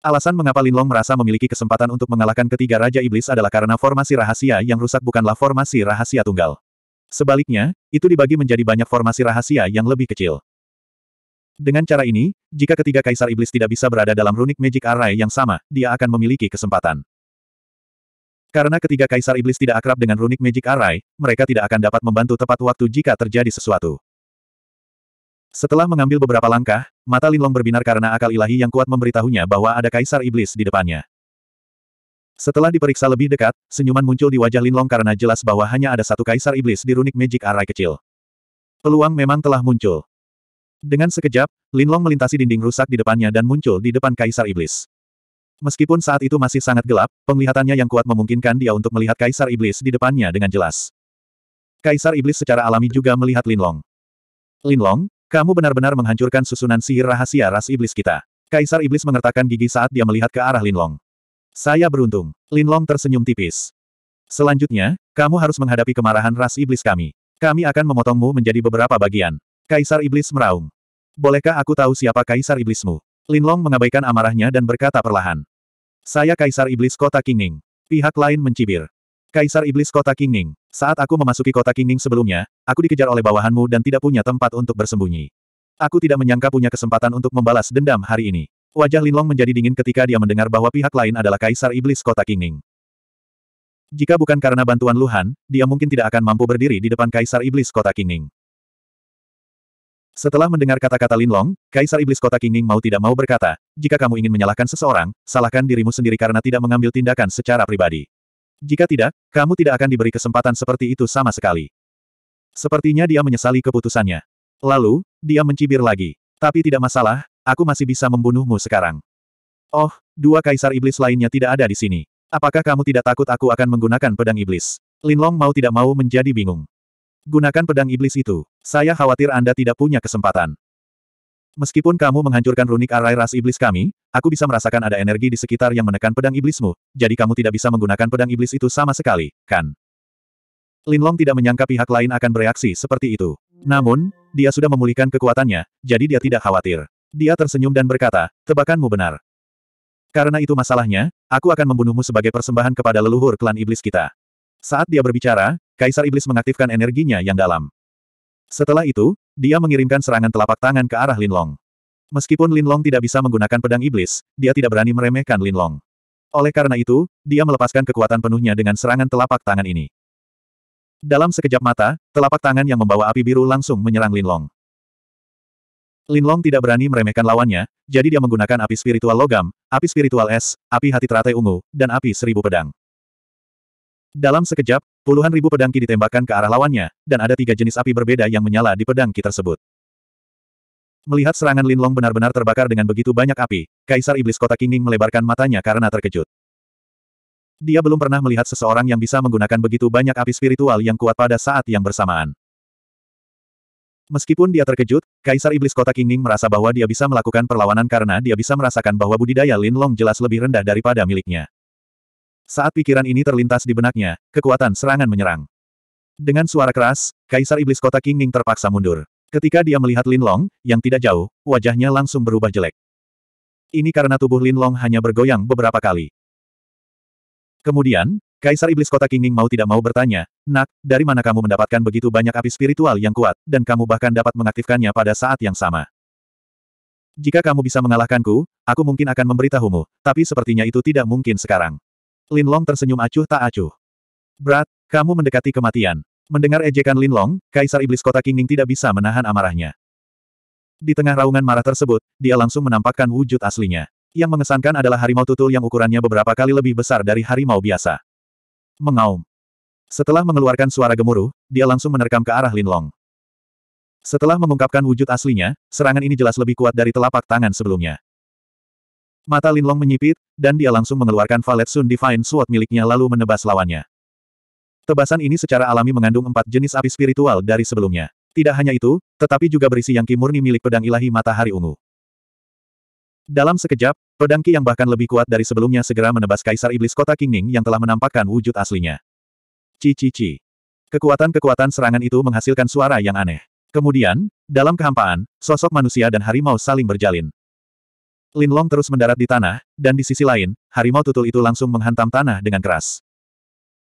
Alasan mengapa Linlong merasa memiliki kesempatan untuk mengalahkan ketiga Raja Iblis adalah karena formasi rahasia yang rusak bukanlah formasi rahasia tunggal. Sebaliknya, itu dibagi menjadi banyak formasi rahasia yang lebih kecil. Dengan cara ini, jika ketiga Kaisar Iblis tidak bisa berada dalam runik Magic Array yang sama, dia akan memiliki kesempatan. Karena ketiga Kaisar Iblis tidak akrab dengan runik Magic Array, mereka tidak akan dapat membantu tepat waktu jika terjadi sesuatu. Setelah mengambil beberapa langkah, mata Linlong berbinar karena akal ilahi yang kuat memberitahunya bahwa ada kaisar iblis di depannya. Setelah diperiksa lebih dekat, senyuman muncul di wajah Linlong karena jelas bahwa hanya ada satu kaisar iblis di runik Magic Array kecil. Peluang memang telah muncul. Dengan sekejap, Linlong melintasi dinding rusak di depannya dan muncul di depan kaisar iblis. Meskipun saat itu masih sangat gelap, penglihatannya yang kuat memungkinkan dia untuk melihat kaisar iblis di depannya dengan jelas. Kaisar iblis secara alami juga melihat Linlong. Linlong, kamu benar-benar menghancurkan susunan sihir rahasia ras iblis kita. Kaisar Iblis mengertakkan gigi saat dia melihat ke arah Linlong. Saya beruntung. Linlong tersenyum tipis. Selanjutnya, kamu harus menghadapi kemarahan ras iblis kami. Kami akan memotongmu menjadi beberapa bagian. Kaisar Iblis meraung. Bolehkah aku tahu siapa Kaisar Iblismu? Linlong mengabaikan amarahnya dan berkata perlahan. Saya Kaisar Iblis Kota Kinging. Pihak lain mencibir. Kaisar Iblis Kota Kingning. Saat aku memasuki Kota Kingning sebelumnya, aku dikejar oleh bawahanmu dan tidak punya tempat untuk bersembunyi. Aku tidak menyangka punya kesempatan untuk membalas dendam hari ini. Wajah Linlong menjadi dingin ketika dia mendengar bahwa pihak lain adalah Kaisar Iblis Kota Kingning. Jika bukan karena bantuan Luhan, dia mungkin tidak akan mampu berdiri di depan Kaisar Iblis Kota Kingning. Setelah mendengar kata-kata Linlong, Kaisar Iblis Kota Kingning mau tidak mau berkata, jika kamu ingin menyalahkan seseorang, salahkan dirimu sendiri karena tidak mengambil tindakan secara pribadi. Jika tidak, kamu tidak akan diberi kesempatan seperti itu sama sekali. Sepertinya dia menyesali keputusannya. Lalu, dia mencibir lagi. Tapi tidak masalah, aku masih bisa membunuhmu sekarang. Oh, dua kaisar iblis lainnya tidak ada di sini. Apakah kamu tidak takut aku akan menggunakan pedang iblis? Linlong mau tidak mau menjadi bingung. Gunakan pedang iblis itu. Saya khawatir Anda tidak punya kesempatan. Meskipun kamu menghancurkan runik arai ras iblis kami, aku bisa merasakan ada energi di sekitar yang menekan pedang iblismu, jadi kamu tidak bisa menggunakan pedang iblis itu sama sekali, kan? Linlong tidak menyangka pihak lain akan bereaksi seperti itu. Namun, dia sudah memulihkan kekuatannya, jadi dia tidak khawatir. Dia tersenyum dan berkata, tebakanmu benar. Karena itu masalahnya, aku akan membunuhmu sebagai persembahan kepada leluhur klan iblis kita. Saat dia berbicara, Kaisar Iblis mengaktifkan energinya yang dalam. Setelah itu, dia mengirimkan serangan telapak tangan ke arah Linlong. Meskipun Linlong tidak bisa menggunakan pedang iblis, dia tidak berani meremehkan Linlong. Oleh karena itu, dia melepaskan kekuatan penuhnya dengan serangan telapak tangan ini. Dalam sekejap mata, telapak tangan yang membawa api biru langsung menyerang Linlong. Linlong tidak berani meremehkan lawannya, jadi dia menggunakan api spiritual logam, api spiritual es, api hati teratai ungu, dan api seribu pedang. Dalam sekejap, puluhan ribu pedang ki ditembakkan ke arah lawannya, dan ada tiga jenis api berbeda yang menyala di pedang ki tersebut. Melihat serangan Linlong benar-benar terbakar dengan begitu banyak api, Kaisar Iblis Kota Kingning melebarkan matanya karena terkejut. Dia belum pernah melihat seseorang yang bisa menggunakan begitu banyak api spiritual yang kuat pada saat yang bersamaan. Meskipun dia terkejut, Kaisar Iblis Kota Kingning merasa bahwa dia bisa melakukan perlawanan karena dia bisa merasakan bahwa budidaya Linlong jelas lebih rendah daripada miliknya. Saat pikiran ini terlintas di benaknya, kekuatan serangan menyerang. Dengan suara keras, Kaisar Iblis Kota Ning terpaksa mundur. Ketika dia melihat Lin Long, yang tidak jauh, wajahnya langsung berubah jelek. Ini karena tubuh Lin Long hanya bergoyang beberapa kali. Kemudian, Kaisar Iblis Kota Ning mau tidak mau bertanya, Nak, dari mana kamu mendapatkan begitu banyak api spiritual yang kuat, dan kamu bahkan dapat mengaktifkannya pada saat yang sama? Jika kamu bisa mengalahkanku, aku mungkin akan memberitahumu, tapi sepertinya itu tidak mungkin sekarang. Linlong tersenyum acuh tak acuh. Brat, kamu mendekati kematian. Mendengar ejekan Linlong, Kaisar Iblis Kota Kingning tidak bisa menahan amarahnya. Di tengah raungan marah tersebut, dia langsung menampakkan wujud aslinya. Yang mengesankan adalah harimau tutul yang ukurannya beberapa kali lebih besar dari harimau biasa. Mengaum. Setelah mengeluarkan suara gemuruh, dia langsung menerkam ke arah Linlong. Setelah mengungkapkan wujud aslinya, serangan ini jelas lebih kuat dari telapak tangan sebelumnya. Mata Linlong menyipit, dan dia langsung mengeluarkan Valet Sun Divine Sword miliknya lalu menebas lawannya. Tebasan ini secara alami mengandung empat jenis api spiritual dari sebelumnya. Tidak hanya itu, tetapi juga berisi yang kimurni milik pedang ilahi matahari ungu. Dalam sekejap, pedang ki yang bahkan lebih kuat dari sebelumnya segera menebas Kaisar Iblis Kota Kingning yang telah menampakkan wujud aslinya. Cici-ci. Kekuatan-kekuatan serangan itu menghasilkan suara yang aneh. Kemudian, dalam kehampaan, sosok manusia dan harimau saling berjalin. Linlong terus mendarat di tanah, dan di sisi lain, harimau tutul itu langsung menghantam tanah dengan keras.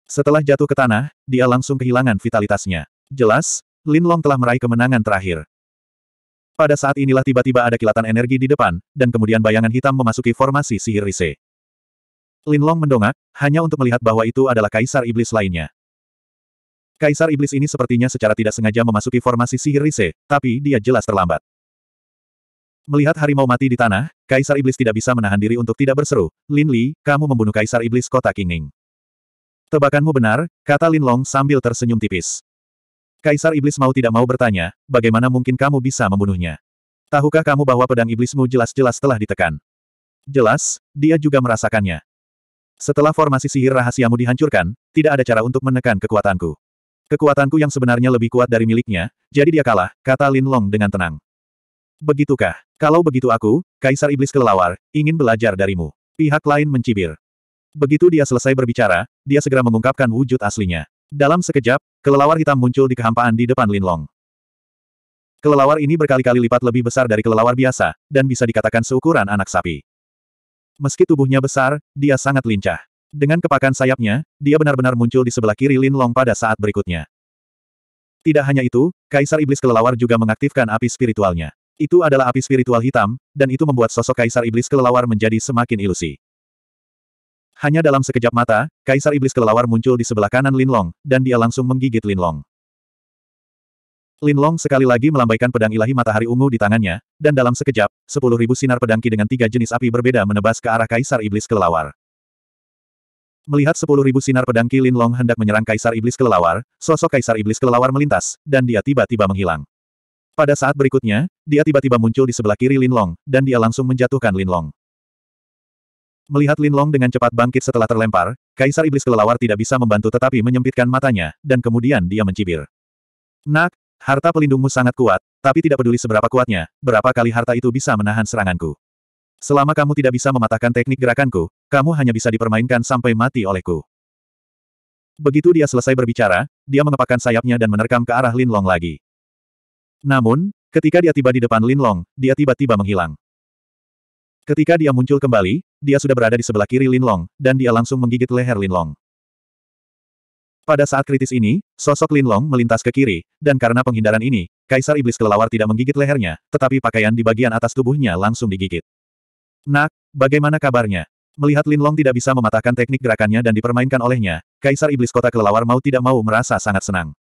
Setelah jatuh ke tanah, dia langsung kehilangan vitalitasnya. Jelas, Linlong telah meraih kemenangan terakhir. Pada saat inilah tiba-tiba ada kilatan energi di depan, dan kemudian bayangan hitam memasuki formasi sihir Rise. Linlong mendongak, hanya untuk melihat bahwa itu adalah kaisar iblis lainnya. Kaisar iblis ini sepertinya secara tidak sengaja memasuki formasi sihir Rise, tapi dia jelas terlambat. Melihat harimau mati di tanah, Kaisar Iblis tidak bisa menahan diri untuk tidak berseru, Lin Li, kamu membunuh Kaisar Iblis kota Kinging. Tebakanmu benar, kata Lin Long sambil tersenyum tipis. Kaisar Iblis mau tidak mau bertanya, bagaimana mungkin kamu bisa membunuhnya? Tahukah kamu bahwa pedang iblismu jelas-jelas telah ditekan? Jelas, dia juga merasakannya. Setelah formasi sihir rahasiamu dihancurkan, tidak ada cara untuk menekan kekuatanku. Kekuatanku yang sebenarnya lebih kuat dari miliknya, jadi dia kalah, kata Lin Long dengan tenang. Begitukah? Kalau begitu aku, Kaisar Iblis Kelelawar, ingin belajar darimu. Pihak lain mencibir. Begitu dia selesai berbicara, dia segera mengungkapkan wujud aslinya. Dalam sekejap, kelelawar hitam muncul di kehampaan di depan Linlong. Kelelawar ini berkali-kali lipat lebih besar dari kelelawar biasa, dan bisa dikatakan seukuran anak sapi. Meski tubuhnya besar, dia sangat lincah. Dengan kepakan sayapnya, dia benar-benar muncul di sebelah kiri Linlong pada saat berikutnya. Tidak hanya itu, Kaisar Iblis Kelelawar juga mengaktifkan api spiritualnya. Itu adalah api spiritual hitam, dan itu membuat sosok Kaisar Iblis Kelelawar menjadi semakin ilusi. Hanya dalam sekejap mata, Kaisar Iblis Kelelawar muncul di sebelah kanan Lin Long, dan dia langsung menggigit Lin Long. Lin Long sekali lagi melambaikan pedang ilahi matahari ungu di tangannya, dan dalam sekejap, sepuluh ribu sinar pedangki dengan tiga jenis api berbeda menebas ke arah Kaisar Iblis Kelelawar. Melihat sepuluh ribu sinar pedangki ki Long hendak menyerang Kaisar Iblis Kelelawar, sosok Kaisar Iblis Kelelawar melintas, dan dia tiba-tiba menghilang. Pada saat berikutnya, dia tiba-tiba muncul di sebelah kiri Linlong, dan dia langsung menjatuhkan Linlong. Melihat Linlong dengan cepat bangkit setelah terlempar, Kaisar Iblis Kelelawar tidak bisa membantu tetapi menyempitkan matanya, dan kemudian dia mencibir. Nak, harta pelindungmu sangat kuat, tapi tidak peduli seberapa kuatnya, berapa kali harta itu bisa menahan seranganku. Selama kamu tidak bisa mematahkan teknik gerakanku, kamu hanya bisa dipermainkan sampai mati olehku. Begitu dia selesai berbicara, dia mengepakkan sayapnya dan menerkam ke arah Linlong lagi. Namun, ketika dia tiba di depan Linlong, dia tiba-tiba menghilang. Ketika dia muncul kembali, dia sudah berada di sebelah kiri Linlong, dan dia langsung menggigit leher Linlong. Pada saat kritis ini, sosok Linlong melintas ke kiri, dan karena penghindaran ini, Kaisar Iblis Kelelawar tidak menggigit lehernya, tetapi pakaian di bagian atas tubuhnya langsung digigit. Nak, bagaimana kabarnya? Melihat Linlong tidak bisa mematahkan teknik gerakannya dan dipermainkan olehnya, Kaisar Iblis Kota Kelelawar mau tidak mau merasa sangat senang.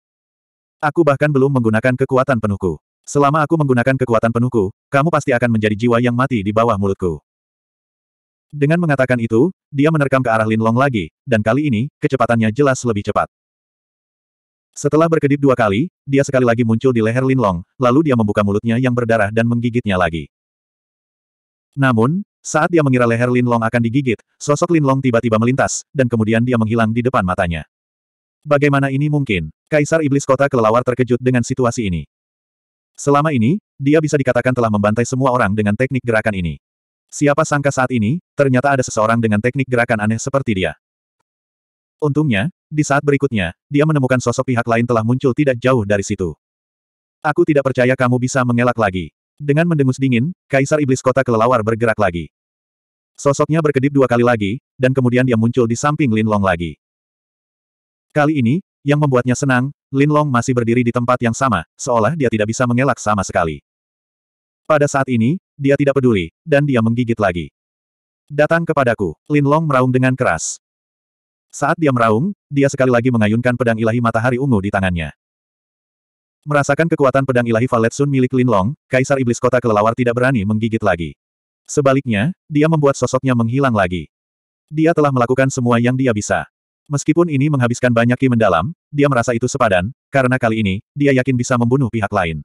Aku bahkan belum menggunakan kekuatan penuhku. Selama aku menggunakan kekuatan penuhku, kamu pasti akan menjadi jiwa yang mati di bawah mulutku. Dengan mengatakan itu, dia menerkam ke arah Lin Long lagi, dan kali ini, kecepatannya jelas lebih cepat. Setelah berkedip dua kali, dia sekali lagi muncul di leher Lin Long, lalu dia membuka mulutnya yang berdarah dan menggigitnya lagi. Namun, saat dia mengira leher Lin Long akan digigit, sosok Lin Long tiba-tiba melintas, dan kemudian dia menghilang di depan matanya. Bagaimana ini mungkin? Kaisar Iblis Kota Kelelawar terkejut dengan situasi ini. Selama ini, dia bisa dikatakan telah membantai semua orang dengan teknik gerakan ini. Siapa sangka saat ini, ternyata ada seseorang dengan teknik gerakan aneh seperti dia. Untungnya, di saat berikutnya, dia menemukan sosok pihak lain telah muncul tidak jauh dari situ. Aku tidak percaya kamu bisa mengelak lagi. Dengan mendengus dingin, Kaisar Iblis Kota Kelelawar bergerak lagi. Sosoknya berkedip dua kali lagi, dan kemudian dia muncul di samping Lin Long lagi. Kali ini, yang membuatnya senang, Lin Long masih berdiri di tempat yang sama, seolah dia tidak bisa mengelak sama sekali. Pada saat ini, dia tidak peduli, dan dia menggigit lagi. Datang kepadaku, Lin Long meraung dengan keras. Saat dia meraung, dia sekali lagi mengayunkan pedang ilahi matahari ungu di tangannya. Merasakan kekuatan pedang ilahi Valet Sun milik Lin Long, Kaisar Iblis Kota Kelelawar tidak berani menggigit lagi. Sebaliknya, dia membuat sosoknya menghilang lagi. Dia telah melakukan semua yang dia bisa. Meskipun ini menghabiskan banyak ki mendalam, dia merasa itu sepadan, karena kali ini, dia yakin bisa membunuh pihak lain.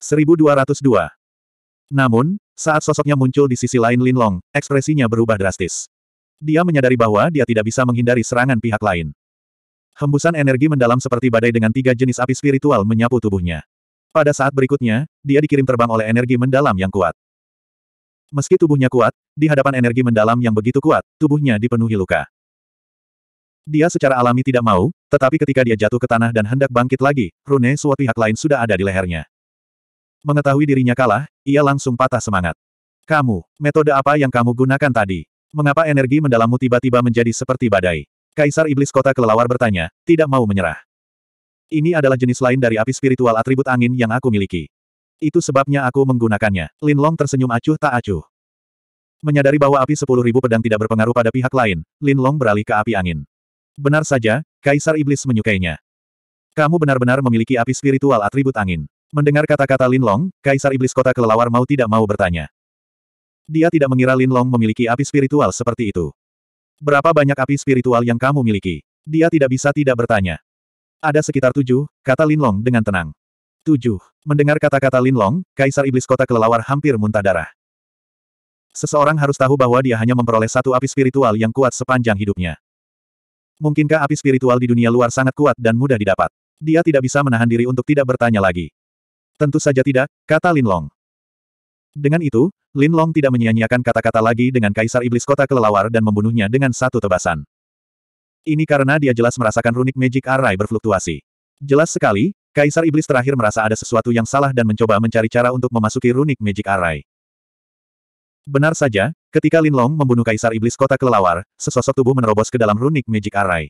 1202 Namun, saat sosoknya muncul di sisi lain Lin Long, ekspresinya berubah drastis. Dia menyadari bahwa dia tidak bisa menghindari serangan pihak lain. Hembusan energi mendalam seperti badai dengan tiga jenis api spiritual menyapu tubuhnya. Pada saat berikutnya, dia dikirim terbang oleh energi mendalam yang kuat. Meski tubuhnya kuat, di hadapan energi mendalam yang begitu kuat, tubuhnya dipenuhi luka. Dia secara alami tidak mau, tetapi ketika dia jatuh ke tanah dan hendak bangkit lagi, rune suatu pihak lain sudah ada di lehernya. Mengetahui dirinya kalah, ia langsung patah semangat. Kamu, metode apa yang kamu gunakan tadi? Mengapa energi mendalammu tiba-tiba menjadi seperti badai? Kaisar Iblis Kota Kelelawar bertanya, tidak mau menyerah. Ini adalah jenis lain dari api spiritual atribut angin yang aku miliki. Itu sebabnya aku menggunakannya. Lin Long tersenyum acuh tak acuh. Menyadari bahwa api sepuluh ribu pedang tidak berpengaruh pada pihak lain, Lin Long beralih ke api angin. Benar saja, Kaisar Iblis menyukainya. Kamu benar-benar memiliki api spiritual atribut angin. Mendengar kata-kata Lin Long, Kaisar Iblis Kota Kelelawar mau tidak mau bertanya. Dia tidak mengira Lin Long memiliki api spiritual seperti itu. Berapa banyak api spiritual yang kamu miliki? Dia tidak bisa tidak bertanya. Ada sekitar tujuh, kata Lin Long dengan tenang. Tujuh. Mendengar kata-kata Lin Long, Kaisar Iblis Kota Kelelawar hampir muntah darah. Seseorang harus tahu bahwa dia hanya memperoleh satu api spiritual yang kuat sepanjang hidupnya. Mungkinkah api spiritual di dunia luar sangat kuat dan mudah didapat? Dia tidak bisa menahan diri untuk tidak bertanya lagi. Tentu saja tidak, kata Lin Long. Dengan itu, Lin Long tidak menyia-nyiakan kata-kata lagi dengan Kaisar Iblis Kota Kelelawar dan membunuhnya dengan satu tebasan. Ini karena dia jelas merasakan runik Magic Array berfluktuasi. Jelas sekali, Kaisar Iblis terakhir merasa ada sesuatu yang salah dan mencoba mencari cara untuk memasuki runik Magic Array. Benar saja, Ketika Lin Long membunuh Kaisar Iblis Kota Kelelawar, sesosok tubuh menerobos ke dalam runik Magic Array.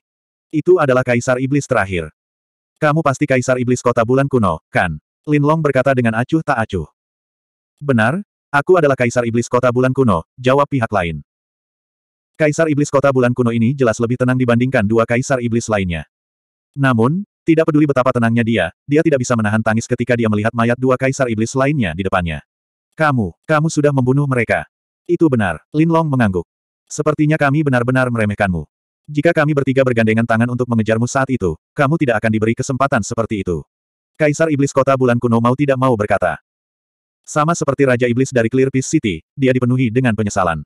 Itu adalah Kaisar Iblis terakhir. Kamu pasti Kaisar Iblis Kota Bulan Kuno, kan? Lin Long berkata dengan acuh tak acuh. Benar, aku adalah Kaisar Iblis Kota Bulan Kuno, jawab pihak lain. Kaisar Iblis Kota Bulan Kuno ini jelas lebih tenang dibandingkan dua Kaisar Iblis lainnya. Namun, tidak peduli betapa tenangnya dia, dia tidak bisa menahan tangis ketika dia melihat mayat dua Kaisar Iblis lainnya di depannya. Kamu, kamu sudah membunuh mereka. Itu benar, Lin Long mengangguk. Sepertinya kami benar-benar meremehkanmu. Jika kami bertiga bergandengan tangan untuk mengejarmu saat itu, kamu tidak akan diberi kesempatan seperti itu. Kaisar Iblis Kota Bulan Kuno mau tidak mau berkata. Sama seperti Raja Iblis dari Clear Peace City, dia dipenuhi dengan penyesalan.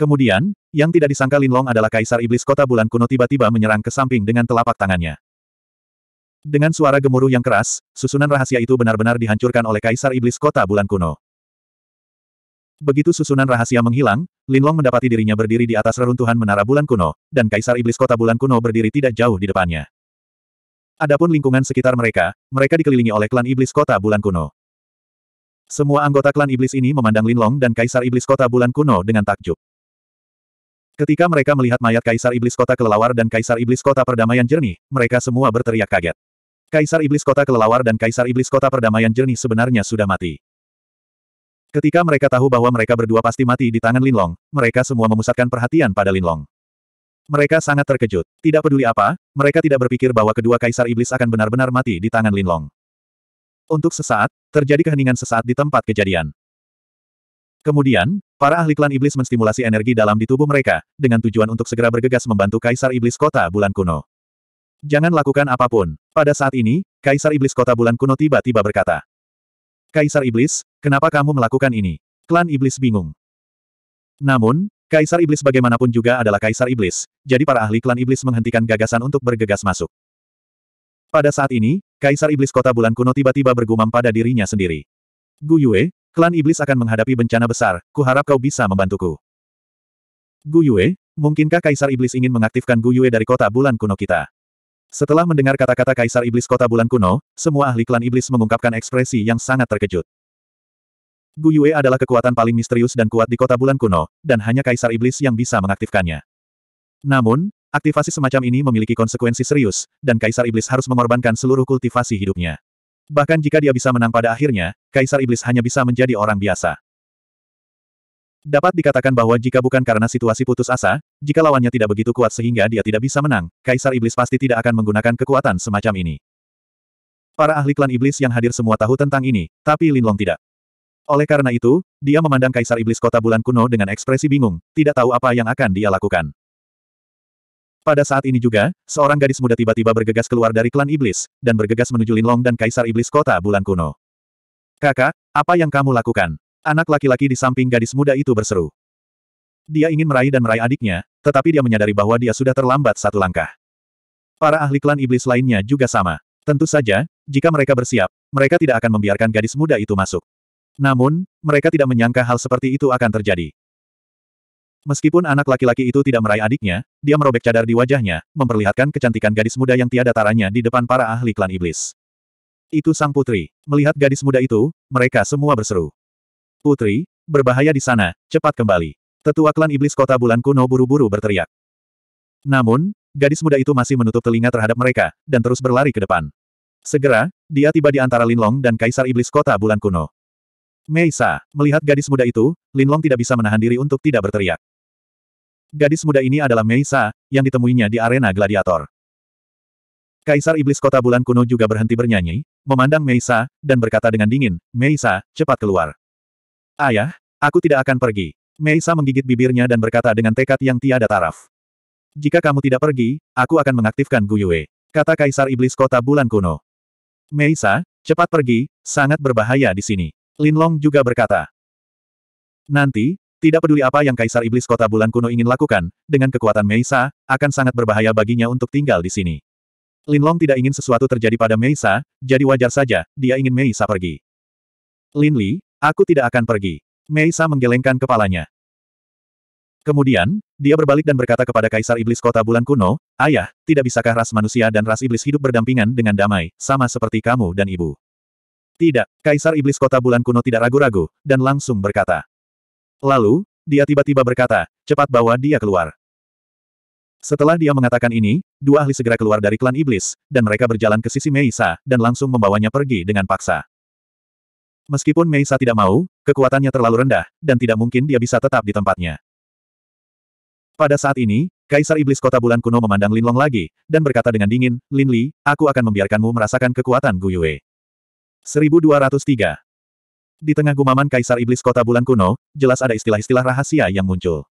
Kemudian, yang tidak disangka Lin Long adalah Kaisar Iblis Kota Bulan Kuno tiba-tiba menyerang ke samping dengan telapak tangannya. Dengan suara gemuruh yang keras, susunan rahasia itu benar-benar dihancurkan oleh Kaisar Iblis Kota Bulan Kuno. Begitu susunan rahasia menghilang, Linlong mendapati dirinya berdiri di atas reruntuhan menara bulan kuno, dan kaisar iblis kota bulan kuno berdiri tidak jauh di depannya. Adapun lingkungan sekitar mereka, mereka dikelilingi oleh klan iblis kota bulan kuno. Semua anggota klan iblis ini memandang Linlong dan kaisar iblis kota bulan kuno dengan takjub. Ketika mereka melihat mayat kaisar iblis kota kelelawar dan kaisar iblis kota perdamaian jernih, mereka semua berteriak kaget. Kaisar iblis kota kelelawar dan kaisar iblis kota perdamaian jernih sebenarnya sudah mati. Ketika mereka tahu bahwa mereka berdua pasti mati di tangan Linlong, mereka semua memusatkan perhatian pada Linlong. Mereka sangat terkejut. Tidak peduli apa, mereka tidak berpikir bahwa kedua kaisar iblis akan benar-benar mati di tangan Linlong. Untuk sesaat, terjadi keheningan sesaat di tempat kejadian. Kemudian, para ahli klan iblis menstimulasi energi dalam di tubuh mereka, dengan tujuan untuk segera bergegas membantu Kaisar Iblis Kota Bulan Kuno. Jangan lakukan apapun. Pada saat ini, Kaisar Iblis Kota Bulan Kuno tiba-tiba berkata. Kaisar Iblis, kenapa kamu melakukan ini? Klan Iblis bingung. Namun, Kaisar Iblis bagaimanapun juga adalah Kaisar Iblis, jadi para ahli klan Iblis menghentikan gagasan untuk bergegas masuk. Pada saat ini, Kaisar Iblis Kota Bulan Kuno tiba-tiba bergumam pada dirinya sendiri. Gu Yue, klan Iblis akan menghadapi bencana besar, kuharap kau bisa membantuku. Gu Yue, mungkinkah Kaisar Iblis ingin mengaktifkan Gu Yue dari Kota Bulan Kuno kita? Setelah mendengar kata-kata Kaisar Iblis Kota Bulan Kuno, semua ahli klan Iblis mengungkapkan ekspresi yang sangat terkejut. Gu Yue adalah kekuatan paling misterius dan kuat di Kota Bulan Kuno, dan hanya Kaisar Iblis yang bisa mengaktifkannya. Namun, aktivasi semacam ini memiliki konsekuensi serius, dan Kaisar Iblis harus mengorbankan seluruh kultivasi hidupnya. Bahkan jika dia bisa menang pada akhirnya, Kaisar Iblis hanya bisa menjadi orang biasa. Dapat dikatakan bahwa jika bukan karena situasi putus asa, jika lawannya tidak begitu kuat sehingga dia tidak bisa menang, Kaisar Iblis pasti tidak akan menggunakan kekuatan semacam ini. Para ahli klan Iblis yang hadir semua tahu tentang ini, tapi Lin Long tidak. Oleh karena itu, dia memandang Kaisar Iblis Kota Bulan Kuno dengan ekspresi bingung, tidak tahu apa yang akan dia lakukan. Pada saat ini juga, seorang gadis muda tiba-tiba bergegas keluar dari klan Iblis, dan bergegas menuju Lin Long dan Kaisar Iblis Kota Bulan Kuno. Kakak, apa yang kamu lakukan? Anak laki-laki di samping gadis muda itu berseru. Dia ingin meraih dan meraih adiknya, tetapi dia menyadari bahwa dia sudah terlambat satu langkah. Para ahli klan iblis lainnya juga sama. Tentu saja, jika mereka bersiap, mereka tidak akan membiarkan gadis muda itu masuk. Namun, mereka tidak menyangka hal seperti itu akan terjadi. Meskipun anak laki-laki itu tidak meraih adiknya, dia merobek cadar di wajahnya, memperlihatkan kecantikan gadis muda yang tiada taranya di depan para ahli klan iblis. Itu sang putri. Melihat gadis muda itu, mereka semua berseru. Putri, berbahaya di sana, cepat kembali. Tetua klan iblis kota bulan kuno buru-buru berteriak. Namun, gadis muda itu masih menutup telinga terhadap mereka, dan terus berlari ke depan. Segera, dia tiba di antara Linlong dan kaisar iblis kota bulan kuno. Meisa, melihat gadis muda itu, Linlong tidak bisa menahan diri untuk tidak berteriak. Gadis muda ini adalah Meisa, yang ditemuinya di arena gladiator. Kaisar Iblis Kota Bulan Kuno juga berhenti bernyanyi, memandang Meisa, dan berkata dengan dingin, Meisa, cepat keluar. Ayah, aku tidak akan pergi. Meisa menggigit bibirnya dan berkata dengan tekad yang tiada taraf. Jika kamu tidak pergi, aku akan mengaktifkan Guyue. Kata Kaisar Iblis Kota Bulan Kuno. Meisa, cepat pergi, sangat berbahaya di sini. Linlong juga berkata. Nanti, tidak peduli apa yang Kaisar Iblis Kota Bulan Kuno ingin lakukan, dengan kekuatan Meisa, akan sangat berbahaya baginya untuk tinggal di sini. Linlong tidak ingin sesuatu terjadi pada Meisa, jadi wajar saja, dia ingin Meisa pergi. Lin Li, Aku tidak akan pergi. Meisa menggelengkan kepalanya. Kemudian, dia berbalik dan berkata kepada Kaisar Iblis Kota Bulan Kuno, Ayah, tidak bisakah ras manusia dan ras iblis hidup berdampingan dengan damai, sama seperti kamu dan ibu? Tidak, Kaisar Iblis Kota Bulan Kuno tidak ragu-ragu, dan langsung berkata. Lalu, dia tiba-tiba berkata, cepat bawa dia keluar. Setelah dia mengatakan ini, dua ahli segera keluar dari klan Iblis, dan mereka berjalan ke sisi Meisa, dan langsung membawanya pergi dengan paksa. Meskipun Meisa tidak mau, kekuatannya terlalu rendah, dan tidak mungkin dia bisa tetap di tempatnya. Pada saat ini, Kaisar Iblis Kota Bulan Kuno memandang Linlong lagi, dan berkata dengan dingin, Lin Li, aku akan membiarkanmu merasakan kekuatan Gu Yue. 1203 Di tengah gumaman Kaisar Iblis Kota Bulan Kuno, jelas ada istilah-istilah rahasia yang muncul.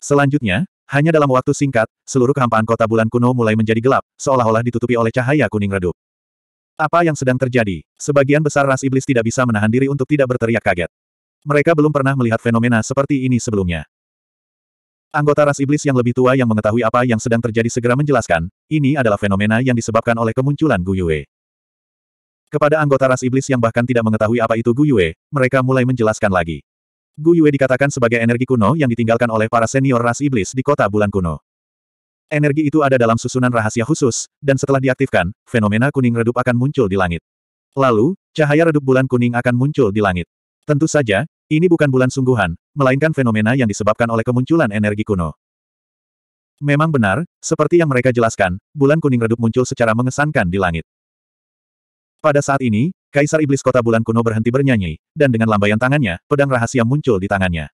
Selanjutnya, hanya dalam waktu singkat, seluruh kehampaan kota bulan kuno mulai menjadi gelap, seolah-olah ditutupi oleh cahaya kuning redup. Apa yang sedang terjadi? Sebagian besar ras iblis tidak bisa menahan diri untuk tidak berteriak kaget. Mereka belum pernah melihat fenomena seperti ini sebelumnya. Anggota ras iblis yang lebih tua yang mengetahui apa yang sedang terjadi segera menjelaskan, ini adalah fenomena yang disebabkan oleh kemunculan Guyue. Kepada anggota ras iblis yang bahkan tidak mengetahui apa itu Guyue, mereka mulai menjelaskan lagi. Guyue dikatakan sebagai energi kuno yang ditinggalkan oleh para senior ras iblis di kota bulan kuno. Energi itu ada dalam susunan rahasia khusus, dan setelah diaktifkan, fenomena kuning redup akan muncul di langit. Lalu, cahaya redup bulan kuning akan muncul di langit. Tentu saja, ini bukan bulan sungguhan, melainkan fenomena yang disebabkan oleh kemunculan energi kuno. Memang benar, seperti yang mereka jelaskan, bulan kuning redup muncul secara mengesankan di langit. Pada saat ini, Kaisar Iblis Kota Bulan Kuno berhenti bernyanyi, dan dengan lambaian tangannya, pedang rahasia muncul di tangannya.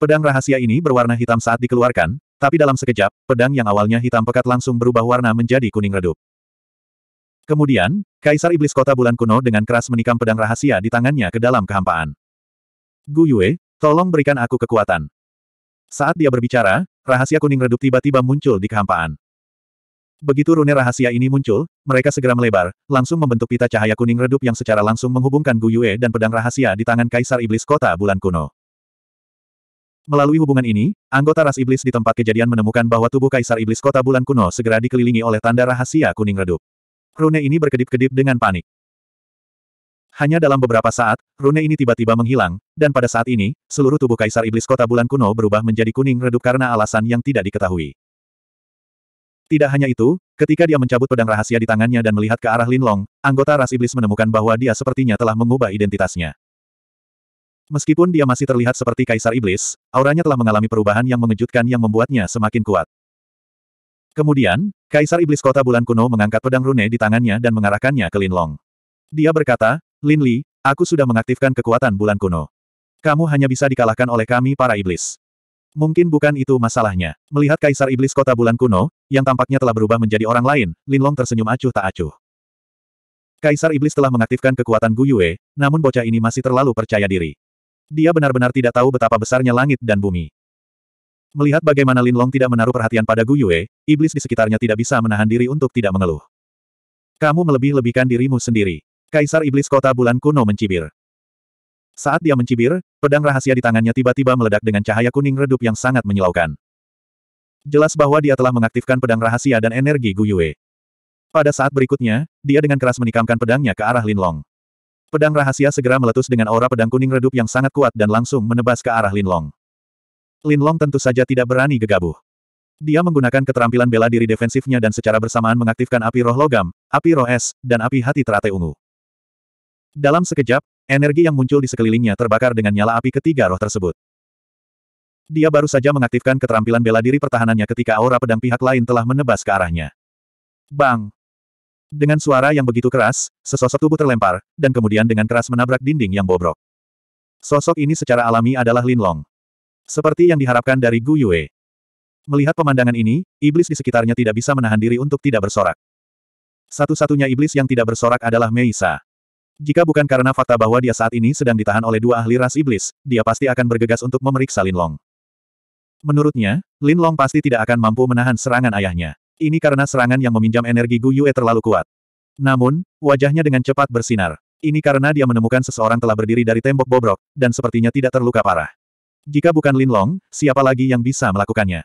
Pedang rahasia ini berwarna hitam saat dikeluarkan, tapi dalam sekejap, pedang yang awalnya hitam pekat langsung berubah warna menjadi kuning redup. Kemudian, Kaisar Iblis Kota Bulan Kuno dengan keras menikam pedang rahasia di tangannya ke dalam kehampaan. Gu Yue, tolong berikan aku kekuatan. Saat dia berbicara, rahasia kuning redup tiba-tiba muncul di kehampaan. Begitu rune rahasia ini muncul, mereka segera melebar, langsung membentuk pita cahaya kuning redup yang secara langsung menghubungkan Gu Yue dan pedang rahasia di tangan Kaisar Iblis Kota Bulan Kuno. Melalui hubungan ini, anggota ras iblis di tempat kejadian menemukan bahwa tubuh kaisar iblis kota bulan kuno segera dikelilingi oleh tanda rahasia kuning redup. Rune ini berkedip-kedip dengan panik. Hanya dalam beberapa saat, rune ini tiba-tiba menghilang, dan pada saat ini, seluruh tubuh kaisar iblis kota bulan kuno berubah menjadi kuning redup karena alasan yang tidak diketahui. Tidak hanya itu, ketika dia mencabut pedang rahasia di tangannya dan melihat ke arah Linlong, anggota ras iblis menemukan bahwa dia sepertinya telah mengubah identitasnya. Meskipun dia masih terlihat seperti Kaisar Iblis, auranya telah mengalami perubahan yang mengejutkan yang membuatnya semakin kuat. Kemudian, Kaisar Iblis Kota Bulan Kuno mengangkat pedang rune di tangannya dan mengarahkannya ke Linlong. Dia berkata, Lin Li, aku sudah mengaktifkan kekuatan Bulan Kuno. Kamu hanya bisa dikalahkan oleh kami para iblis. Mungkin bukan itu masalahnya. Melihat Kaisar Iblis Kota Bulan Kuno, yang tampaknya telah berubah menjadi orang lain, Lin Long tersenyum acuh tak acuh. Kaisar Iblis telah mengaktifkan kekuatan Gu Yue, namun bocah ini masih terlalu percaya diri. Dia benar-benar tidak tahu betapa besarnya langit dan bumi. Melihat bagaimana Lin Long tidak menaruh perhatian pada Gu Yue, iblis di sekitarnya tidak bisa menahan diri untuk tidak mengeluh. Kamu melebih-lebihkan dirimu sendiri. Kaisar Iblis Kota Bulan Kuno mencibir. Saat dia mencibir, pedang rahasia di tangannya tiba-tiba meledak dengan cahaya kuning redup yang sangat menyilaukan. Jelas bahwa dia telah mengaktifkan pedang rahasia dan energi Gu Yue. Pada saat berikutnya, dia dengan keras menikamkan pedangnya ke arah Lin Long. Pedang rahasia segera meletus dengan aura pedang kuning redup yang sangat kuat dan langsung menebas ke arah Linlong. Linlong tentu saja tidak berani gegabah. Dia menggunakan keterampilan bela diri defensifnya dan secara bersamaan mengaktifkan api roh logam, api roh es, dan api hati teratai ungu. Dalam sekejap, energi yang muncul di sekelilingnya terbakar dengan nyala api ketiga roh tersebut. Dia baru saja mengaktifkan keterampilan bela diri pertahanannya ketika aura pedang pihak lain telah menebas ke arahnya. Bang! Dengan suara yang begitu keras, sesosok tubuh terlempar, dan kemudian dengan keras menabrak dinding yang bobrok. Sosok ini secara alami adalah Lin Long. Seperti yang diharapkan dari Gu Yue. Melihat pemandangan ini, iblis di sekitarnya tidak bisa menahan diri untuk tidak bersorak. Satu-satunya iblis yang tidak bersorak adalah Meisa. Jika bukan karena fakta bahwa dia saat ini sedang ditahan oleh dua ahli ras iblis, dia pasti akan bergegas untuk memeriksa Lin Long. Menurutnya, Lin Long pasti tidak akan mampu menahan serangan ayahnya. Ini karena serangan yang meminjam energi Gu Yue terlalu kuat. Namun, wajahnya dengan cepat bersinar. Ini karena dia menemukan seseorang telah berdiri dari tembok bobrok, dan sepertinya tidak terluka parah. Jika bukan Lin Long, siapa lagi yang bisa melakukannya?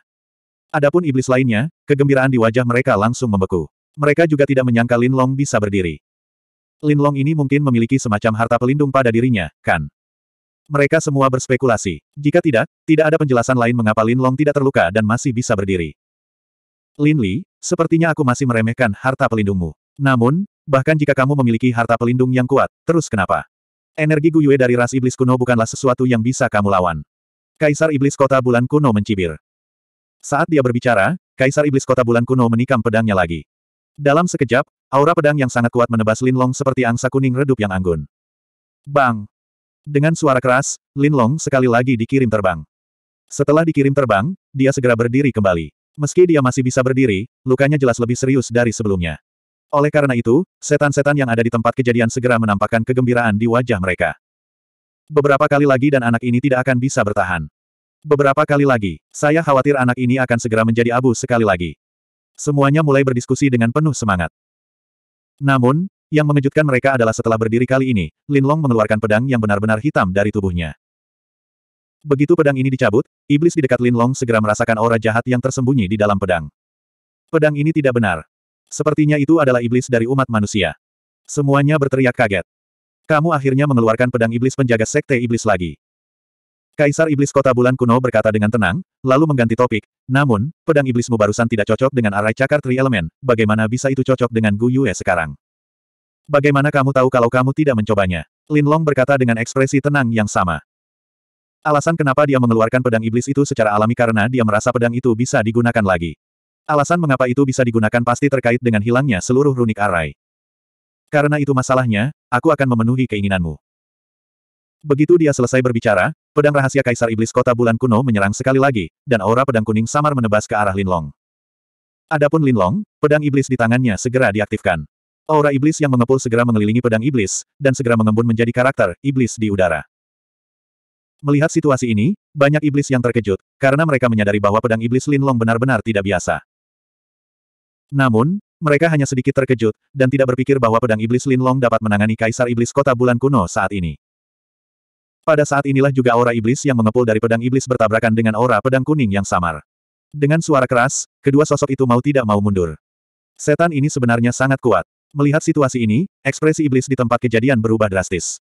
Adapun iblis lainnya, kegembiraan di wajah mereka langsung membeku. Mereka juga tidak menyangka Lin Long bisa berdiri. Lin Long ini mungkin memiliki semacam harta pelindung pada dirinya, kan? Mereka semua berspekulasi. Jika tidak, tidak ada penjelasan lain mengapa Lin Long tidak terluka dan masih bisa berdiri. Lin Li, sepertinya aku masih meremehkan harta pelindungmu. Namun, bahkan jika kamu memiliki harta pelindung yang kuat, terus kenapa? Energi Guyue dari ras iblis kuno bukanlah sesuatu yang bisa kamu lawan. Kaisar Iblis Kota Bulan Kuno mencibir. Saat dia berbicara, Kaisar Iblis Kota Bulan Kuno menikam pedangnya lagi. Dalam sekejap, aura pedang yang sangat kuat menebas Lin Long seperti angsa kuning redup yang anggun. Bang! Dengan suara keras, Lin Long sekali lagi dikirim terbang. Setelah dikirim terbang, dia segera berdiri kembali. Meski dia masih bisa berdiri, lukanya jelas lebih serius dari sebelumnya. Oleh karena itu, setan-setan yang ada di tempat kejadian segera menampakkan kegembiraan di wajah mereka. Beberapa kali lagi dan anak ini tidak akan bisa bertahan. Beberapa kali lagi, saya khawatir anak ini akan segera menjadi abu sekali lagi. Semuanya mulai berdiskusi dengan penuh semangat. Namun, yang mengejutkan mereka adalah setelah berdiri kali ini, Lin Long mengeluarkan pedang yang benar-benar hitam dari tubuhnya. Begitu pedang ini dicabut, iblis di dekat Linlong segera merasakan aura jahat yang tersembunyi di dalam pedang. Pedang ini tidak benar. Sepertinya itu adalah iblis dari umat manusia. Semuanya berteriak kaget. Kamu akhirnya mengeluarkan pedang iblis penjaga sekte iblis lagi. Kaisar Iblis Kota Bulan Kuno berkata dengan tenang, lalu mengganti topik, namun, pedang iblismu barusan tidak cocok dengan arai cakar tri elemen, bagaimana bisa itu cocok dengan Gu Yue sekarang? Bagaimana kamu tahu kalau kamu tidak mencobanya? Lin Long berkata dengan ekspresi tenang yang sama. Alasan kenapa dia mengeluarkan pedang iblis itu secara alami karena dia merasa pedang itu bisa digunakan lagi. Alasan mengapa itu bisa digunakan pasti terkait dengan hilangnya seluruh runik arai. Karena itu masalahnya, aku akan memenuhi keinginanmu. Begitu dia selesai berbicara, pedang rahasia Kaisar Iblis Kota Bulan Kuno menyerang sekali lagi, dan aura pedang kuning samar menebas ke arah Linlong. Adapun Linlong, pedang iblis di tangannya segera diaktifkan. Aura iblis yang mengepul segera mengelilingi pedang iblis, dan segera mengembun menjadi karakter iblis di udara. Melihat situasi ini, banyak iblis yang terkejut, karena mereka menyadari bahwa pedang iblis Lin Long benar-benar tidak biasa. Namun, mereka hanya sedikit terkejut, dan tidak berpikir bahwa pedang iblis Lin Long dapat menangani kaisar iblis kota bulan kuno saat ini. Pada saat inilah juga aura iblis yang mengepul dari pedang iblis bertabrakan dengan aura pedang kuning yang samar. Dengan suara keras, kedua sosok itu mau tidak mau mundur. Setan ini sebenarnya sangat kuat. Melihat situasi ini, ekspresi iblis di tempat kejadian berubah drastis.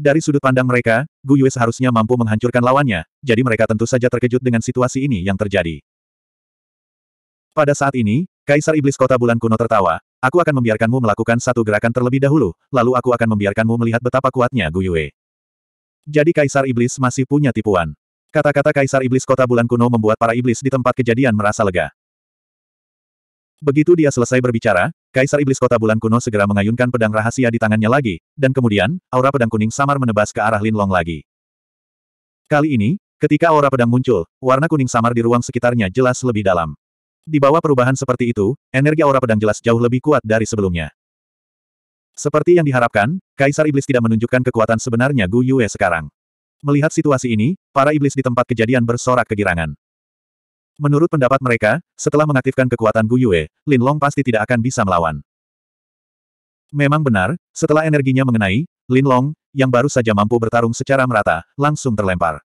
Dari sudut pandang mereka, Gu Yue seharusnya mampu menghancurkan lawannya, jadi mereka tentu saja terkejut dengan situasi ini yang terjadi. Pada saat ini, Kaisar Iblis Kota Bulan Kuno tertawa, aku akan membiarkanmu melakukan satu gerakan terlebih dahulu, lalu aku akan membiarkanmu melihat betapa kuatnya Gu Yue. Jadi Kaisar Iblis masih punya tipuan. Kata-kata Kaisar Iblis Kota Bulan Kuno membuat para iblis di tempat kejadian merasa lega. Begitu dia selesai berbicara, Kaisar Iblis Kota Bulan Kuno segera mengayunkan pedang rahasia di tangannya lagi, dan kemudian, aura pedang kuning samar menebas ke arah Linlong lagi. Kali ini, ketika aura pedang muncul, warna kuning samar di ruang sekitarnya jelas lebih dalam. Di bawah perubahan seperti itu, energi aura pedang jelas jauh lebih kuat dari sebelumnya. Seperti yang diharapkan, Kaisar Iblis tidak menunjukkan kekuatan sebenarnya Gu Yue sekarang. Melihat situasi ini, para iblis di tempat kejadian bersorak kegirangan. Menurut pendapat mereka, setelah mengaktifkan kekuatan Gu Yue, Lin Long pasti tidak akan bisa melawan. Memang benar, setelah energinya mengenai, Lin Long, yang baru saja mampu bertarung secara merata, langsung terlempar.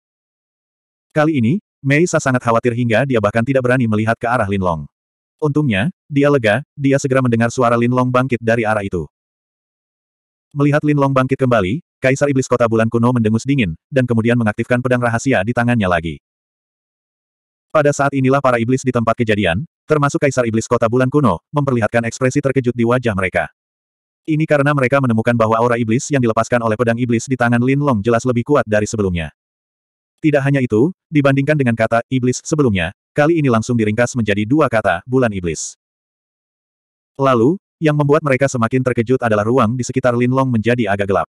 Kali ini, Mei Sa sangat khawatir hingga dia bahkan tidak berani melihat ke arah Lin Long. Untungnya, dia lega, dia segera mendengar suara Lin Long bangkit dari arah itu. Melihat Lin Long bangkit kembali, Kaisar Iblis Kota Bulan Kuno mendengus dingin, dan kemudian mengaktifkan pedang rahasia di tangannya lagi. Pada saat inilah para iblis di tempat kejadian, termasuk kaisar iblis kota bulan kuno, memperlihatkan ekspresi terkejut di wajah mereka. Ini karena mereka menemukan bahwa aura iblis yang dilepaskan oleh pedang iblis di tangan Lin Long jelas lebih kuat dari sebelumnya. Tidak hanya itu, dibandingkan dengan kata iblis sebelumnya, kali ini langsung diringkas menjadi dua kata, bulan iblis. Lalu, yang membuat mereka semakin terkejut adalah ruang di sekitar Lin Long menjadi agak gelap.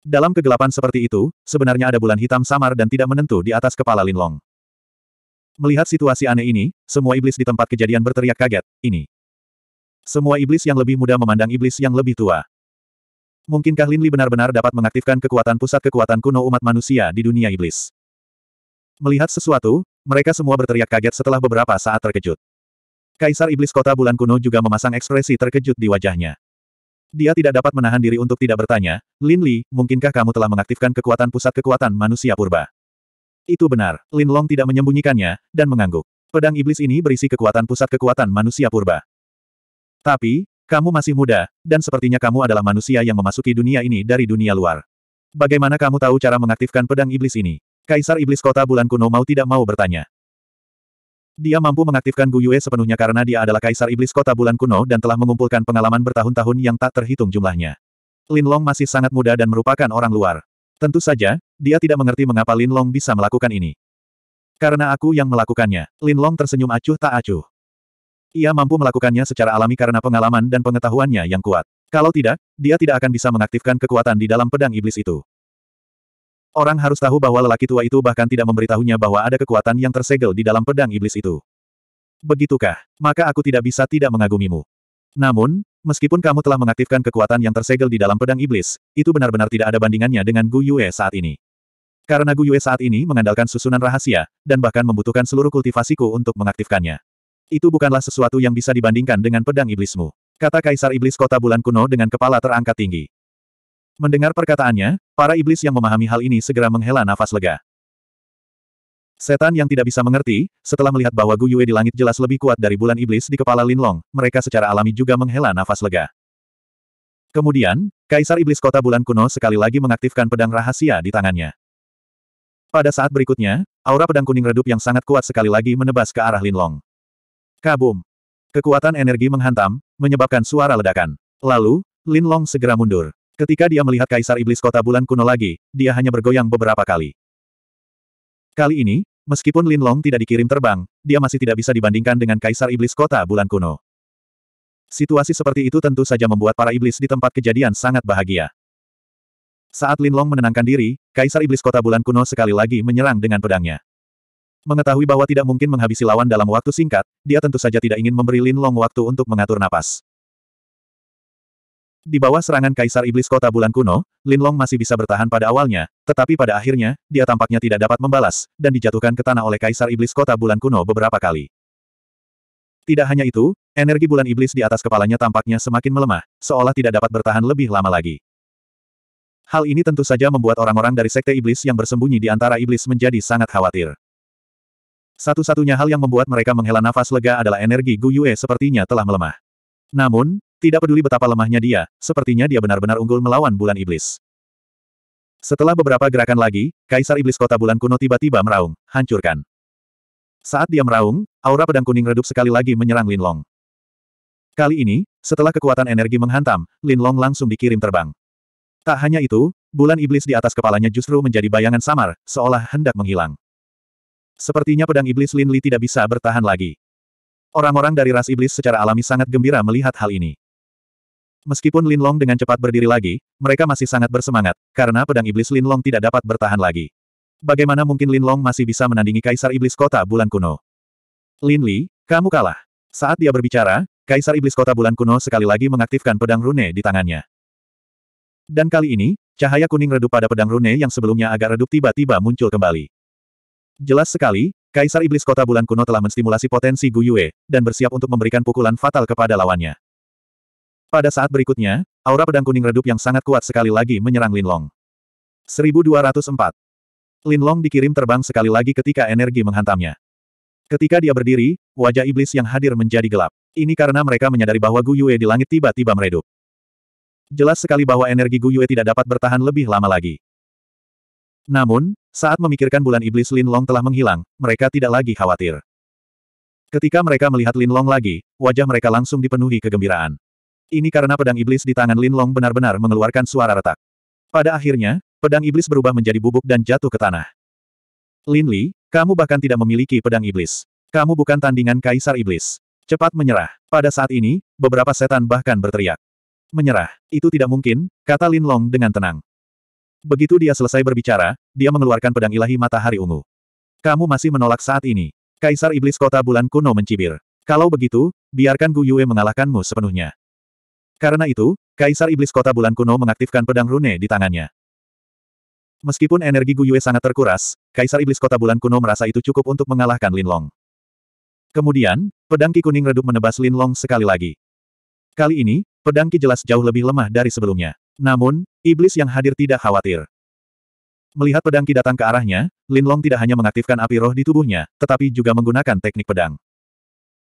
Dalam kegelapan seperti itu, sebenarnya ada bulan hitam samar dan tidak menentu di atas kepala Lin Long. Melihat situasi aneh ini, semua iblis di tempat kejadian berteriak kaget, ini. Semua iblis yang lebih muda memandang iblis yang lebih tua. Mungkinkah Lin Li benar-benar dapat mengaktifkan kekuatan pusat kekuatan kuno umat manusia di dunia iblis? Melihat sesuatu, mereka semua berteriak kaget setelah beberapa saat terkejut. Kaisar Iblis Kota Bulan Kuno juga memasang ekspresi terkejut di wajahnya. Dia tidak dapat menahan diri untuk tidak bertanya, Lin Li, mungkinkah kamu telah mengaktifkan kekuatan pusat kekuatan manusia purba? Itu benar, Lin Long tidak menyembunyikannya, dan mengangguk. Pedang iblis ini berisi kekuatan pusat kekuatan manusia purba. Tapi, kamu masih muda, dan sepertinya kamu adalah manusia yang memasuki dunia ini dari dunia luar. Bagaimana kamu tahu cara mengaktifkan pedang iblis ini? Kaisar Iblis Kota Bulan Kuno mau tidak mau bertanya. Dia mampu mengaktifkan Gu Yue sepenuhnya karena dia adalah kaisar iblis kota bulan kuno dan telah mengumpulkan pengalaman bertahun-tahun yang tak terhitung jumlahnya. Lin Long masih sangat muda dan merupakan orang luar. Tentu saja, dia tidak mengerti mengapa Lin Long bisa melakukan ini. Karena aku yang melakukannya, Lin Long tersenyum acuh tak acuh. Ia mampu melakukannya secara alami karena pengalaman dan pengetahuannya yang kuat. Kalau tidak, dia tidak akan bisa mengaktifkan kekuatan di dalam pedang iblis itu. Orang harus tahu bahwa lelaki tua itu bahkan tidak memberitahunya bahwa ada kekuatan yang tersegel di dalam pedang iblis itu. Begitukah? Maka aku tidak bisa tidak mengagumimu. Namun, Meskipun kamu telah mengaktifkan kekuatan yang tersegel di dalam pedang iblis, itu benar-benar tidak ada bandingannya dengan Gu Yue saat ini. Karena Gu Yue saat ini mengandalkan susunan rahasia, dan bahkan membutuhkan seluruh kultivasiku untuk mengaktifkannya. Itu bukanlah sesuatu yang bisa dibandingkan dengan pedang iblismu. Kata Kaisar Iblis Kota Bulan Kuno dengan kepala terangkat tinggi. Mendengar perkataannya, para iblis yang memahami hal ini segera menghela nafas lega. Setan yang tidak bisa mengerti, setelah melihat bahwa Gu Yue di langit jelas lebih kuat dari bulan iblis di kepala Lin Long, mereka secara alami juga menghela nafas lega. Kemudian, Kaisar Iblis Kota Bulan Kuno sekali lagi mengaktifkan pedang rahasia di tangannya. Pada saat berikutnya, aura pedang kuning redup yang sangat kuat sekali lagi menebas ke arah Lin Long. Kabum! Kekuatan energi menghantam, menyebabkan suara ledakan. Lalu, Lin Long segera mundur. Ketika dia melihat Kaisar Iblis Kota Bulan Kuno lagi, dia hanya bergoyang beberapa kali. Kali ini, meskipun Lin Long tidak dikirim terbang, dia masih tidak bisa dibandingkan dengan Kaisar Iblis Kota Bulan Kuno. Situasi seperti itu tentu saja membuat para iblis di tempat kejadian sangat bahagia. Saat Lin Long menenangkan diri, Kaisar Iblis Kota Bulan Kuno sekali lagi menyerang dengan pedangnya. Mengetahui bahwa tidak mungkin menghabisi lawan dalam waktu singkat, dia tentu saja tidak ingin memberi Lin Long waktu untuk mengatur napas. Di bawah serangan Kaisar Iblis Kota Bulan Kuno, Lin Long masih bisa bertahan pada awalnya, tetapi pada akhirnya, dia tampaknya tidak dapat membalas, dan dijatuhkan ke tanah oleh Kaisar Iblis Kota Bulan Kuno beberapa kali. Tidak hanya itu, energi bulan iblis di atas kepalanya tampaknya semakin melemah, seolah tidak dapat bertahan lebih lama lagi. Hal ini tentu saja membuat orang-orang dari sekte iblis yang bersembunyi di antara iblis menjadi sangat khawatir. Satu-satunya hal yang membuat mereka menghela nafas lega adalah energi Gu Yue sepertinya telah melemah. Namun, tidak peduli betapa lemahnya dia, sepertinya dia benar-benar unggul melawan bulan iblis. Setelah beberapa gerakan lagi, Kaisar Iblis Kota Bulan Kuno tiba-tiba meraung, hancurkan. Saat dia meraung, aura pedang kuning redup sekali lagi menyerang Lin Long. Kali ini, setelah kekuatan energi menghantam, Lin Long langsung dikirim terbang. Tak hanya itu, bulan iblis di atas kepalanya justru menjadi bayangan samar, seolah hendak menghilang. Sepertinya pedang iblis Lin Li tidak bisa bertahan lagi. Orang-orang dari ras iblis secara alami sangat gembira melihat hal ini. Meskipun Lin Long dengan cepat berdiri lagi, mereka masih sangat bersemangat, karena pedang iblis Lin Long tidak dapat bertahan lagi. Bagaimana mungkin Lin Long masih bisa menandingi Kaisar Iblis Kota Bulan Kuno? Lin Li, kamu kalah. Saat dia berbicara, Kaisar Iblis Kota Bulan Kuno sekali lagi mengaktifkan pedang rune di tangannya. Dan kali ini, cahaya kuning redup pada pedang rune yang sebelumnya agak redup tiba-tiba muncul kembali. Jelas sekali, Kaisar Iblis Kota Bulan Kuno telah menstimulasi potensi Gu Yue, dan bersiap untuk memberikan pukulan fatal kepada lawannya. Pada saat berikutnya, aura pedang kuning redup yang sangat kuat sekali lagi menyerang Linlong. 1204. Linlong dikirim terbang sekali lagi ketika energi menghantamnya. Ketika dia berdiri, wajah iblis yang hadir menjadi gelap. Ini karena mereka menyadari bahwa Gu Yue di langit tiba-tiba meredup. Jelas sekali bahwa energi Gu Yue tidak dapat bertahan lebih lama lagi. Namun, saat memikirkan bulan iblis Lin Long telah menghilang, mereka tidak lagi khawatir. Ketika mereka melihat Lin Long lagi, wajah mereka langsung dipenuhi kegembiraan. Ini karena pedang iblis di tangan Lin Long benar-benar mengeluarkan suara retak. Pada akhirnya, pedang iblis berubah menjadi bubuk dan jatuh ke tanah. Lin Li, kamu bahkan tidak memiliki pedang iblis. Kamu bukan tandingan kaisar iblis. Cepat menyerah. Pada saat ini, beberapa setan bahkan berteriak. Menyerah, itu tidak mungkin, kata Lin Long dengan tenang. Begitu dia selesai berbicara, dia mengeluarkan pedang ilahi matahari ungu. Kamu masih menolak saat ini. Kaisar Iblis Kota Bulan Kuno mencibir. Kalau begitu, biarkan Gu Yue mengalahkanmu sepenuhnya. Karena itu, Kaisar Iblis Kota Bulan Kuno mengaktifkan pedang rune di tangannya. Meskipun energi Gu Yue sangat terkuras, Kaisar Iblis Kota Bulan Kuno merasa itu cukup untuk mengalahkan Lin Long. Kemudian, pedang Ki Kuning redup menebas Lin Long sekali lagi. Kali ini, pedang Ki jelas jauh lebih lemah dari sebelumnya. Namun, iblis yang hadir tidak khawatir. Melihat pedang Ki datang ke arahnya, Lin Long tidak hanya mengaktifkan api roh di tubuhnya, tetapi juga menggunakan teknik pedang.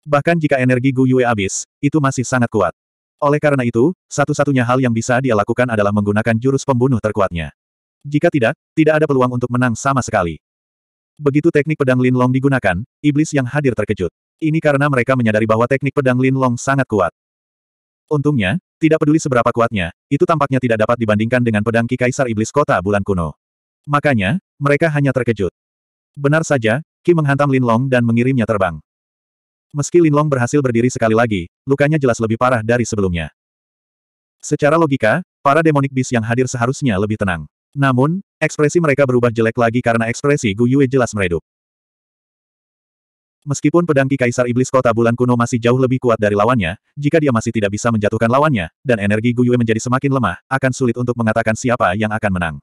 Bahkan jika energi Gu Yue habis, itu masih sangat kuat. Oleh karena itu, satu-satunya hal yang bisa dia lakukan adalah menggunakan jurus pembunuh terkuatnya. Jika tidak, tidak ada peluang untuk menang sama sekali. Begitu teknik pedang Lin Long digunakan, iblis yang hadir terkejut. Ini karena mereka menyadari bahwa teknik pedang Lin Long sangat kuat. Untungnya, tidak peduli seberapa kuatnya, itu tampaknya tidak dapat dibandingkan dengan pedang Ki Kaisar Iblis Kota Bulan Kuno. Makanya, mereka hanya terkejut. Benar saja, Ki menghantam Lin Long dan mengirimnya terbang. Meski Linlong berhasil berdiri sekali lagi, lukanya jelas lebih parah dari sebelumnya. Secara logika, para demonik bis yang hadir seharusnya lebih tenang. Namun, ekspresi mereka berubah jelek lagi karena ekspresi Gu Yue jelas meredup. Meskipun pedang Ki Kaisar Iblis Kota Bulan Kuno masih jauh lebih kuat dari lawannya, jika dia masih tidak bisa menjatuhkan lawannya, dan energi Gu Yue menjadi semakin lemah, akan sulit untuk mengatakan siapa yang akan menang.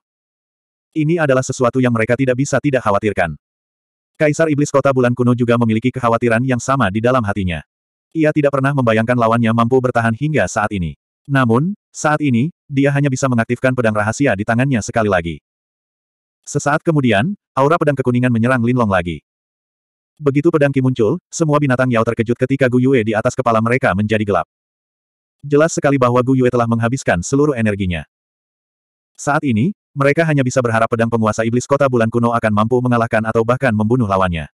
Ini adalah sesuatu yang mereka tidak bisa tidak khawatirkan. Kaisar Iblis Kota Bulan Kuno juga memiliki kekhawatiran yang sama di dalam hatinya. Ia tidak pernah membayangkan lawannya mampu bertahan hingga saat ini. Namun, saat ini, dia hanya bisa mengaktifkan pedang rahasia di tangannya sekali lagi. Sesaat kemudian, aura pedang kekuningan menyerang Linlong lagi. Begitu pedang Ki muncul, semua binatang Yao terkejut ketika Gu Yue di atas kepala mereka menjadi gelap. Jelas sekali bahwa Gu Yue telah menghabiskan seluruh energinya. Saat ini, mereka hanya bisa berharap pedang penguasa iblis kota bulan kuno akan mampu mengalahkan atau bahkan membunuh lawannya.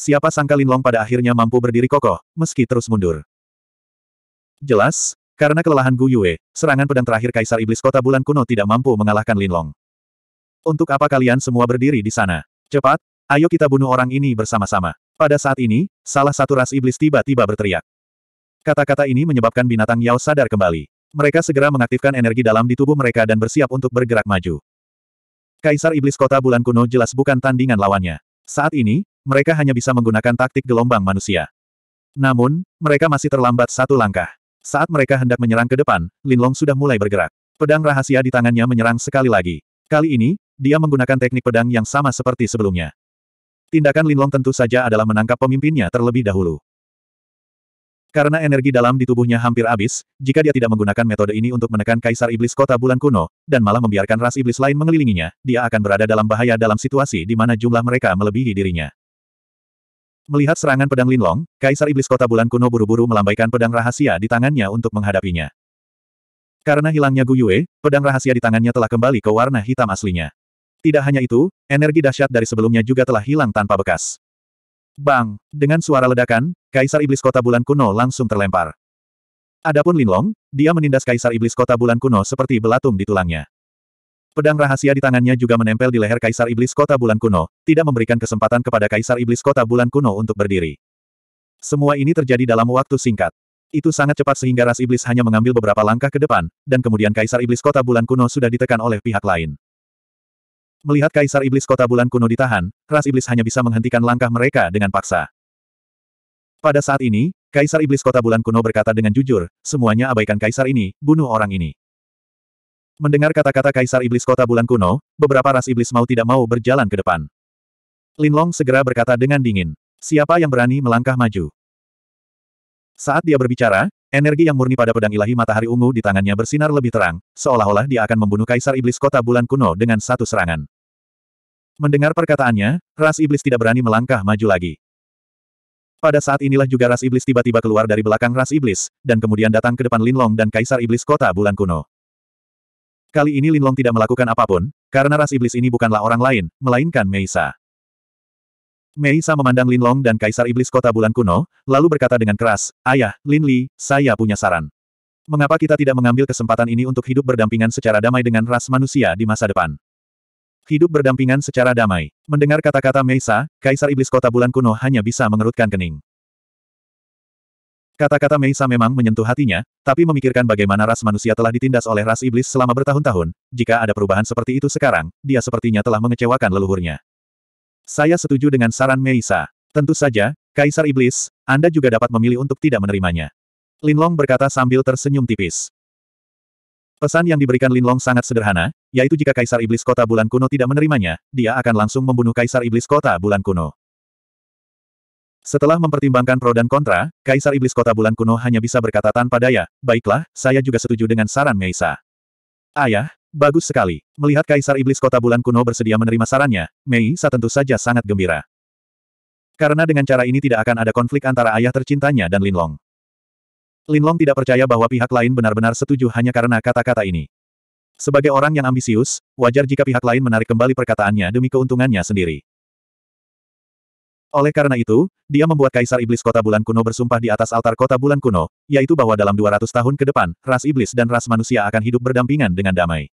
Siapa sangka Linlong pada akhirnya mampu berdiri kokoh, meski terus mundur. Jelas, karena kelelahan Gu Yue, serangan pedang terakhir Kaisar Iblis Kota Bulan Kuno tidak mampu mengalahkan Linlong. Untuk apa kalian semua berdiri di sana? Cepat, ayo kita bunuh orang ini bersama-sama. Pada saat ini, salah satu ras iblis tiba-tiba berteriak. Kata-kata ini menyebabkan binatang Yao sadar kembali. Mereka segera mengaktifkan energi dalam di tubuh mereka dan bersiap untuk bergerak maju. Kaisar Iblis Kota Bulan Kuno jelas bukan tandingan lawannya. Saat ini, mereka hanya bisa menggunakan taktik gelombang manusia. Namun, mereka masih terlambat satu langkah. Saat mereka hendak menyerang ke depan, Linlong sudah mulai bergerak. Pedang rahasia di tangannya menyerang sekali lagi. Kali ini, dia menggunakan teknik pedang yang sama seperti sebelumnya. Tindakan Linlong tentu saja adalah menangkap pemimpinnya terlebih dahulu. Karena energi dalam di tubuhnya hampir habis, jika dia tidak menggunakan metode ini untuk menekan Kaisar Iblis Kota Bulan Kuno, dan malah membiarkan ras iblis lain mengelilinginya, dia akan berada dalam bahaya dalam situasi di mana jumlah mereka melebihi dirinya. Melihat serangan pedang Linlong, Kaisar Iblis Kota Bulan Kuno buru-buru melambaikan pedang rahasia di tangannya untuk menghadapinya. Karena hilangnya Gu Yue, pedang rahasia di tangannya telah kembali ke warna hitam aslinya. Tidak hanya itu, energi dahsyat dari sebelumnya juga telah hilang tanpa bekas. Bang! Dengan suara ledakan, Kaisar Iblis Kota Bulan Kuno langsung terlempar. Adapun Linlong, dia menindas Kaisar Iblis Kota Bulan Kuno seperti belatung di tulangnya. Pedang rahasia di tangannya juga menempel di leher Kaisar Iblis Kota Bulan Kuno, tidak memberikan kesempatan kepada Kaisar Iblis Kota Bulan Kuno untuk berdiri. Semua ini terjadi dalam waktu singkat. Itu sangat cepat sehingga ras iblis hanya mengambil beberapa langkah ke depan, dan kemudian Kaisar Iblis Kota Bulan Kuno sudah ditekan oleh pihak lain. Melihat Kaisar Iblis Kota Bulan kuno ditahan, ras iblis hanya bisa menghentikan langkah mereka dengan paksa. Pada saat ini, Kaisar Iblis Kota Bulan kuno berkata dengan jujur, semuanya abaikan Kaisar ini, bunuh orang ini. Mendengar kata-kata Kaisar Iblis Kota Bulan kuno, beberapa ras iblis mau tidak mau berjalan ke depan. Linlong segera berkata dengan dingin, siapa yang berani melangkah maju? Saat dia berbicara, Energi yang murni pada pedang ilahi matahari ungu di tangannya bersinar lebih terang, seolah-olah dia akan membunuh kaisar iblis kota bulan kuno dengan satu serangan. Mendengar perkataannya, ras iblis tidak berani melangkah maju lagi. Pada saat inilah juga ras iblis tiba-tiba keluar dari belakang ras iblis, dan kemudian datang ke depan Linlong dan kaisar iblis kota bulan kuno. Kali ini Linlong tidak melakukan apapun, karena ras iblis ini bukanlah orang lain, melainkan Meisa. Meisa memandang Linlong dan kaisar iblis kota bulan kuno, lalu berkata dengan keras, Ayah, Linli, saya punya saran. Mengapa kita tidak mengambil kesempatan ini untuk hidup berdampingan secara damai dengan ras manusia di masa depan? Hidup berdampingan secara damai. Mendengar kata-kata Meisa, Kaisar Iblis Kota Bulan Kuno hanya bisa mengerutkan kening. Kata-kata Meisa memang menyentuh hatinya, tapi memikirkan bagaimana ras manusia telah ditindas oleh ras iblis selama bertahun-tahun, jika ada perubahan seperti itu sekarang, dia sepertinya telah mengecewakan leluhurnya. Saya setuju dengan saran Meisa. Tentu saja, Kaisar Iblis, Anda juga dapat memilih untuk tidak menerimanya. Linlong berkata sambil tersenyum tipis. Pesan yang diberikan Lin Long sangat sederhana, yaitu jika Kaisar Iblis Kota Bulan Kuno tidak menerimanya, dia akan langsung membunuh Kaisar Iblis Kota Bulan Kuno. Setelah mempertimbangkan pro dan kontra, Kaisar Iblis Kota Bulan Kuno hanya bisa berkata tanpa daya, baiklah, saya juga setuju dengan saran Meisa. Ayah, bagus sekali. Melihat Kaisar Iblis Kota Bulan Kuno bersedia menerima sarannya, Meisa tentu saja sangat gembira. Karena dengan cara ini tidak akan ada konflik antara ayah tercintanya dan Linlong. Linlong tidak percaya bahwa pihak lain benar-benar setuju hanya karena kata-kata ini. Sebagai orang yang ambisius, wajar jika pihak lain menarik kembali perkataannya demi keuntungannya sendiri. Oleh karena itu, dia membuat Kaisar Iblis Kota Bulan Kuno bersumpah di atas altar Kota Bulan Kuno, yaitu bahwa dalam 200 tahun ke depan, ras iblis dan ras manusia akan hidup berdampingan dengan damai.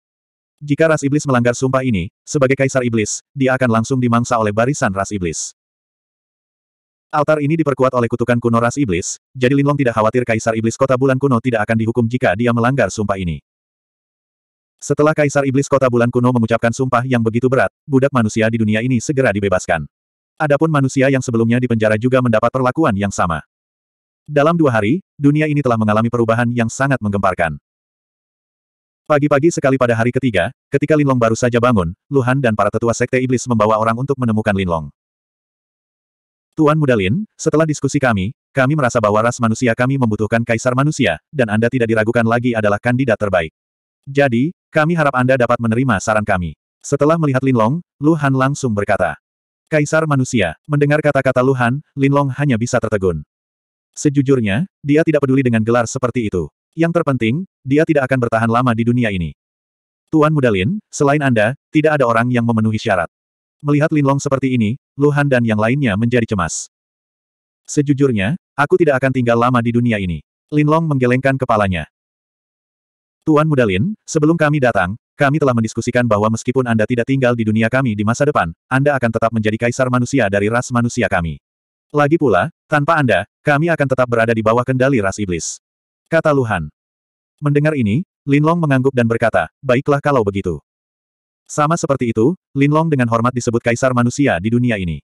Jika ras iblis melanggar sumpah ini, sebagai Kaisar Iblis, dia akan langsung dimangsa oleh barisan ras iblis. Altar ini diperkuat oleh kutukan kuno ras iblis, jadi Linlong tidak khawatir Kaisar Iblis Kota Bulan Kuno tidak akan dihukum jika dia melanggar sumpah ini. Setelah Kaisar Iblis Kota Bulan Kuno mengucapkan sumpah yang begitu berat, budak manusia di dunia ini segera dibebaskan. Adapun manusia yang sebelumnya dipenjara juga mendapat perlakuan yang sama. Dalam dua hari, dunia ini telah mengalami perubahan yang sangat menggemparkan. Pagi-pagi sekali pada hari ketiga, ketika Linlong baru saja bangun, Luhan dan para tetua sekte iblis membawa orang untuk menemukan Linlong. Tuan Mudalin, setelah diskusi kami, kami merasa bahwa ras manusia kami membutuhkan kaisar manusia, dan Anda tidak diragukan lagi adalah kandidat terbaik. Jadi, kami harap Anda dapat menerima saran kami. Setelah melihat Linlong, Lu Han langsung berkata, Kaisar manusia, mendengar kata-kata Lu Han, Long hanya bisa tertegun. Sejujurnya, dia tidak peduli dengan gelar seperti itu. Yang terpenting, dia tidak akan bertahan lama di dunia ini. Tuan Mudalin, selain Anda, tidak ada orang yang memenuhi syarat. Melihat Linlong seperti ini, Luhan dan yang lainnya menjadi cemas. Sejujurnya, aku tidak akan tinggal lama di dunia ini. Linlong menggelengkan kepalanya. Tuan Muda Lin, sebelum kami datang, kami telah mendiskusikan bahwa meskipun Anda tidak tinggal di dunia kami di masa depan, Anda akan tetap menjadi kaisar manusia dari ras manusia kami. Lagi pula, tanpa Anda, kami akan tetap berada di bawah kendali ras iblis. Kata Luhan. Mendengar ini, Linlong mengangguk dan berkata, baiklah kalau begitu. Sama seperti itu, Linlong dengan hormat disebut kaisar manusia di dunia ini.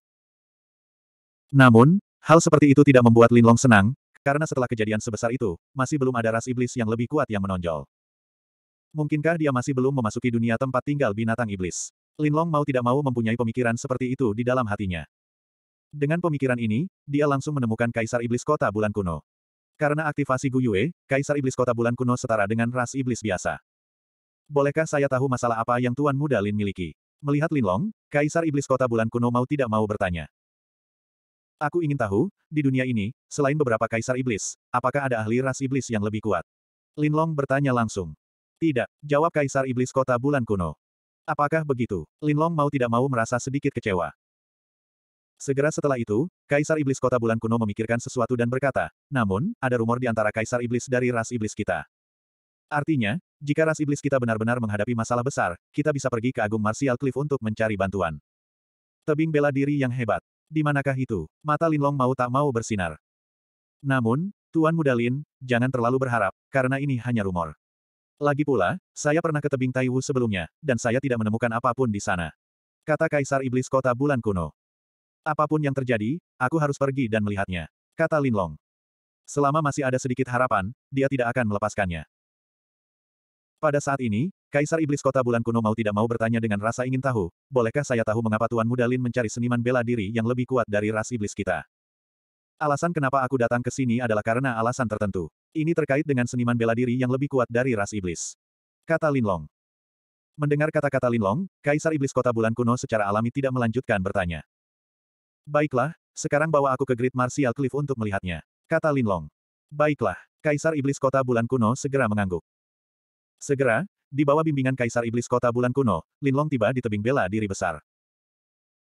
Namun, hal seperti itu tidak membuat Linlong senang, karena setelah kejadian sebesar itu, masih belum ada ras iblis yang lebih kuat yang menonjol. Mungkinkah dia masih belum memasuki dunia tempat tinggal binatang iblis? Linlong mau tidak mau mempunyai pemikiran seperti itu di dalam hatinya. Dengan pemikiran ini, dia langsung menemukan kaisar iblis kota bulan kuno. Karena aktivasi Gu Yue, kaisar iblis kota bulan kuno setara dengan ras iblis biasa. Bolehkah saya tahu masalah apa yang Tuan Muda Lin miliki? Melihat Linlong, Kaisar Iblis Kota Bulan Kuno mau tidak mau bertanya. Aku ingin tahu, di dunia ini, selain beberapa Kaisar Iblis, apakah ada ahli ras Iblis yang lebih kuat? Linlong bertanya langsung. Tidak, jawab Kaisar Iblis Kota Bulan Kuno. Apakah begitu? Linlong mau tidak mau merasa sedikit kecewa. Segera setelah itu, Kaisar Iblis Kota Bulan Kuno memikirkan sesuatu dan berkata, namun, ada rumor di antara Kaisar Iblis dari ras Iblis kita. Artinya, jika ras iblis kita benar-benar menghadapi masalah besar, kita bisa pergi ke Agung Martial Cliff untuk mencari bantuan. Tebing bela diri yang hebat. Di manakah itu? Mata Linlong mau tak mau bersinar. Namun, Tuan Muda Lin, jangan terlalu berharap, karena ini hanya rumor. Lagi pula, saya pernah ke tebing Taiwu sebelumnya, dan saya tidak menemukan apapun di sana. Kata Kaisar Iblis Kota Bulan Kuno. Apapun yang terjadi, aku harus pergi dan melihatnya. Kata Linlong. Selama masih ada sedikit harapan, dia tidak akan melepaskannya. Pada saat ini, Kaisar Iblis Kota Bulan Kuno mau tidak mau bertanya dengan rasa ingin tahu, bolehkah saya tahu mengapa Tuan Muda Lin mencari seniman bela diri yang lebih kuat dari ras iblis kita? Alasan kenapa aku datang ke sini adalah karena alasan tertentu. Ini terkait dengan seniman bela diri yang lebih kuat dari ras iblis. Kata Lin Long. Mendengar kata-kata Lin Long, Kaisar Iblis Kota Bulan Kuno secara alami tidak melanjutkan bertanya. Baiklah, sekarang bawa aku ke Great Martial Cliff untuk melihatnya. Kata Lin Long. Baiklah, Kaisar Iblis Kota Bulan Kuno segera mengangguk. Segera, di bawah bimbingan Kaisar Iblis Kota Bulan Kuno, Linlong tiba di tebing bela diri besar.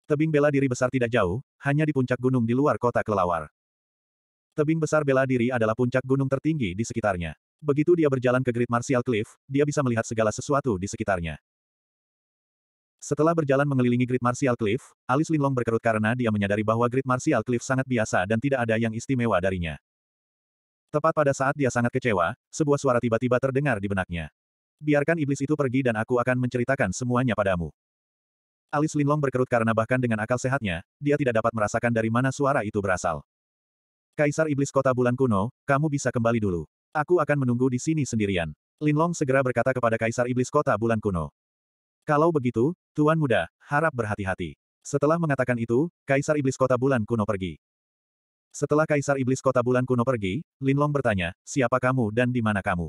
Tebing bela diri besar tidak jauh, hanya di puncak gunung di luar kota kelelawar. Tebing besar bela diri adalah puncak gunung tertinggi di sekitarnya. Begitu dia berjalan ke Great Martial Cliff, dia bisa melihat segala sesuatu di sekitarnya. Setelah berjalan mengelilingi Great Martial Cliff, alis Linlong berkerut karena dia menyadari bahwa Great Martial Cliff sangat biasa dan tidak ada yang istimewa darinya. Tepat pada saat dia sangat kecewa, sebuah suara tiba-tiba terdengar di benaknya. Biarkan iblis itu pergi dan aku akan menceritakan semuanya padamu. Alis Linlong berkerut karena bahkan dengan akal sehatnya, dia tidak dapat merasakan dari mana suara itu berasal. Kaisar Iblis Kota Bulan Kuno, kamu bisa kembali dulu. Aku akan menunggu di sini sendirian. Linlong segera berkata kepada Kaisar Iblis Kota Bulan Kuno. Kalau begitu, Tuan Muda, harap berhati-hati. Setelah mengatakan itu, Kaisar Iblis Kota Bulan Kuno pergi. Setelah Kaisar Iblis Kota Bulan Kuno pergi, Linlong bertanya, siapa kamu dan di mana kamu?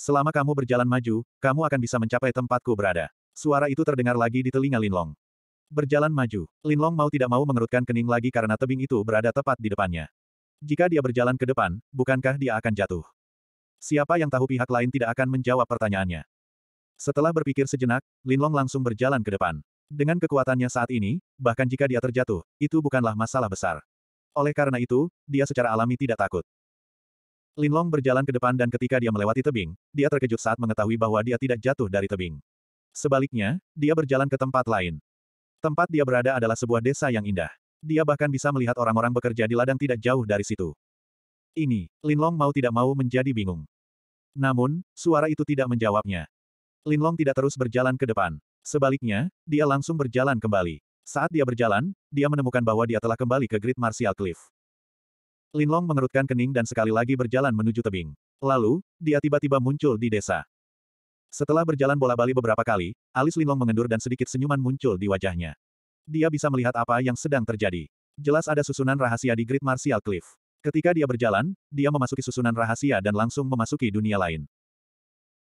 Selama kamu berjalan maju, kamu akan bisa mencapai tempatku berada. Suara itu terdengar lagi di telinga Linlong. Berjalan maju, Linlong mau tidak mau mengerutkan kening lagi karena tebing itu berada tepat di depannya. Jika dia berjalan ke depan, bukankah dia akan jatuh? Siapa yang tahu pihak lain tidak akan menjawab pertanyaannya. Setelah berpikir sejenak, Linlong langsung berjalan ke depan. Dengan kekuatannya saat ini, bahkan jika dia terjatuh, itu bukanlah masalah besar. Oleh karena itu, dia secara alami tidak takut. Linlong berjalan ke depan dan ketika dia melewati tebing, dia terkejut saat mengetahui bahwa dia tidak jatuh dari tebing. Sebaliknya, dia berjalan ke tempat lain. Tempat dia berada adalah sebuah desa yang indah. Dia bahkan bisa melihat orang-orang bekerja di ladang tidak jauh dari situ. Ini, Linlong mau tidak mau menjadi bingung. Namun, suara itu tidak menjawabnya. Linlong tidak terus berjalan ke depan. Sebaliknya, dia langsung berjalan kembali. Saat dia berjalan, dia menemukan bahwa dia telah kembali ke Great Martial Cliff. Linlong mengerutkan kening dan sekali lagi berjalan menuju tebing. Lalu, dia tiba-tiba muncul di desa. Setelah berjalan bola-bali beberapa kali, alis Linlong mengendur dan sedikit senyuman muncul di wajahnya. Dia bisa melihat apa yang sedang terjadi. Jelas ada susunan rahasia di Great Martial Cliff. Ketika dia berjalan, dia memasuki susunan rahasia dan langsung memasuki dunia lain.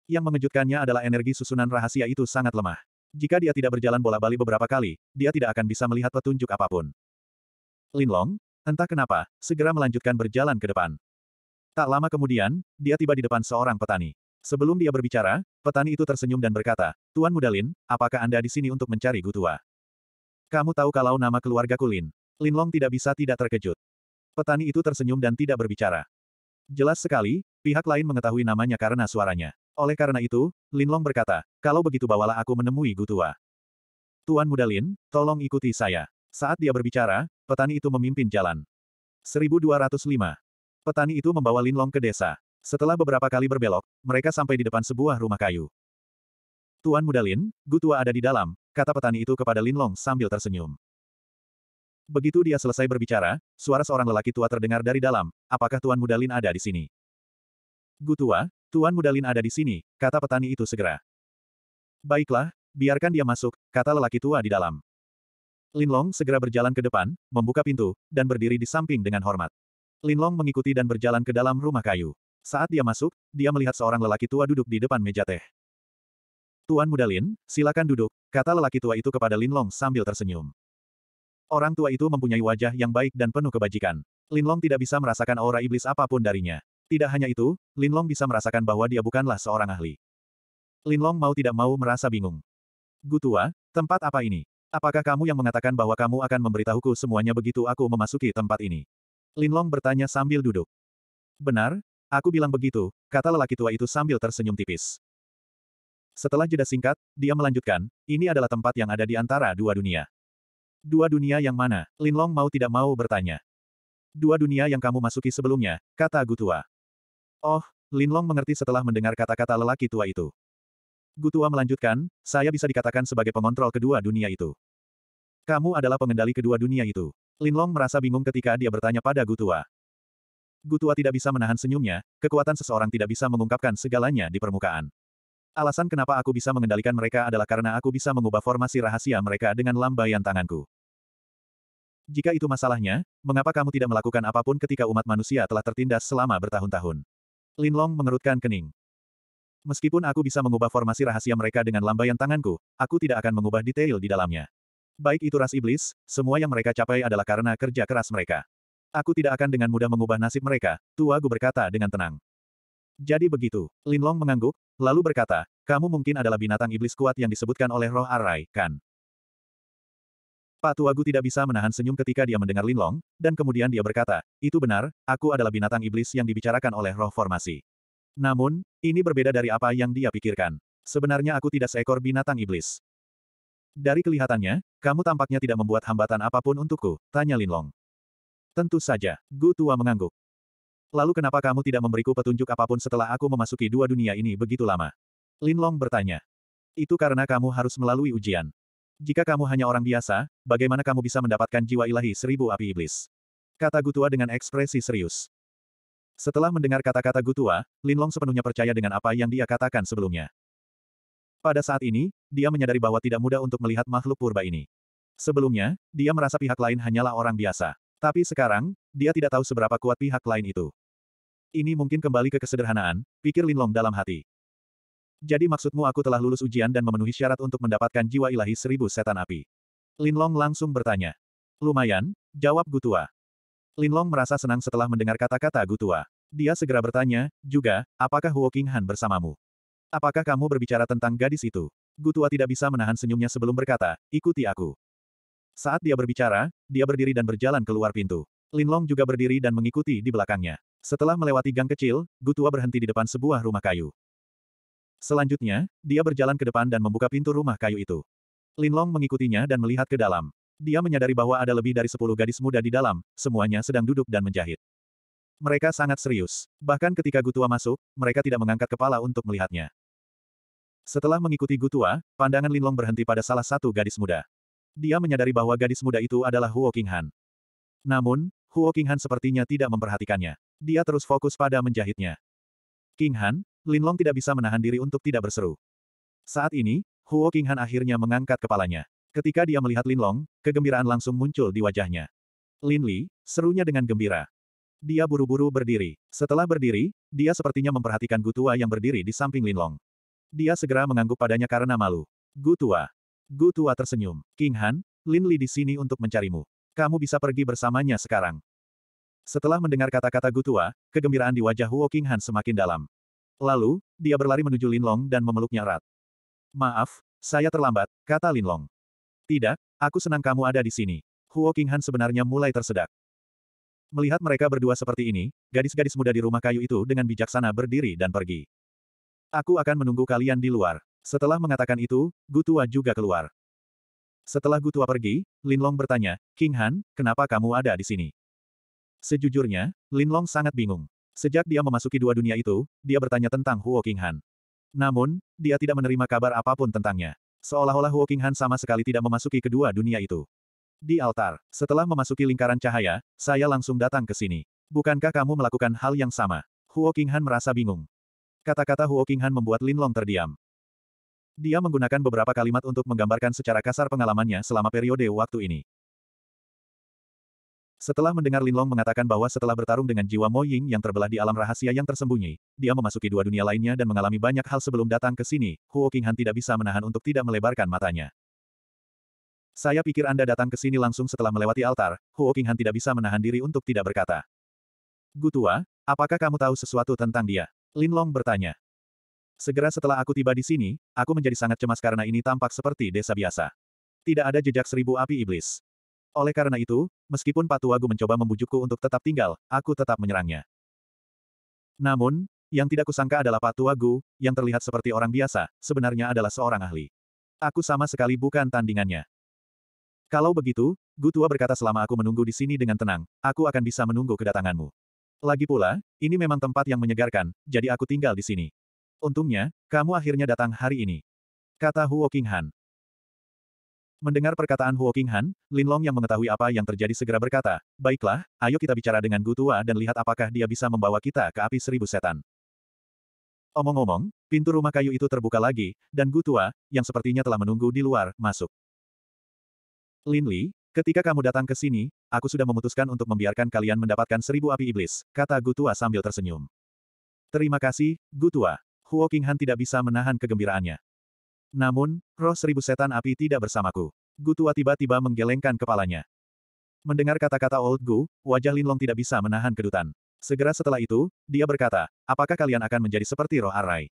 Yang mengejutkannya adalah energi susunan rahasia itu sangat lemah. Jika dia tidak berjalan bola-bali beberapa kali, dia tidak akan bisa melihat petunjuk apapun. Linlong, Entah kenapa, segera melanjutkan berjalan ke depan. Tak lama kemudian, dia tiba di depan seorang petani. Sebelum dia berbicara, petani itu tersenyum dan berkata, Tuan Mudalin, apakah Anda di sini untuk mencari Gutua? Kamu tahu kalau nama keluarga Kulin. Linlong tidak bisa tidak terkejut. Petani itu tersenyum dan tidak berbicara. Jelas sekali, pihak lain mengetahui namanya karena suaranya. Oleh karena itu, Linlong berkata, kalau begitu bawalah aku menemui Gutua. Tuan Mudalin, tolong ikuti saya. Saat dia berbicara, Petani itu memimpin jalan. 1205. Petani itu membawa Linlong ke desa. Setelah beberapa kali berbelok, mereka sampai di depan sebuah rumah kayu. Tuan muda Lin, Gutua ada di dalam, kata petani itu kepada Linlong sambil tersenyum. Begitu dia selesai berbicara, suara seorang lelaki tua terdengar dari dalam, apakah Tuan muda Lin ada di sini? Gutua, Tuan muda Lin ada di sini, kata petani itu segera. Baiklah, biarkan dia masuk, kata lelaki tua di dalam. Linlong segera berjalan ke depan, membuka pintu, dan berdiri di samping dengan hormat. Linlong mengikuti dan berjalan ke dalam rumah kayu. Saat dia masuk, dia melihat seorang lelaki tua duduk di depan meja teh. Tuan muda Lin, silakan duduk, kata lelaki tua itu kepada Linlong sambil tersenyum. Orang tua itu mempunyai wajah yang baik dan penuh kebajikan. Linlong tidak bisa merasakan aura iblis apapun darinya. Tidak hanya itu, Linlong bisa merasakan bahwa dia bukanlah seorang ahli. Linlong mau tidak mau merasa bingung. tua, tempat apa ini? Apakah kamu yang mengatakan bahwa kamu akan memberitahuku semuanya begitu aku memasuki tempat ini? Linlong bertanya sambil duduk. Benar, aku bilang begitu, kata lelaki tua itu sambil tersenyum tipis. Setelah jeda singkat, dia melanjutkan, ini adalah tempat yang ada di antara dua dunia. Dua dunia yang mana? Linlong mau tidak mau bertanya. Dua dunia yang kamu masuki sebelumnya, kata Gutua. Oh, Linlong mengerti setelah mendengar kata-kata lelaki tua itu. Gutua melanjutkan, saya bisa dikatakan sebagai pengontrol kedua dunia itu. Kamu adalah pengendali kedua dunia itu. Linlong merasa bingung ketika dia bertanya pada Gutua. Gutua tidak bisa menahan senyumnya, kekuatan seseorang tidak bisa mengungkapkan segalanya di permukaan. Alasan kenapa aku bisa mengendalikan mereka adalah karena aku bisa mengubah formasi rahasia mereka dengan lambaian tanganku. Jika itu masalahnya, mengapa kamu tidak melakukan apapun ketika umat manusia telah tertindas selama bertahun-tahun? Linlong mengerutkan kening. Meskipun aku bisa mengubah formasi rahasia mereka dengan lambaian tanganku, aku tidak akan mengubah detail di dalamnya. Baik itu ras iblis, semua yang mereka capai adalah karena kerja keras mereka. Aku tidak akan dengan mudah mengubah nasib mereka, Tua Gu berkata dengan tenang. Jadi begitu, Linlong mengangguk, lalu berkata, kamu mungkin adalah binatang iblis kuat yang disebutkan oleh roh Arai, kan? Pak Tua Gu tidak bisa menahan senyum ketika dia mendengar Linlong, dan kemudian dia berkata, itu benar, aku adalah binatang iblis yang dibicarakan oleh roh formasi. Namun, ini berbeda dari apa yang dia pikirkan. Sebenarnya aku tidak seekor binatang iblis. Dari kelihatannya, kamu tampaknya tidak membuat hambatan apapun untukku, tanya Linlong. Tentu saja, Gu Tua mengangguk. Lalu kenapa kamu tidak memberiku petunjuk apapun setelah aku memasuki dua dunia ini begitu lama? Linlong bertanya. Itu karena kamu harus melalui ujian. Jika kamu hanya orang biasa, bagaimana kamu bisa mendapatkan jiwa ilahi seribu api iblis? Kata Gutua dengan ekspresi serius. Setelah mendengar kata-kata Gutua, Linlong sepenuhnya percaya dengan apa yang dia katakan sebelumnya. Pada saat ini, dia menyadari bahwa tidak mudah untuk melihat makhluk purba ini. Sebelumnya, dia merasa pihak lain hanyalah orang biasa. Tapi sekarang, dia tidak tahu seberapa kuat pihak lain itu. Ini mungkin kembali ke kesederhanaan, pikir Linlong dalam hati. Jadi maksudmu aku telah lulus ujian dan memenuhi syarat untuk mendapatkan jiwa ilahi seribu setan api. Linlong langsung bertanya. Lumayan, jawab Gutua. Linlong merasa senang setelah mendengar kata-kata Gutua. Dia segera bertanya, juga, apakah Huo Qinghan bersamamu? Apakah kamu berbicara tentang gadis itu? Gutua tidak bisa menahan senyumnya sebelum berkata, ikuti aku. Saat dia berbicara, dia berdiri dan berjalan keluar pintu. Linlong juga berdiri dan mengikuti di belakangnya. Setelah melewati gang kecil, Gutua berhenti di depan sebuah rumah kayu. Selanjutnya, dia berjalan ke depan dan membuka pintu rumah kayu itu. Linlong mengikutinya dan melihat ke dalam. Dia menyadari bahwa ada lebih dari sepuluh gadis muda di dalam, semuanya sedang duduk dan menjahit. Mereka sangat serius. Bahkan ketika Gutua masuk, mereka tidak mengangkat kepala untuk melihatnya. Setelah mengikuti Gutua, pandangan Linlong berhenti pada salah satu gadis muda. Dia menyadari bahwa gadis muda itu adalah Huo Qinghan. Namun, Huo Qinghan sepertinya tidak memperhatikannya. Dia terus fokus pada menjahitnya. Qinghan, Linlong tidak bisa menahan diri untuk tidak berseru. Saat ini, Huo Qinghan akhirnya mengangkat kepalanya. Ketika dia melihat Lin Long, kegembiraan langsung muncul di wajahnya. Lin Li, serunya dengan gembira. Dia buru-buru berdiri. Setelah berdiri, dia sepertinya memperhatikan Gutua yang berdiri di samping Lin Long. Dia segera mengangguk padanya karena malu. Gutua. Gutua tersenyum. King Han, Lin Li di sini untuk mencarimu. Kamu bisa pergi bersamanya sekarang. Setelah mendengar kata-kata Gutua, kegembiraan di wajah Huo King Han semakin dalam. Lalu, dia berlari menuju Lin Long dan memeluknya erat. Maaf, saya terlambat, kata Lin Long. Tidak, aku senang kamu ada di sini. Huo Qinghan sebenarnya mulai tersedak. Melihat mereka berdua seperti ini, gadis-gadis muda di rumah kayu itu dengan bijaksana berdiri dan pergi. Aku akan menunggu kalian di luar. Setelah mengatakan itu, Gutua juga keluar. Setelah Gutua pergi, Linlong bertanya, King Han, kenapa kamu ada di sini? Sejujurnya, Linlong sangat bingung. Sejak dia memasuki dua dunia itu, dia bertanya tentang Huo King Han. Namun, dia tidak menerima kabar apapun tentangnya. Seolah-olah Huo Qinghan sama sekali tidak memasuki kedua dunia itu. Di altar, setelah memasuki lingkaran cahaya, saya langsung datang ke sini. Bukankah kamu melakukan hal yang sama? Huo Qinghan merasa bingung. Kata-kata Huo Qinghan membuat Lin Long terdiam. Dia menggunakan beberapa kalimat untuk menggambarkan secara kasar pengalamannya selama periode waktu ini. Setelah mendengar Lin Long mengatakan bahwa setelah bertarung dengan jiwa Mo Ying yang terbelah di alam rahasia yang tersembunyi, dia memasuki dua dunia lainnya dan mengalami banyak hal sebelum datang ke sini, Huo Qinghan tidak bisa menahan untuk tidak melebarkan matanya. Saya pikir Anda datang ke sini langsung setelah melewati altar, Huo Qinghan tidak bisa menahan diri untuk tidak berkata. Gutua, apakah kamu tahu sesuatu tentang dia? Lin Long bertanya. Segera setelah aku tiba di sini, aku menjadi sangat cemas karena ini tampak seperti desa biasa. Tidak ada jejak seribu api iblis. Oleh karena itu, meskipun Patuagu mencoba membujukku untuk tetap tinggal, aku tetap menyerangnya. Namun, yang tidak kusangka adalah Patuagu, yang terlihat seperti orang biasa, sebenarnya adalah seorang ahli. Aku sama sekali bukan tandingannya. Kalau begitu, Gutua berkata selama aku menunggu di sini dengan tenang, aku akan bisa menunggu kedatanganmu. Lagi pula, ini memang tempat yang menyegarkan, jadi aku tinggal di sini. Untungnya, kamu akhirnya datang hari ini. Kata Huo Qinghan. Mendengar perkataan Huo Lin Long yang mengetahui apa yang terjadi segera berkata, Baiklah, ayo kita bicara dengan Gutua dan lihat apakah dia bisa membawa kita ke api seribu setan. Omong-omong, pintu rumah kayu itu terbuka lagi, dan Gutua, yang sepertinya telah menunggu di luar, masuk. Lin Li, ketika kamu datang ke sini, aku sudah memutuskan untuk membiarkan kalian mendapatkan seribu api iblis, kata Gutua sambil tersenyum. Terima kasih, Gutua. Huo Qinghan tidak bisa menahan kegembiraannya. Namun, roh seribu setan api tidak bersamaku. Gutua tiba-tiba menggelengkan kepalanya. Mendengar kata-kata Old Gu, wajah Linlong tidak bisa menahan kedutan. Segera setelah itu, dia berkata, apakah kalian akan menjadi seperti roh arai?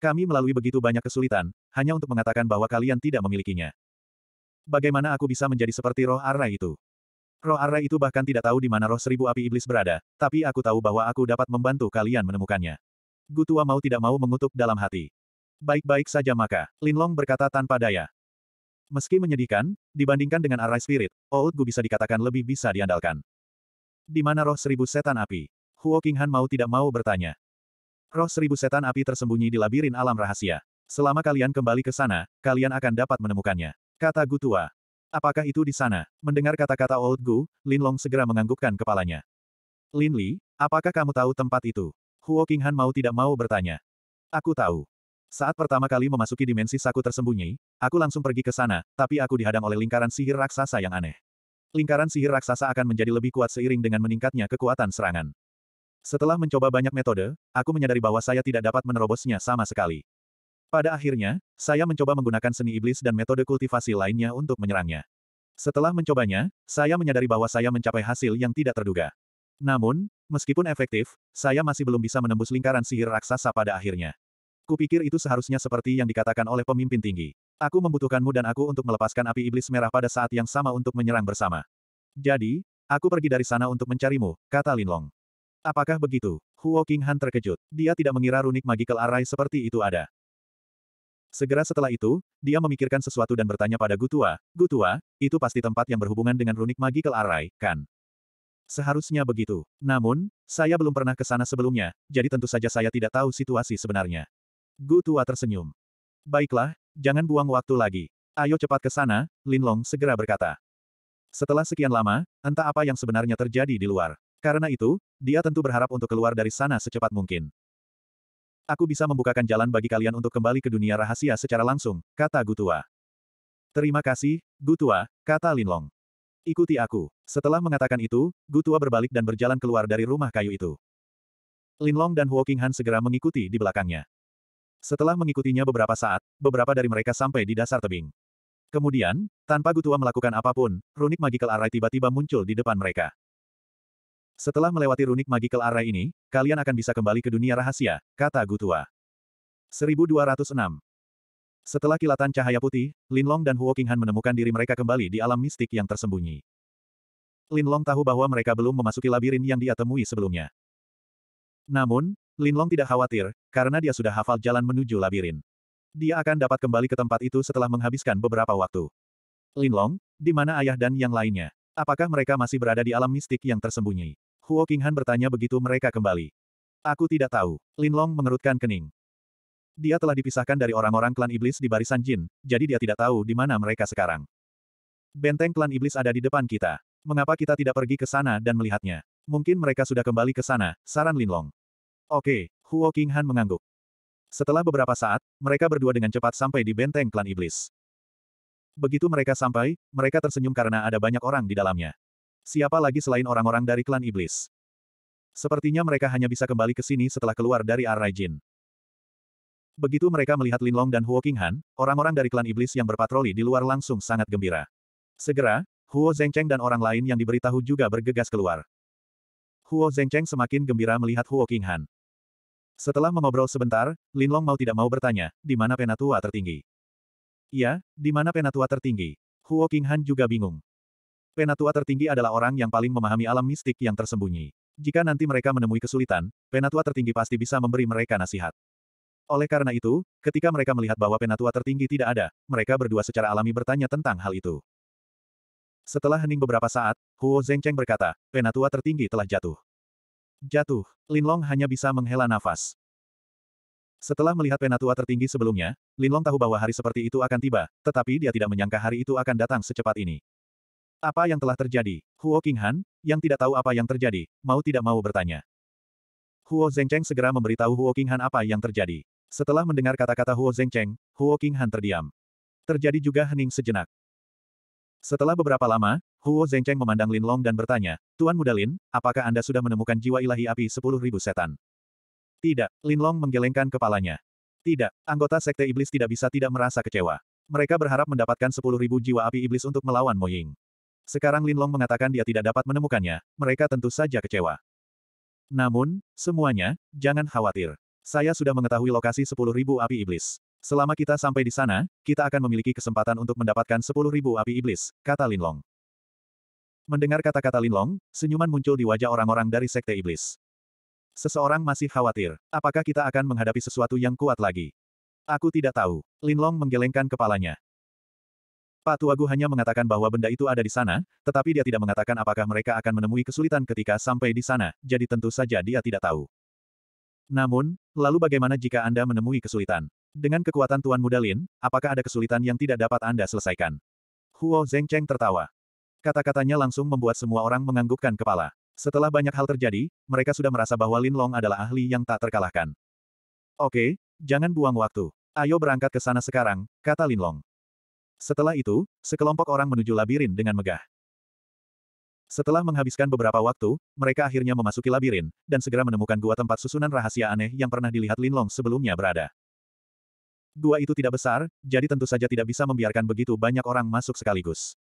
Kami melalui begitu banyak kesulitan, hanya untuk mengatakan bahwa kalian tidak memilikinya. Bagaimana aku bisa menjadi seperti roh arai itu? Roh arai itu bahkan tidak tahu di mana roh seribu api iblis berada, tapi aku tahu bahwa aku dapat membantu kalian menemukannya. Gutua mau tidak mau mengutuk dalam hati. Baik-baik saja maka, Linlong berkata tanpa daya. Meski menyedihkan, dibandingkan dengan Arai Spirit, Old Gu bisa dikatakan lebih bisa diandalkan. Di mana roh seribu setan api? Huo Qinghan mau tidak mau bertanya. Roh seribu setan api tersembunyi di labirin alam rahasia. Selama kalian kembali ke sana, kalian akan dapat menemukannya. Kata Gu Tua. Apakah itu di sana? Mendengar kata-kata Old Gu, Lin Long segera menganggukkan kepalanya. Lin Li, apakah kamu tahu tempat itu? Huo Qinghan mau tidak mau bertanya. Aku tahu. Saat pertama kali memasuki dimensi saku tersembunyi, aku langsung pergi ke sana, tapi aku dihadang oleh lingkaran sihir raksasa yang aneh. Lingkaran sihir raksasa akan menjadi lebih kuat seiring dengan meningkatnya kekuatan serangan. Setelah mencoba banyak metode, aku menyadari bahwa saya tidak dapat menerobosnya sama sekali. Pada akhirnya, saya mencoba menggunakan seni iblis dan metode kultivasi lainnya untuk menyerangnya. Setelah mencobanya, saya menyadari bahwa saya mencapai hasil yang tidak terduga. Namun, meskipun efektif, saya masih belum bisa menembus lingkaran sihir raksasa pada akhirnya. Kupikir itu seharusnya seperti yang dikatakan oleh pemimpin tinggi. Aku membutuhkanmu dan aku untuk melepaskan api iblis merah pada saat yang sama untuk menyerang bersama. Jadi, aku pergi dari sana untuk mencarimu, kata Lin Long. Apakah begitu? Huo Qinghan terkejut. Dia tidak mengira runik magical array seperti itu ada. Segera setelah itu, dia memikirkan sesuatu dan bertanya pada Gutua, Gutua, itu pasti tempat yang berhubungan dengan runik magical array, kan? Seharusnya begitu. Namun, saya belum pernah ke sana sebelumnya, jadi tentu saja saya tidak tahu situasi sebenarnya. Gu Tua tersenyum. Baiklah, jangan buang waktu lagi. Ayo cepat ke sana, Lin Long segera berkata. Setelah sekian lama, entah apa yang sebenarnya terjadi di luar. Karena itu, dia tentu berharap untuk keluar dari sana secepat mungkin. Aku bisa membukakan jalan bagi kalian untuk kembali ke dunia rahasia secara langsung, kata Gutua. Terima kasih, Gutua, kata Lin Long. Ikuti aku. Setelah mengatakan itu, Gutua berbalik dan berjalan keluar dari rumah kayu itu. Lin Long dan Huo Qinghan segera mengikuti di belakangnya. Setelah mengikutinya beberapa saat, beberapa dari mereka sampai di dasar tebing. Kemudian, tanpa Gutua melakukan apapun, runik magical array tiba-tiba muncul di depan mereka. Setelah melewati runik magical array ini, kalian akan bisa kembali ke dunia rahasia, kata Gutua. 1206 Setelah kilatan cahaya putih, Lin Long dan Huo Qinghan menemukan diri mereka kembali di alam mistik yang tersembunyi. Lin Long tahu bahwa mereka belum memasuki labirin yang dia temui sebelumnya. Namun, Linlong tidak khawatir, karena dia sudah hafal jalan menuju labirin. Dia akan dapat kembali ke tempat itu setelah menghabiskan beberapa waktu. Linlong, di mana ayah dan yang lainnya? Apakah mereka masih berada di alam mistik yang tersembunyi? Huo Qinghan bertanya begitu mereka kembali. Aku tidak tahu. Linlong mengerutkan kening. Dia telah dipisahkan dari orang-orang klan iblis di barisan jin, jadi dia tidak tahu di mana mereka sekarang. Benteng klan iblis ada di depan kita. Mengapa kita tidak pergi ke sana dan melihatnya? Mungkin mereka sudah kembali ke sana, saran Linlong. Oke, Huo Qinghan mengangguk. Setelah beberapa saat, mereka berdua dengan cepat sampai di benteng klan iblis. Begitu mereka sampai, mereka tersenyum karena ada banyak orang di dalamnya. Siapa lagi selain orang-orang dari klan iblis? Sepertinya mereka hanya bisa kembali ke sini setelah keluar dari ar Jin. Begitu mereka melihat Lin Long dan Huo Qinghan, orang-orang dari klan iblis yang berpatroli di luar langsung sangat gembira. Segera, Huo Zengcheng dan orang lain yang diberitahu juga bergegas keluar. Huo Zengcheng semakin gembira melihat Huo Qinghan. Setelah mengobrol sebentar, Lin Long mau tidak mau bertanya, di mana penatua tertinggi? Ya, di mana penatua tertinggi? Huo Qinghan juga bingung. Penatua tertinggi adalah orang yang paling memahami alam mistik yang tersembunyi. Jika nanti mereka menemui kesulitan, penatua tertinggi pasti bisa memberi mereka nasihat. Oleh karena itu, ketika mereka melihat bahwa penatua tertinggi tidak ada, mereka berdua secara alami bertanya tentang hal itu. Setelah hening beberapa saat, Huo Zhengcheng berkata, penatua tertinggi telah jatuh. Jatuh. Linlong hanya bisa menghela nafas. Setelah melihat penatua tertinggi sebelumnya, Linlong tahu bahwa hari seperti itu akan tiba, tetapi dia tidak menyangka hari itu akan datang secepat ini. Apa yang telah terjadi? Huo Qinghan, yang tidak tahu apa yang terjadi, mau tidak mau bertanya. Huo Zengcheng segera memberitahu Huo Qinghan apa yang terjadi. Setelah mendengar kata-kata Huo Zengcheng, Huo Qinghan terdiam. Terjadi juga hening sejenak. Setelah beberapa lama, Huo Zengcheng memandang Lin Long dan bertanya, Tuan Muda Lin, apakah Anda sudah menemukan jiwa ilahi api sepuluh ribu setan? Tidak, Lin Long menggelengkan kepalanya. Tidak, anggota Sekte Iblis tidak bisa tidak merasa kecewa. Mereka berharap mendapatkan sepuluh ribu jiwa api iblis untuk melawan Mo Ying. Sekarang Lin Long mengatakan dia tidak dapat menemukannya, mereka tentu saja kecewa. Namun, semuanya, jangan khawatir. Saya sudah mengetahui lokasi sepuluh ribu api iblis. Selama kita sampai di sana, kita akan memiliki kesempatan untuk mendapatkan sepuluh ribu api iblis, kata Lin Long. Mendengar kata-kata Linlong, senyuman muncul di wajah orang-orang dari Sekte Iblis. Seseorang masih khawatir, apakah kita akan menghadapi sesuatu yang kuat lagi? Aku tidak tahu. Linlong menggelengkan kepalanya. Pak Tuagu hanya mengatakan bahwa benda itu ada di sana, tetapi dia tidak mengatakan apakah mereka akan menemui kesulitan ketika sampai di sana, jadi tentu saja dia tidak tahu. Namun, lalu bagaimana jika Anda menemui kesulitan? Dengan kekuatan Tuan Muda Lin, apakah ada kesulitan yang tidak dapat Anda selesaikan? Huo Zhengcheng tertawa. Kata-katanya langsung membuat semua orang menganggukkan kepala. Setelah banyak hal terjadi, mereka sudah merasa bahwa Lin Long adalah ahli yang tak terkalahkan. Oke, jangan buang waktu. Ayo berangkat ke sana sekarang, kata Lin Long. Setelah itu, sekelompok orang menuju labirin dengan megah. Setelah menghabiskan beberapa waktu, mereka akhirnya memasuki labirin, dan segera menemukan gua tempat susunan rahasia aneh yang pernah dilihat Lin Long sebelumnya berada. Gua itu tidak besar, jadi tentu saja tidak bisa membiarkan begitu banyak orang masuk sekaligus.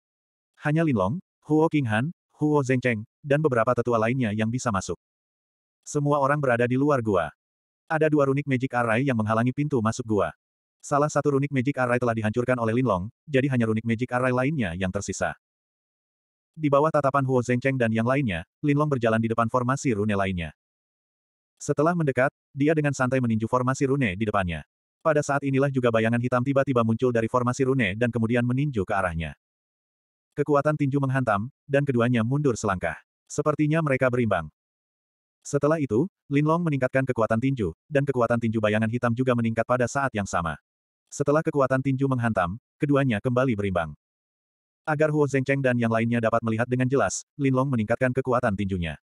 Hanya Linlong, Huo Qinghan, Huo Zhengcheng, dan beberapa tetua lainnya yang bisa masuk. Semua orang berada di luar gua. Ada dua runik magic array yang menghalangi pintu masuk gua. Salah satu runik magic array telah dihancurkan oleh Linlong, jadi hanya runik magic array lainnya yang tersisa. Di bawah tatapan Huo Zhengcheng dan yang lainnya, Linlong berjalan di depan formasi rune lainnya. Setelah mendekat, dia dengan santai meninju formasi rune di depannya. Pada saat inilah juga bayangan hitam tiba-tiba muncul dari formasi rune dan kemudian meninju ke arahnya. Kekuatan tinju menghantam, dan keduanya mundur selangkah. Sepertinya mereka berimbang. Setelah itu, Linlong meningkatkan kekuatan tinju, dan kekuatan tinju bayangan hitam juga meningkat pada saat yang sama. Setelah kekuatan tinju menghantam, keduanya kembali berimbang. Agar Huo Zhengcheng dan yang lainnya dapat melihat dengan jelas, Linlong meningkatkan kekuatan tinjunya.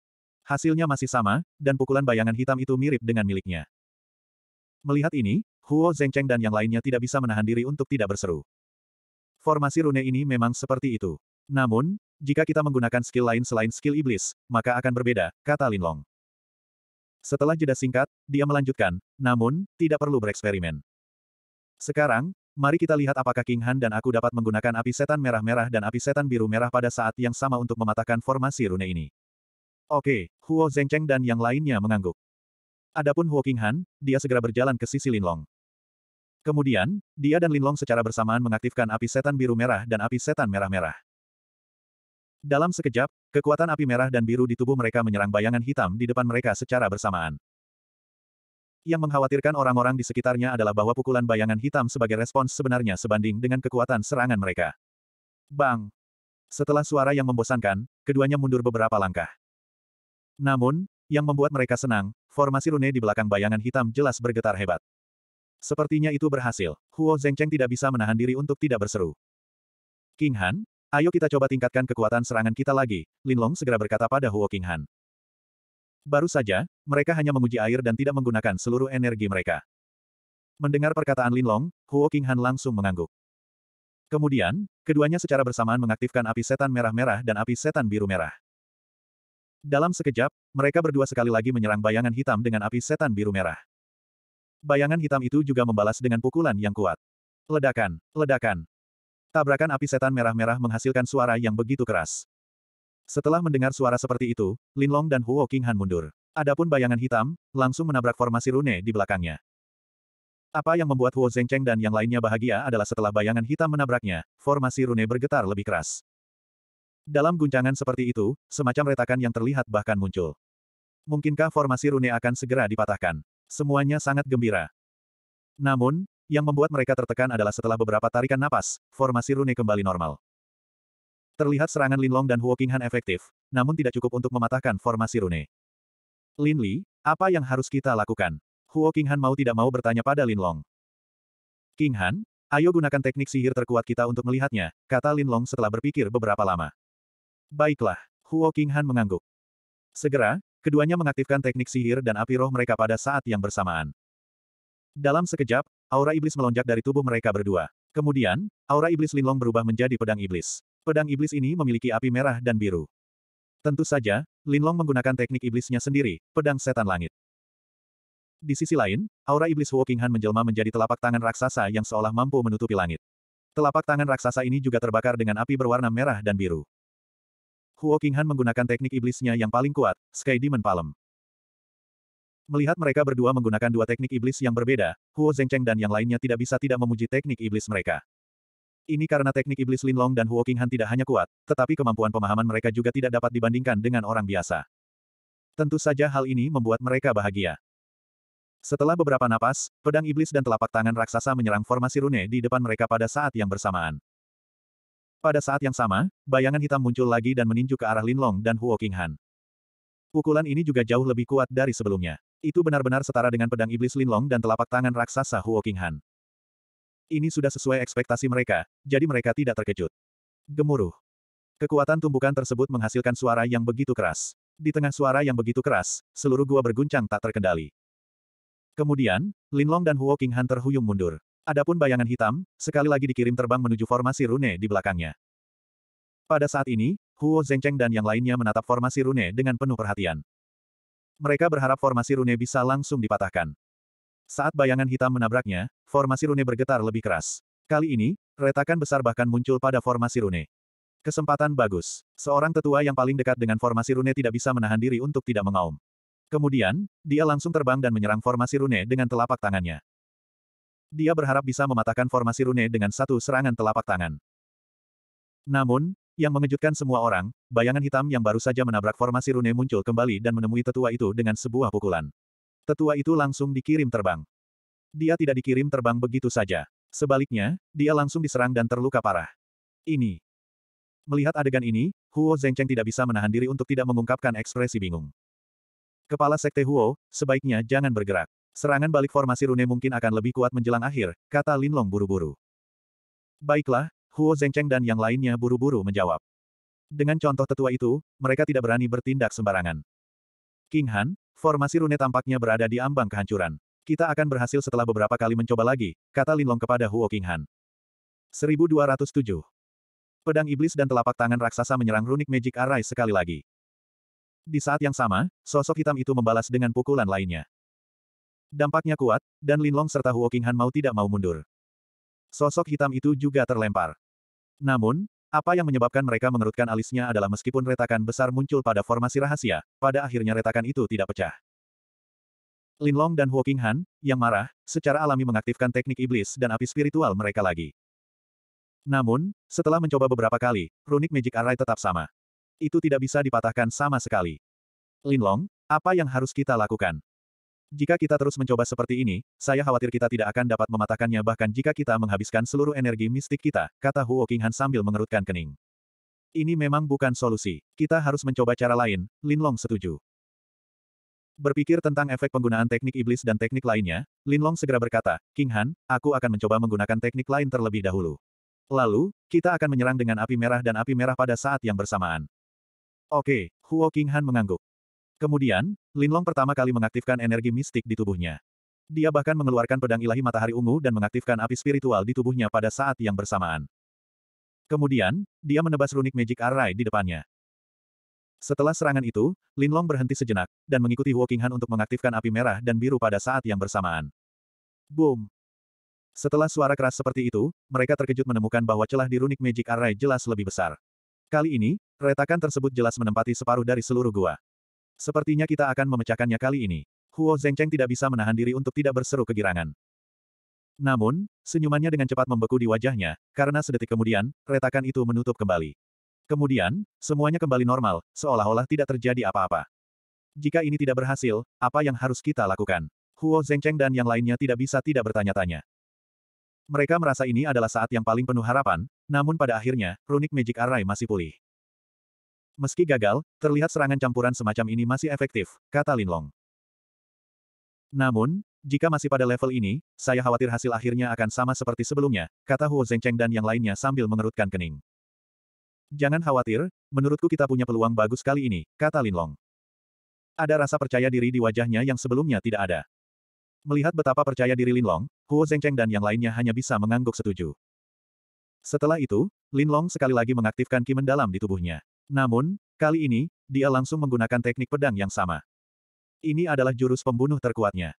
Hasilnya masih sama, dan pukulan bayangan hitam itu mirip dengan miliknya. Melihat ini, Huo Zhengcheng dan yang lainnya tidak bisa menahan diri untuk tidak berseru. Formasi rune ini memang seperti itu. Namun, jika kita menggunakan skill lain selain skill iblis, maka akan berbeda, kata Linlong. Setelah jeda singkat, dia melanjutkan, namun, tidak perlu bereksperimen. Sekarang, mari kita lihat apakah King Han dan aku dapat menggunakan api setan merah-merah dan api setan biru-merah pada saat yang sama untuk mematahkan formasi rune ini. Oke, Huo Zhengcheng dan yang lainnya mengangguk. Adapun Huo King Han, dia segera berjalan ke sisi Linlong. Kemudian, dia dan Linlong secara bersamaan mengaktifkan api setan biru merah dan api setan merah-merah. Dalam sekejap, kekuatan api merah dan biru di tubuh mereka menyerang bayangan hitam di depan mereka secara bersamaan. Yang mengkhawatirkan orang-orang di sekitarnya adalah bahwa pukulan bayangan hitam sebagai respons sebenarnya sebanding dengan kekuatan serangan mereka. Bang! Setelah suara yang membosankan, keduanya mundur beberapa langkah. Namun, yang membuat mereka senang, formasi rune di belakang bayangan hitam jelas bergetar hebat. Sepertinya itu berhasil. Huo Zengcheng tidak bisa menahan diri untuk tidak berseru. King Han, ayo kita coba tingkatkan kekuatan serangan kita lagi, Linlong segera berkata pada Huo King Han. Baru saja, mereka hanya menguji air dan tidak menggunakan seluruh energi mereka. Mendengar perkataan Linlong, Huo King Han langsung mengangguk. Kemudian, keduanya secara bersamaan mengaktifkan api setan merah-merah dan api setan biru-merah. Dalam sekejap, mereka berdua sekali lagi menyerang bayangan hitam dengan api setan biru-merah. Bayangan hitam itu juga membalas dengan pukulan yang kuat. Ledakan, ledakan. Tabrakan api setan merah-merah menghasilkan suara yang begitu keras. Setelah mendengar suara seperti itu, Linlong dan Huo Qinghan mundur. Adapun bayangan hitam, langsung menabrak formasi rune di belakangnya. Apa yang membuat Huo Zengcheng dan yang lainnya bahagia adalah setelah bayangan hitam menabraknya, formasi rune bergetar lebih keras. Dalam guncangan seperti itu, semacam retakan yang terlihat bahkan muncul. Mungkinkah formasi rune akan segera dipatahkan? Semuanya sangat gembira. Namun, yang membuat mereka tertekan adalah setelah beberapa tarikan napas, formasi rune kembali normal. Terlihat serangan Lin Long dan Huo Qinghan efektif, namun tidak cukup untuk mematahkan formasi rune. Lin Li, apa yang harus kita lakukan? Huo Qinghan mau tidak mau bertanya pada Lin Linlong. Qinghan, ayo gunakan teknik sihir terkuat kita untuk melihatnya, kata Lin Long setelah berpikir beberapa lama. Baiklah, Huo Qinghan mengangguk. Segera, Keduanya mengaktifkan teknik sihir dan api roh mereka pada saat yang bersamaan. Dalam sekejap, aura iblis melonjak dari tubuh mereka berdua. Kemudian, aura iblis Linlong berubah menjadi pedang iblis. Pedang iblis ini memiliki api merah dan biru. Tentu saja, Linlong menggunakan teknik iblisnya sendiri, pedang setan langit. Di sisi lain, aura iblis Huo Qinghan menjelma menjadi telapak tangan raksasa yang seolah mampu menutupi langit. Telapak tangan raksasa ini juga terbakar dengan api berwarna merah dan biru. Huo Qinghan menggunakan teknik iblisnya yang paling kuat, Sky Demon Palm. Melihat mereka berdua menggunakan dua teknik iblis yang berbeda, Huo Zhengcheng dan yang lainnya tidak bisa tidak memuji teknik iblis mereka. Ini karena teknik iblis Linlong dan Huo Qinghan tidak hanya kuat, tetapi kemampuan pemahaman mereka juga tidak dapat dibandingkan dengan orang biasa. Tentu saja hal ini membuat mereka bahagia. Setelah beberapa napas, pedang iblis dan telapak tangan raksasa menyerang formasi rune di depan mereka pada saat yang bersamaan. Pada saat yang sama, bayangan hitam muncul lagi dan meninju ke arah Linlong dan Huo Qinghan. Pukulan ini juga jauh lebih kuat dari sebelumnya. Itu benar-benar setara dengan pedang iblis Linlong dan telapak tangan raksasa Huo Qinghan. Ini sudah sesuai ekspektasi mereka, jadi mereka tidak terkejut. Gemuruh. Kekuatan tumbukan tersebut menghasilkan suara yang begitu keras. Di tengah suara yang begitu keras, seluruh gua berguncang tak terkendali. Kemudian, Linlong dan Huo Qinghan terhuyung mundur. Adapun bayangan hitam, sekali lagi dikirim terbang menuju formasi rune di belakangnya. Pada saat ini, Huo Zhengcheng dan yang lainnya menatap formasi rune dengan penuh perhatian. Mereka berharap formasi rune bisa langsung dipatahkan. Saat bayangan hitam menabraknya, formasi rune bergetar lebih keras. Kali ini, retakan besar bahkan muncul pada formasi rune. Kesempatan bagus. Seorang tetua yang paling dekat dengan formasi rune tidak bisa menahan diri untuk tidak mengaum. Kemudian, dia langsung terbang dan menyerang formasi rune dengan telapak tangannya. Dia berharap bisa mematahkan formasi rune dengan satu serangan telapak tangan. Namun, yang mengejutkan semua orang, bayangan hitam yang baru saja menabrak formasi rune muncul kembali dan menemui tetua itu dengan sebuah pukulan. Tetua itu langsung dikirim terbang. Dia tidak dikirim terbang begitu saja. Sebaliknya, dia langsung diserang dan terluka parah. Ini. Melihat adegan ini, Huo Zengcheng tidak bisa menahan diri untuk tidak mengungkapkan ekspresi bingung. Kepala Sekte Huo, sebaiknya jangan bergerak. Serangan balik formasi rune mungkin akan lebih kuat menjelang akhir, kata Linlong buru-buru. Baiklah, Huo Zengcheng dan yang lainnya buru-buru menjawab. Dengan contoh tetua itu, mereka tidak berani bertindak sembarangan. King Han, formasi rune tampaknya berada di ambang kehancuran. Kita akan berhasil setelah beberapa kali mencoba lagi, kata Linlong kepada Huo King Han. 1207. Pedang iblis dan telapak tangan raksasa menyerang runik Magic Arai sekali lagi. Di saat yang sama, sosok hitam itu membalas dengan pukulan lainnya. Dampaknya kuat, dan Linlong serta Huo Qinghan mau tidak mau mundur. Sosok hitam itu juga terlempar. Namun, apa yang menyebabkan mereka mengerutkan alisnya adalah meskipun retakan besar muncul pada formasi rahasia, pada akhirnya retakan itu tidak pecah. Linlong dan Huo Qinghan, yang marah, secara alami mengaktifkan teknik iblis dan api spiritual mereka lagi. Namun, setelah mencoba beberapa kali, runik Magic Array tetap sama. Itu tidak bisa dipatahkan sama sekali. Linlong, apa yang harus kita lakukan? Jika kita terus mencoba seperti ini, saya khawatir kita tidak akan dapat mematahkannya bahkan jika kita menghabiskan seluruh energi mistik kita, kata Huo Qinghan sambil mengerutkan kening. Ini memang bukan solusi. Kita harus mencoba cara lain, Lin Long setuju. Berpikir tentang efek penggunaan teknik iblis dan teknik lainnya, Lin Long segera berkata, King Han, aku akan mencoba menggunakan teknik lain terlebih dahulu. Lalu, kita akan menyerang dengan api merah dan api merah pada saat yang bersamaan. Oke, Huo King Han mengangguk. Kemudian, Linlong pertama kali mengaktifkan energi mistik di tubuhnya. Dia bahkan mengeluarkan pedang ilahi matahari ungu dan mengaktifkan api spiritual di tubuhnya pada saat yang bersamaan. Kemudian, dia menebas runik Magic Array di depannya. Setelah serangan itu, Linlong berhenti sejenak, dan mengikuti Woking Han untuk mengaktifkan api merah dan biru pada saat yang bersamaan. Boom! Setelah suara keras seperti itu, mereka terkejut menemukan bahwa celah di runik Magic Array jelas lebih besar. Kali ini, retakan tersebut jelas menempati separuh dari seluruh gua. Sepertinya kita akan memecahkannya kali ini. Huo Zengcheng tidak bisa menahan diri untuk tidak berseru kegirangan. Namun, senyumannya dengan cepat membeku di wajahnya, karena sedetik kemudian, retakan itu menutup kembali. Kemudian, semuanya kembali normal, seolah-olah tidak terjadi apa-apa. Jika ini tidak berhasil, apa yang harus kita lakukan? Huo Zengcheng dan yang lainnya tidak bisa tidak bertanya-tanya. Mereka merasa ini adalah saat yang paling penuh harapan, namun pada akhirnya, runik Magic Array masih pulih. Meski gagal, terlihat serangan campuran semacam ini masih efektif, kata Linlong. Namun, jika masih pada level ini, saya khawatir hasil akhirnya akan sama seperti sebelumnya, kata Huo Zhengcheng dan yang lainnya sambil mengerutkan kening. Jangan khawatir, menurutku kita punya peluang bagus kali ini, kata Linlong. Ada rasa percaya diri di wajahnya yang sebelumnya tidak ada. Melihat betapa percaya diri Linlong, Huo Zhengcheng dan yang lainnya hanya bisa mengangguk setuju. Setelah itu, Linlong sekali lagi mengaktifkan ki mendalam di tubuhnya. Namun, kali ini, dia langsung menggunakan teknik pedang yang sama. Ini adalah jurus pembunuh terkuatnya.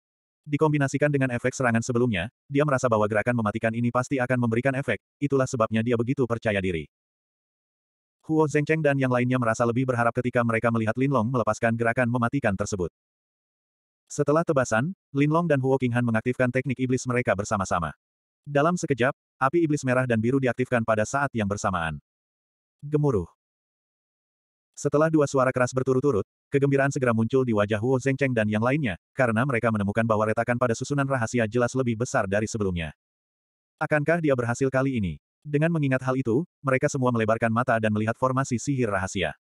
Dikombinasikan dengan efek serangan sebelumnya, dia merasa bahwa gerakan mematikan ini pasti akan memberikan efek, itulah sebabnya dia begitu percaya diri. Huo Zengcheng dan yang lainnya merasa lebih berharap ketika mereka melihat Lin Long melepaskan gerakan mematikan tersebut. Setelah tebasan, Lin Long dan Huo Qinghan mengaktifkan teknik iblis mereka bersama-sama. Dalam sekejap, api iblis merah dan biru diaktifkan pada saat yang bersamaan. Gemuruh. Setelah dua suara keras berturut-turut, kegembiraan segera muncul di wajah Wu Zengcheng dan yang lainnya, karena mereka menemukan bahwa retakan pada susunan rahasia jelas lebih besar dari sebelumnya. Akankah dia berhasil kali ini? Dengan mengingat hal itu, mereka semua melebarkan mata dan melihat formasi sihir rahasia.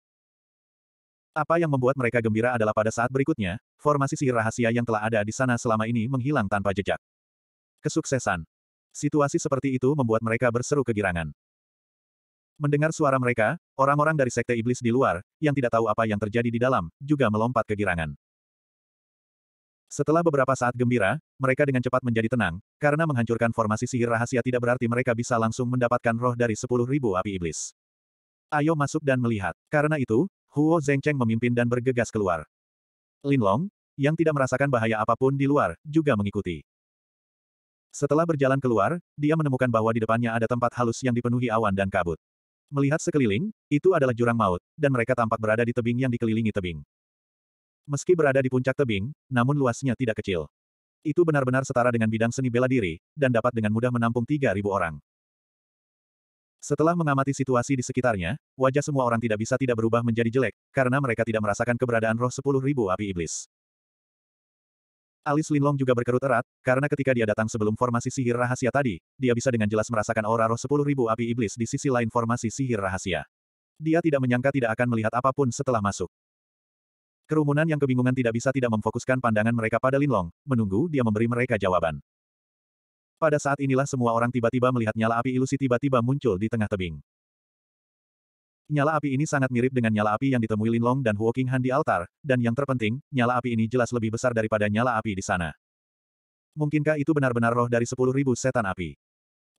Apa yang membuat mereka gembira adalah pada saat berikutnya, formasi sihir rahasia yang telah ada di sana selama ini menghilang tanpa jejak. Kesuksesan. Situasi seperti itu membuat mereka berseru kegirangan. Mendengar suara mereka, orang-orang dari sekte iblis di luar, yang tidak tahu apa yang terjadi di dalam, juga melompat kegirangan. Setelah beberapa saat gembira, mereka dengan cepat menjadi tenang, karena menghancurkan formasi sihir rahasia tidak berarti mereka bisa langsung mendapatkan roh dari sepuluh ribu api iblis. Ayo masuk dan melihat. Karena itu, Huo Zhengcheng memimpin dan bergegas keluar. Lin Long, yang tidak merasakan bahaya apapun di luar, juga mengikuti. Setelah berjalan keluar, dia menemukan bahwa di depannya ada tempat halus yang dipenuhi awan dan kabut. Melihat sekeliling, itu adalah jurang maut, dan mereka tampak berada di tebing yang dikelilingi tebing. Meski berada di puncak tebing, namun luasnya tidak kecil. Itu benar-benar setara dengan bidang seni bela diri, dan dapat dengan mudah menampung 3.000 orang. Setelah mengamati situasi di sekitarnya, wajah semua orang tidak bisa tidak berubah menjadi jelek, karena mereka tidak merasakan keberadaan roh 10.000 api iblis. Alis Linlong juga berkerut erat, karena ketika dia datang sebelum formasi sihir rahasia tadi, dia bisa dengan jelas merasakan aura roh sepuluh ribu api iblis di sisi lain formasi sihir rahasia. Dia tidak menyangka tidak akan melihat apapun setelah masuk. Kerumunan yang kebingungan tidak bisa tidak memfokuskan pandangan mereka pada Linlong, menunggu dia memberi mereka jawaban. Pada saat inilah semua orang tiba-tiba melihat nyala api ilusi tiba-tiba muncul di tengah tebing. Nyala api ini sangat mirip dengan nyala api yang ditemui Linlong dan Huo Qinghan di altar, dan yang terpenting, nyala api ini jelas lebih besar daripada nyala api di sana. Mungkinkah itu benar-benar roh dari sepuluh ribu setan api?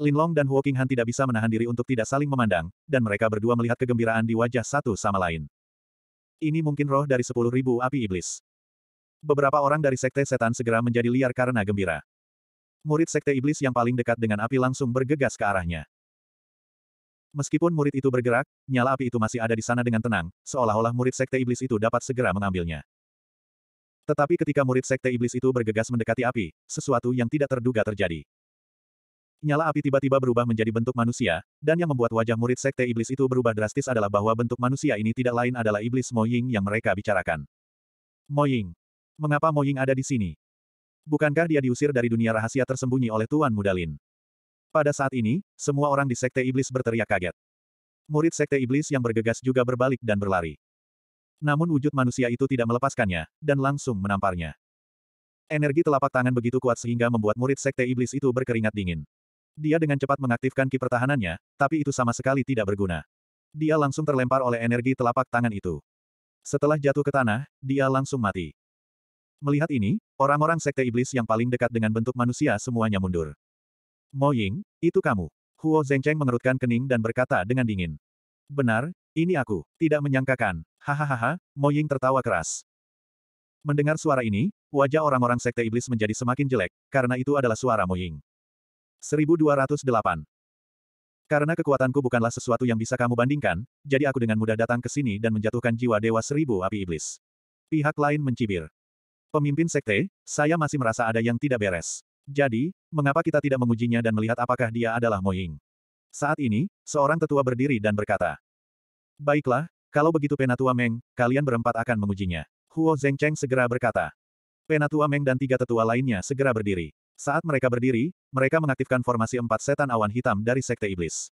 Linlong dan Huo Qinghan tidak bisa menahan diri untuk tidak saling memandang, dan mereka berdua melihat kegembiraan di wajah satu sama lain. Ini mungkin roh dari sepuluh ribu api iblis. Beberapa orang dari sekte setan segera menjadi liar karena gembira. Murid sekte iblis yang paling dekat dengan api langsung bergegas ke arahnya. Meskipun murid itu bergerak, nyala api itu masih ada di sana dengan tenang, seolah-olah murid sekte iblis itu dapat segera mengambilnya. Tetapi ketika murid sekte iblis itu bergegas mendekati api, sesuatu yang tidak terduga terjadi. Nyala api tiba-tiba berubah menjadi bentuk manusia, dan yang membuat wajah murid sekte iblis itu berubah drastis adalah bahwa bentuk manusia ini tidak lain adalah iblis Moying yang mereka bicarakan. Moying. Mengapa Moying ada di sini? Bukankah dia diusir dari dunia rahasia tersembunyi oleh Tuan Mudalin? Pada saat ini, semua orang di Sekte Iblis berteriak kaget. Murid Sekte Iblis yang bergegas juga berbalik dan berlari. Namun wujud manusia itu tidak melepaskannya, dan langsung menamparnya. Energi telapak tangan begitu kuat sehingga membuat murid Sekte Iblis itu berkeringat dingin. Dia dengan cepat mengaktifkan ki pertahanannya, tapi itu sama sekali tidak berguna. Dia langsung terlempar oleh energi telapak tangan itu. Setelah jatuh ke tanah, dia langsung mati. Melihat ini, orang-orang Sekte Iblis yang paling dekat dengan bentuk manusia semuanya mundur. Mo Ying, itu kamu. Huo Zhengcheng mengerutkan kening dan berkata dengan dingin. Benar, ini aku. Tidak menyangkakan. Hahaha, Mo Ying tertawa keras. Mendengar suara ini, wajah orang-orang sekte iblis menjadi semakin jelek, karena itu adalah suara Mo Ying. 1208. Karena kekuatanku bukanlah sesuatu yang bisa kamu bandingkan, jadi aku dengan mudah datang ke sini dan menjatuhkan jiwa dewa seribu api iblis. Pihak lain mencibir. Pemimpin sekte, saya masih merasa ada yang tidak beres. Jadi, mengapa kita tidak mengujinya dan melihat apakah dia adalah Moying? Saat ini, seorang tetua berdiri dan berkata, Baiklah, kalau begitu Penatua Meng, kalian berempat akan mengujinya. Huo Zengcheng segera berkata. Penatua Meng dan tiga tetua lainnya segera berdiri. Saat mereka berdiri, mereka mengaktifkan formasi empat setan awan hitam dari Sekte Iblis.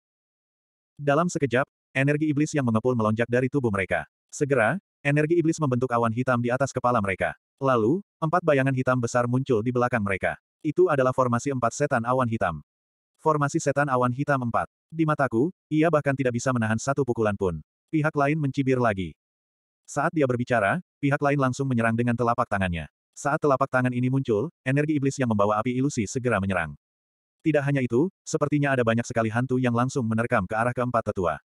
Dalam sekejap, energi iblis yang mengepul melonjak dari tubuh mereka. Segera, energi iblis membentuk awan hitam di atas kepala mereka. Lalu, empat bayangan hitam besar muncul di belakang mereka. Itu adalah formasi empat setan awan hitam. Formasi setan awan hitam empat. Di mataku, ia bahkan tidak bisa menahan satu pukulan pun. Pihak lain mencibir lagi. Saat dia berbicara, pihak lain langsung menyerang dengan telapak tangannya. Saat telapak tangan ini muncul, energi iblis yang membawa api ilusi segera menyerang. Tidak hanya itu, sepertinya ada banyak sekali hantu yang langsung menerkam ke arah keempat tetua.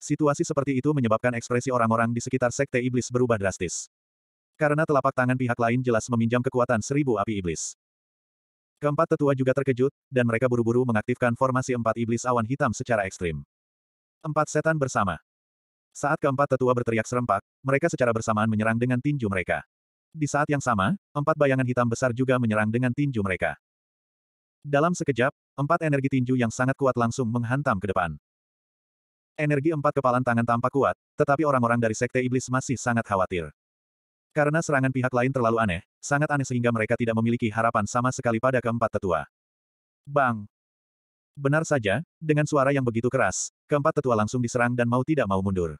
Situasi seperti itu menyebabkan ekspresi orang-orang di sekitar sekte iblis berubah drastis. Karena telapak tangan pihak lain jelas meminjam kekuatan seribu api iblis. Keempat tetua juga terkejut, dan mereka buru-buru mengaktifkan formasi empat iblis awan hitam secara ekstrim. Empat setan bersama. Saat keempat tetua berteriak serempak, mereka secara bersamaan menyerang dengan tinju mereka. Di saat yang sama, empat bayangan hitam besar juga menyerang dengan tinju mereka. Dalam sekejap, empat energi tinju yang sangat kuat langsung menghantam ke depan. Energi empat kepalan tangan tampak kuat, tetapi orang-orang dari Sekte Iblis masih sangat khawatir. Karena serangan pihak lain terlalu aneh, sangat aneh sehingga mereka tidak memiliki harapan sama sekali pada keempat tetua. Bang! Benar saja, dengan suara yang begitu keras, keempat tetua langsung diserang dan mau tidak mau mundur.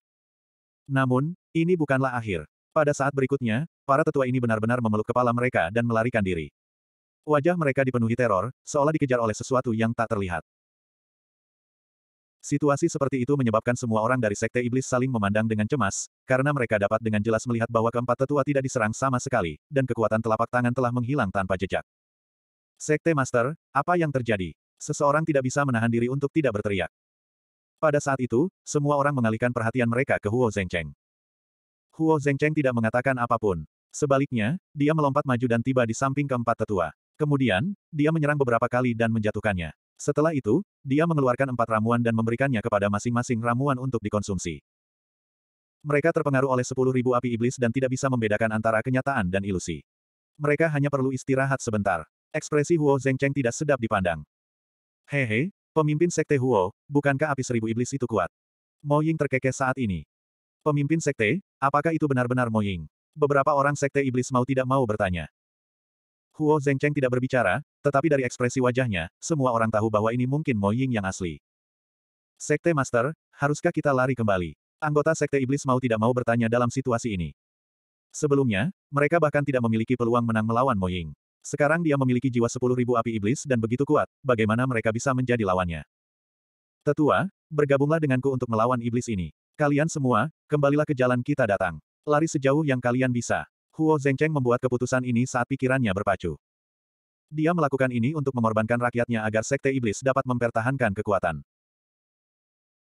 Namun, ini bukanlah akhir. Pada saat berikutnya, para tetua ini benar-benar memeluk kepala mereka dan melarikan diri. Wajah mereka dipenuhi teror, seolah dikejar oleh sesuatu yang tak terlihat. Situasi seperti itu menyebabkan semua orang dari Sekte Iblis saling memandang dengan cemas, karena mereka dapat dengan jelas melihat bahwa keempat tetua tidak diserang sama sekali, dan kekuatan telapak tangan telah menghilang tanpa jejak. Sekte Master, apa yang terjadi? Seseorang tidak bisa menahan diri untuk tidak berteriak. Pada saat itu, semua orang mengalihkan perhatian mereka ke Huo Zhengcheng. Huo Zhengcheng tidak mengatakan apapun. Sebaliknya, dia melompat maju dan tiba di samping keempat tetua. Kemudian, dia menyerang beberapa kali dan menjatuhkannya. Setelah itu, dia mengeluarkan empat ramuan dan memberikannya kepada masing-masing ramuan untuk dikonsumsi. Mereka terpengaruh oleh sepuluh ribu api iblis dan tidak bisa membedakan antara kenyataan dan ilusi. Mereka hanya perlu istirahat sebentar. Ekspresi Huo Zhengcheng tidak sedap dipandang. Hehe, pemimpin sekte Huo, bukankah api seribu iblis itu kuat? Mo Ying terkekeh saat ini. Pemimpin sekte, apakah itu benar-benar Mo Ying? Beberapa orang sekte iblis mau tidak mau bertanya. Huo Zhengcheng tidak berbicara, tetapi dari ekspresi wajahnya, semua orang tahu bahwa ini mungkin Mo Ying yang asli. Sekte Master, haruskah kita lari kembali? Anggota Sekte Iblis mau tidak mau bertanya dalam situasi ini. Sebelumnya, mereka bahkan tidak memiliki peluang menang melawan Mo Ying. Sekarang dia memiliki jiwa 10.000 api iblis dan begitu kuat, bagaimana mereka bisa menjadi lawannya? Tetua, bergabunglah denganku untuk melawan iblis ini. Kalian semua, kembalilah ke jalan kita datang. Lari sejauh yang kalian bisa. Huo Zhengcheng membuat keputusan ini saat pikirannya berpacu. Dia melakukan ini untuk mengorbankan rakyatnya agar sekte iblis dapat mempertahankan kekuatan.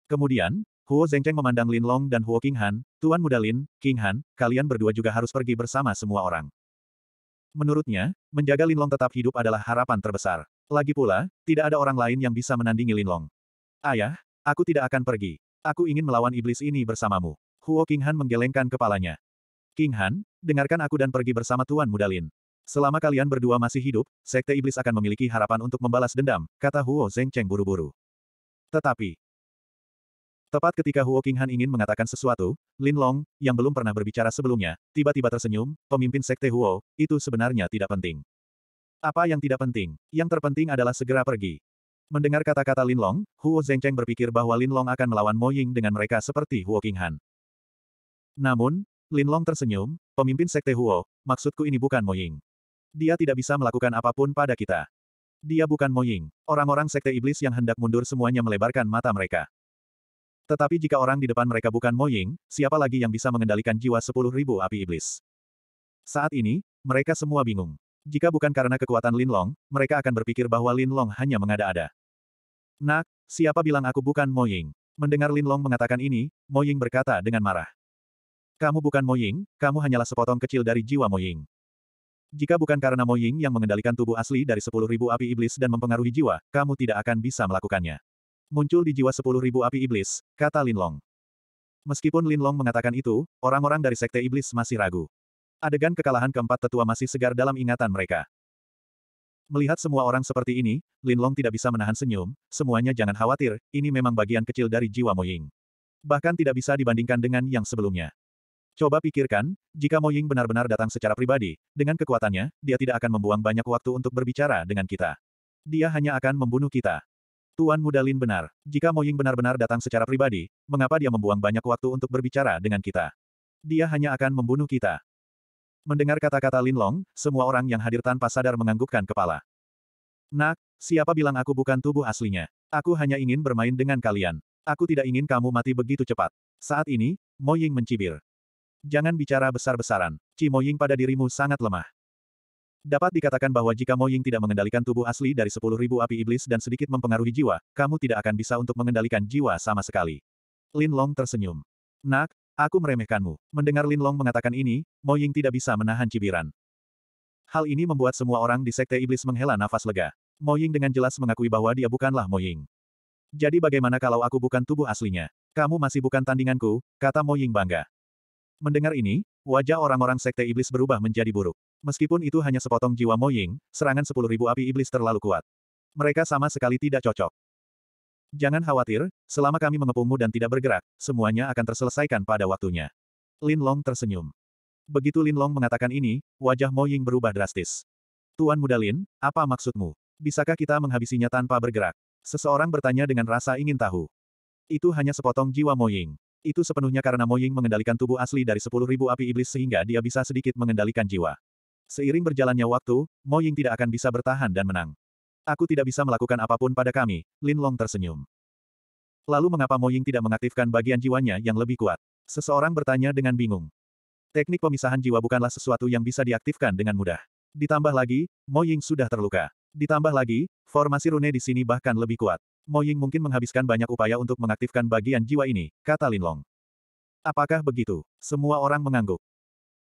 Kemudian, Huo Zengcheng memandang Lin Long dan Huo Han, Tuan Muda Lin, King Han, kalian berdua juga harus pergi bersama semua orang. Menurutnya, menjaga Lin Long tetap hidup adalah harapan terbesar. Lagi pula, tidak ada orang lain yang bisa menandingi Lin Long. Ayah, aku tidak akan pergi. Aku ingin melawan iblis ini bersamamu. Huo Han menggelengkan kepalanya. King Han, dengarkan aku dan pergi bersama Tuan Muda Lin. Selama kalian berdua masih hidup, Sekte Iblis akan memiliki harapan untuk membalas dendam, kata Huo Zhengcheng buru-buru. Tetapi, tepat ketika Huo Qinghan ingin mengatakan sesuatu, Lin Long, yang belum pernah berbicara sebelumnya, tiba-tiba tersenyum, pemimpin Sekte Huo, itu sebenarnya tidak penting. Apa yang tidak penting? Yang terpenting adalah segera pergi. Mendengar kata-kata Lin Long, Huo Zhengcheng berpikir bahwa Lin Long akan melawan Mo Ying dengan mereka seperti Huo Qinghan. Namun, Lin Long tersenyum, pemimpin Sekte Huo, maksudku ini bukan Mo Ying. Dia tidak bisa melakukan apapun pada kita. Dia bukan Moying. Orang-orang sekte iblis yang hendak mundur semuanya melebarkan mata mereka. Tetapi jika orang di depan mereka bukan Moying, siapa lagi yang bisa mengendalikan jiwa sepuluh ribu api iblis? Saat ini, mereka semua bingung. Jika bukan karena kekuatan Lin Long, mereka akan berpikir bahwa Lin Long hanya mengada-ada. Nak, siapa bilang aku bukan Moying? Mendengar Lin Long mengatakan ini, Moying berkata dengan marah. Kamu bukan Moying, kamu hanyalah sepotong kecil dari jiwa Moying. Jika bukan karena Mo Ying yang mengendalikan tubuh asli dari sepuluh ribu api iblis dan mempengaruhi jiwa, kamu tidak akan bisa melakukannya. Muncul di jiwa sepuluh ribu api iblis, kata Lin Long. Meskipun Lin Long mengatakan itu, orang-orang dari Sekte Iblis masih ragu. Adegan kekalahan keempat tetua masih segar dalam ingatan mereka. Melihat semua orang seperti ini, Lin Long tidak bisa menahan senyum, semuanya jangan khawatir, ini memang bagian kecil dari jiwa Mo Ying. Bahkan tidak bisa dibandingkan dengan yang sebelumnya. Coba pikirkan, jika Mo Ying benar-benar datang secara pribadi, dengan kekuatannya, dia tidak akan membuang banyak waktu untuk berbicara dengan kita. Dia hanya akan membunuh kita. Tuan Muda Lin benar. Jika Mo Ying benar-benar datang secara pribadi, mengapa dia membuang banyak waktu untuk berbicara dengan kita? Dia hanya akan membunuh kita. Mendengar kata-kata Lin Long, semua orang yang hadir tanpa sadar menganggukkan kepala. Nak, siapa bilang aku bukan tubuh aslinya? Aku hanya ingin bermain dengan kalian. Aku tidak ingin kamu mati begitu cepat. Saat ini, Mo Ying mencibir. Jangan bicara besar-besaran. Cimo Ying pada dirimu sangat lemah. Dapat dikatakan bahwa jika Mo Ying tidak mengendalikan tubuh asli dari sepuluh ribu api iblis dan sedikit mempengaruhi jiwa, kamu tidak akan bisa untuk mengendalikan jiwa sama sekali. Lin Long tersenyum. Nak, aku meremehkanmu. Mendengar Lin Long mengatakan ini, Mo Ying tidak bisa menahan cibiran. Hal ini membuat semua orang di Sekte Iblis menghela nafas lega. Mo Ying dengan jelas mengakui bahwa dia bukanlah Mo Ying. Jadi bagaimana kalau aku bukan tubuh aslinya? Kamu masih bukan tandinganku, kata Mo Ying bangga. Mendengar ini, wajah orang-orang sekte iblis berubah menjadi buruk. Meskipun itu hanya sepotong jiwa Mo Ying, serangan 10.000 api iblis terlalu kuat. Mereka sama sekali tidak cocok. Jangan khawatir, selama kami mengepungmu dan tidak bergerak, semuanya akan terselesaikan pada waktunya. Lin Long tersenyum. Begitu Lin Long mengatakan ini, wajah Mo Ying berubah drastis. Tuan Muda Lin, apa maksudmu? Bisakah kita menghabisinya tanpa bergerak? Seseorang bertanya dengan rasa ingin tahu. Itu hanya sepotong jiwa Mo Ying. Itu sepenuhnya karena Moying mengendalikan tubuh asli dari sepuluh ribu api iblis sehingga dia bisa sedikit mengendalikan jiwa. Seiring berjalannya waktu, Moying tidak akan bisa bertahan dan menang. Aku tidak bisa melakukan apapun pada kami, Lin Long tersenyum. Lalu mengapa Moying tidak mengaktifkan bagian jiwanya yang lebih kuat? Seseorang bertanya dengan bingung. Teknik pemisahan jiwa bukanlah sesuatu yang bisa diaktifkan dengan mudah. Ditambah lagi, Mo Ying sudah terluka. Ditambah lagi, formasi rune di sini bahkan lebih kuat. Mo Ying mungkin menghabiskan banyak upaya untuk mengaktifkan bagian jiwa ini, kata Lin Long. Apakah begitu? Semua orang mengangguk.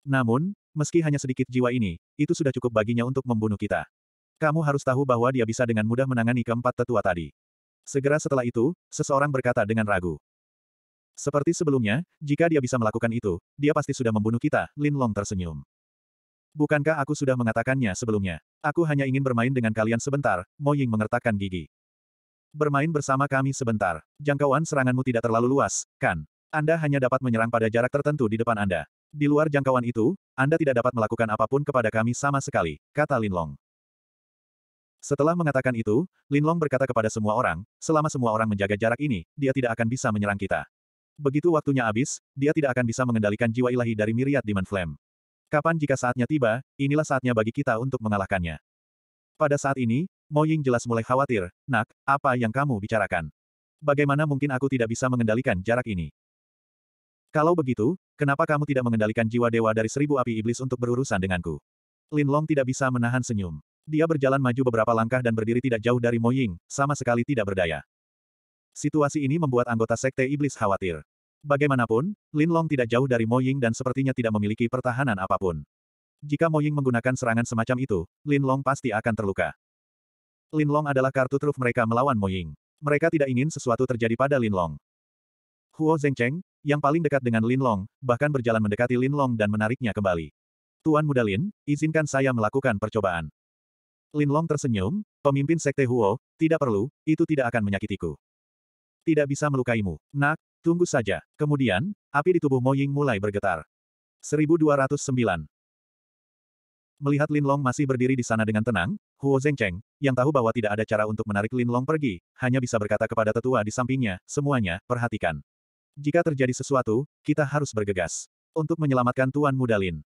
Namun, meski hanya sedikit jiwa ini, itu sudah cukup baginya untuk membunuh kita. Kamu harus tahu bahwa dia bisa dengan mudah menangani keempat tetua tadi. Segera setelah itu, seseorang berkata dengan ragu. Seperti sebelumnya, jika dia bisa melakukan itu, dia pasti sudah membunuh kita, Lin Long tersenyum. Bukankah aku sudah mengatakannya sebelumnya? Aku hanya ingin bermain dengan kalian sebentar, Mo Ying mengertakkan gigi. Bermain bersama kami sebentar. Jangkauan seranganmu tidak terlalu luas, kan? Anda hanya dapat menyerang pada jarak tertentu di depan Anda. Di luar jangkauan itu, Anda tidak dapat melakukan apapun kepada kami sama sekali, kata Lin Long. Setelah mengatakan itu, Lin Long berkata kepada semua orang, selama semua orang menjaga jarak ini, dia tidak akan bisa menyerang kita. Begitu waktunya habis, dia tidak akan bisa mengendalikan jiwa ilahi dari miriat Demon Flame. Kapan jika saatnya tiba, inilah saatnya bagi kita untuk mengalahkannya. Pada saat ini, Mo Ying jelas mulai khawatir, nak, apa yang kamu bicarakan? Bagaimana mungkin aku tidak bisa mengendalikan jarak ini? Kalau begitu, kenapa kamu tidak mengendalikan jiwa dewa dari seribu api iblis untuk berurusan denganku? Lin Long tidak bisa menahan senyum. Dia berjalan maju beberapa langkah dan berdiri tidak jauh dari Mo Ying, sama sekali tidak berdaya. Situasi ini membuat anggota sekte iblis khawatir. Bagaimanapun, Lin Long tidak jauh dari Mo Ying dan sepertinya tidak memiliki pertahanan apapun. Jika Mo Ying menggunakan serangan semacam itu, Lin Long pasti akan terluka. Linlong adalah kartu truf mereka melawan Mo Ying. Mereka tidak ingin sesuatu terjadi pada Linlong. Huo Zhengcheng, yang paling dekat dengan Linlong, bahkan berjalan mendekati Linlong dan menariknya kembali. Tuan Muda Lin, izinkan saya melakukan percobaan. Linlong tersenyum, pemimpin sekte Huo, tidak perlu, itu tidak akan menyakitiku. Tidak bisa melukaimu. Nak, tunggu saja. Kemudian, api di tubuh Mo Ying mulai bergetar. 1209. Melihat Linlong masih berdiri di sana dengan tenang, Huo Zengcheng, yang tahu bahwa tidak ada cara untuk menarik Lin Long pergi, hanya bisa berkata kepada tetua di sampingnya, semuanya, perhatikan. Jika terjadi sesuatu, kita harus bergegas. Untuk menyelamatkan Tuan Muda Lin.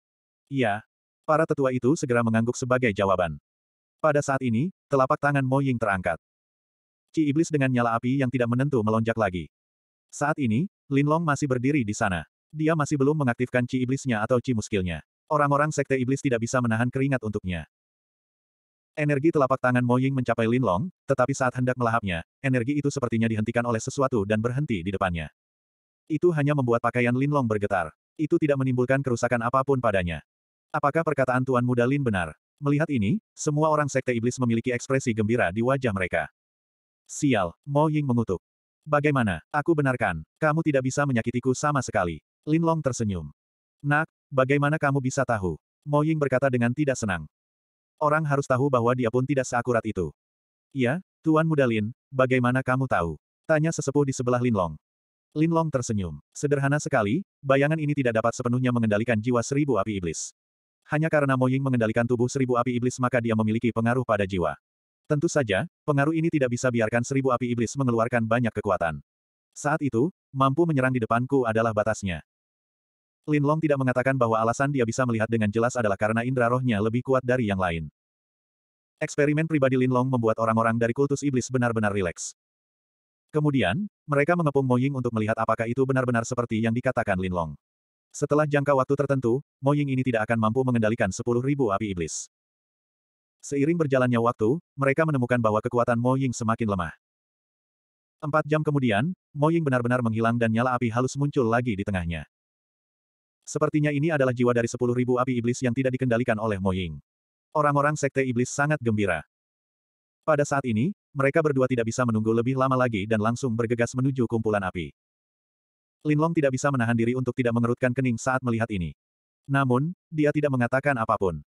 Iya. Para tetua itu segera mengangguk sebagai jawaban. Pada saat ini, telapak tangan Mo Ying terangkat. Ci Iblis dengan nyala api yang tidak menentu melonjak lagi. Saat ini, Lin Long masih berdiri di sana. Dia masih belum mengaktifkan Ci Iblisnya atau Ci Muskilnya. Orang-orang Sekte Iblis tidak bisa menahan keringat untuknya. Energi telapak tangan Mo Ying mencapai Lin Long, tetapi saat hendak melahapnya, energi itu sepertinya dihentikan oleh sesuatu dan berhenti di depannya. Itu hanya membuat pakaian Lin Long bergetar. Itu tidak menimbulkan kerusakan apapun padanya. Apakah perkataan Tuan Muda Lin benar? Melihat ini, semua orang Sekte Iblis memiliki ekspresi gembira di wajah mereka. Sial, Mo Ying mengutuk. Bagaimana, aku benarkan, kamu tidak bisa menyakitiku sama sekali. Lin Long tersenyum. Nak, bagaimana kamu bisa tahu? Mo Ying berkata dengan tidak senang. Orang harus tahu bahwa dia pun tidak seakurat itu. Ya, Tuan Muda Lin, bagaimana kamu tahu? Tanya sesepuh di sebelah Linlong. Linlong tersenyum. Sederhana sekali, bayangan ini tidak dapat sepenuhnya mengendalikan jiwa seribu api iblis. Hanya karena Moying mengendalikan tubuh seribu api iblis maka dia memiliki pengaruh pada jiwa. Tentu saja, pengaruh ini tidak bisa biarkan seribu api iblis mengeluarkan banyak kekuatan. Saat itu, mampu menyerang di depanku adalah batasnya. Lin Long tidak mengatakan bahwa alasan dia bisa melihat dengan jelas adalah karena indera rohnya lebih kuat dari yang lain. Eksperimen pribadi Lin Long membuat orang-orang dari kultus iblis benar-benar rileks. Kemudian, mereka mengepung Mo Ying untuk melihat apakah itu benar-benar seperti yang dikatakan Lin Long. Setelah jangka waktu tertentu, Mo Ying ini tidak akan mampu mengendalikan 10.000 api iblis. Seiring berjalannya waktu, mereka menemukan bahwa kekuatan Mo Ying semakin lemah. Empat jam kemudian, Mo Ying benar-benar menghilang dan nyala api halus muncul lagi di tengahnya. Sepertinya ini adalah jiwa dari sepuluh ribu api iblis yang tidak dikendalikan oleh Mo Ying. Orang-orang sekte iblis sangat gembira. Pada saat ini, mereka berdua tidak bisa menunggu lebih lama lagi dan langsung bergegas menuju kumpulan api. Linlong tidak bisa menahan diri untuk tidak mengerutkan kening saat melihat ini. Namun, dia tidak mengatakan apapun.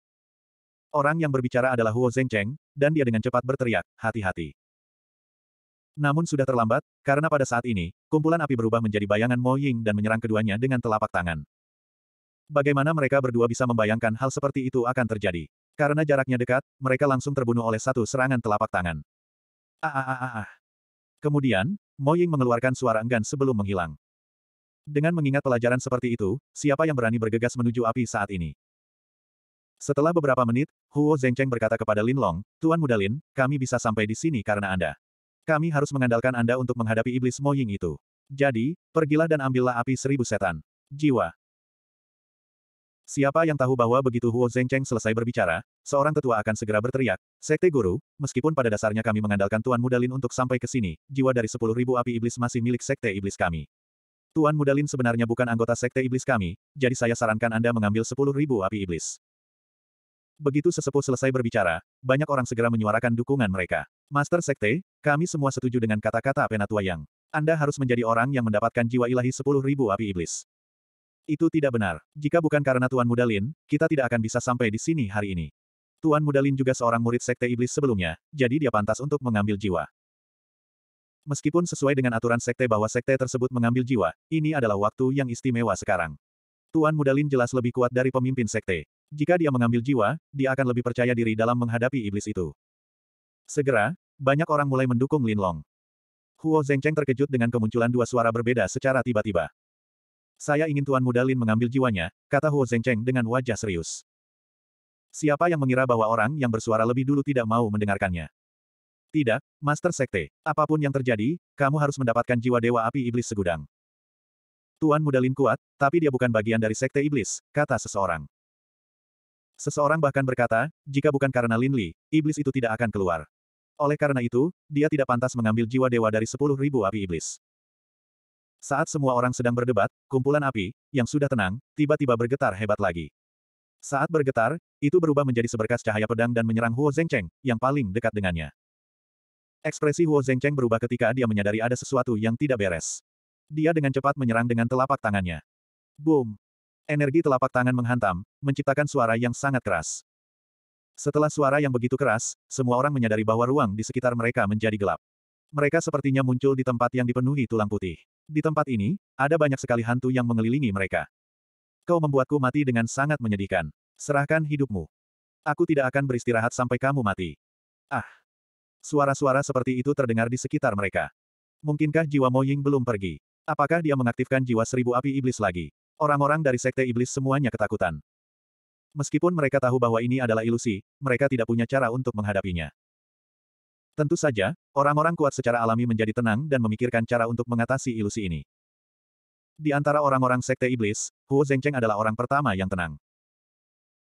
Orang yang berbicara adalah Huo Zhengcheng, dan dia dengan cepat berteriak, hati-hati. Namun sudah terlambat, karena pada saat ini, kumpulan api berubah menjadi bayangan Mo Ying dan menyerang keduanya dengan telapak tangan. Bagaimana mereka berdua bisa membayangkan hal seperti itu akan terjadi? Karena jaraknya dekat, mereka langsung terbunuh oleh satu serangan telapak tangan. Ah ah ah ah. ah. Kemudian, Mo Ying mengeluarkan suara enggan sebelum menghilang. Dengan mengingat pelajaran seperti itu, siapa yang berani bergegas menuju api saat ini? Setelah beberapa menit, Huo Zengcheng berkata kepada Lin Long, Tuan Muda Lin, kami bisa sampai di sini karena Anda. Kami harus mengandalkan Anda untuk menghadapi iblis Mo Ying itu. Jadi, pergilah dan ambillah api seribu setan. Jiwa. Siapa yang tahu bahwa begitu Huo Zhengcheng selesai berbicara, seorang tetua akan segera berteriak, Sekte Guru, meskipun pada dasarnya kami mengandalkan Tuan Mudalin untuk sampai ke sini, jiwa dari sepuluh ribu api iblis masih milik Sekte Iblis kami. Tuan Mudalin sebenarnya bukan anggota Sekte Iblis kami, jadi saya sarankan Anda mengambil sepuluh ribu api iblis. Begitu sesepuh selesai berbicara, banyak orang segera menyuarakan dukungan mereka. Master Sekte, kami semua setuju dengan kata-kata Penatua Yang. Anda harus menjadi orang yang mendapatkan jiwa ilahi sepuluh ribu api iblis. Itu tidak benar. Jika bukan karena Tuan Muda Lin, kita tidak akan bisa sampai di sini hari ini. Tuan Muda Lin juga seorang murid sekte iblis sebelumnya, jadi dia pantas untuk mengambil jiwa. Meskipun sesuai dengan aturan sekte bahwa sekte tersebut mengambil jiwa, ini adalah waktu yang istimewa sekarang. Tuan Muda Lin jelas lebih kuat dari pemimpin sekte. Jika dia mengambil jiwa, dia akan lebih percaya diri dalam menghadapi iblis itu. Segera, banyak orang mulai mendukung Lin Long. Huo Zhengcheng terkejut dengan kemunculan dua suara berbeda secara tiba-tiba. Saya ingin Tuan Muda Lin mengambil jiwanya, kata Huo Zhengcheng dengan wajah serius. Siapa yang mengira bahwa orang yang bersuara lebih dulu tidak mau mendengarkannya? Tidak, Master Sekte. Apapun yang terjadi, kamu harus mendapatkan jiwa Dewa Api Iblis Segudang. Tuan Muda Lin kuat, tapi dia bukan bagian dari Sekte Iblis, kata seseorang. Seseorang bahkan berkata, jika bukan karena Lin Li, iblis itu tidak akan keluar. Oleh karena itu, dia tidak pantas mengambil jiwa dewa dari sepuluh ribu api iblis. Saat semua orang sedang berdebat, kumpulan api, yang sudah tenang, tiba-tiba bergetar hebat lagi. Saat bergetar, itu berubah menjadi seberkas cahaya pedang dan menyerang Huo Zhengcheng, yang paling dekat dengannya. Ekspresi Huo Zhengcheng berubah ketika dia menyadari ada sesuatu yang tidak beres. Dia dengan cepat menyerang dengan telapak tangannya. Boom! Energi telapak tangan menghantam, menciptakan suara yang sangat keras. Setelah suara yang begitu keras, semua orang menyadari bahwa ruang di sekitar mereka menjadi gelap. Mereka sepertinya muncul di tempat yang dipenuhi tulang putih. Di tempat ini, ada banyak sekali hantu yang mengelilingi mereka. Kau membuatku mati dengan sangat menyedihkan. Serahkan hidupmu. Aku tidak akan beristirahat sampai kamu mati. Ah. Suara-suara seperti itu terdengar di sekitar mereka. Mungkinkah jiwa Moying belum pergi? Apakah dia mengaktifkan jiwa seribu api iblis lagi? Orang-orang dari sekte iblis semuanya ketakutan. Meskipun mereka tahu bahwa ini adalah ilusi, mereka tidak punya cara untuk menghadapinya. Tentu saja, orang-orang kuat secara alami menjadi tenang dan memikirkan cara untuk mengatasi ilusi ini. Di antara orang-orang sekte iblis, Huo Zengcheng adalah orang pertama yang tenang.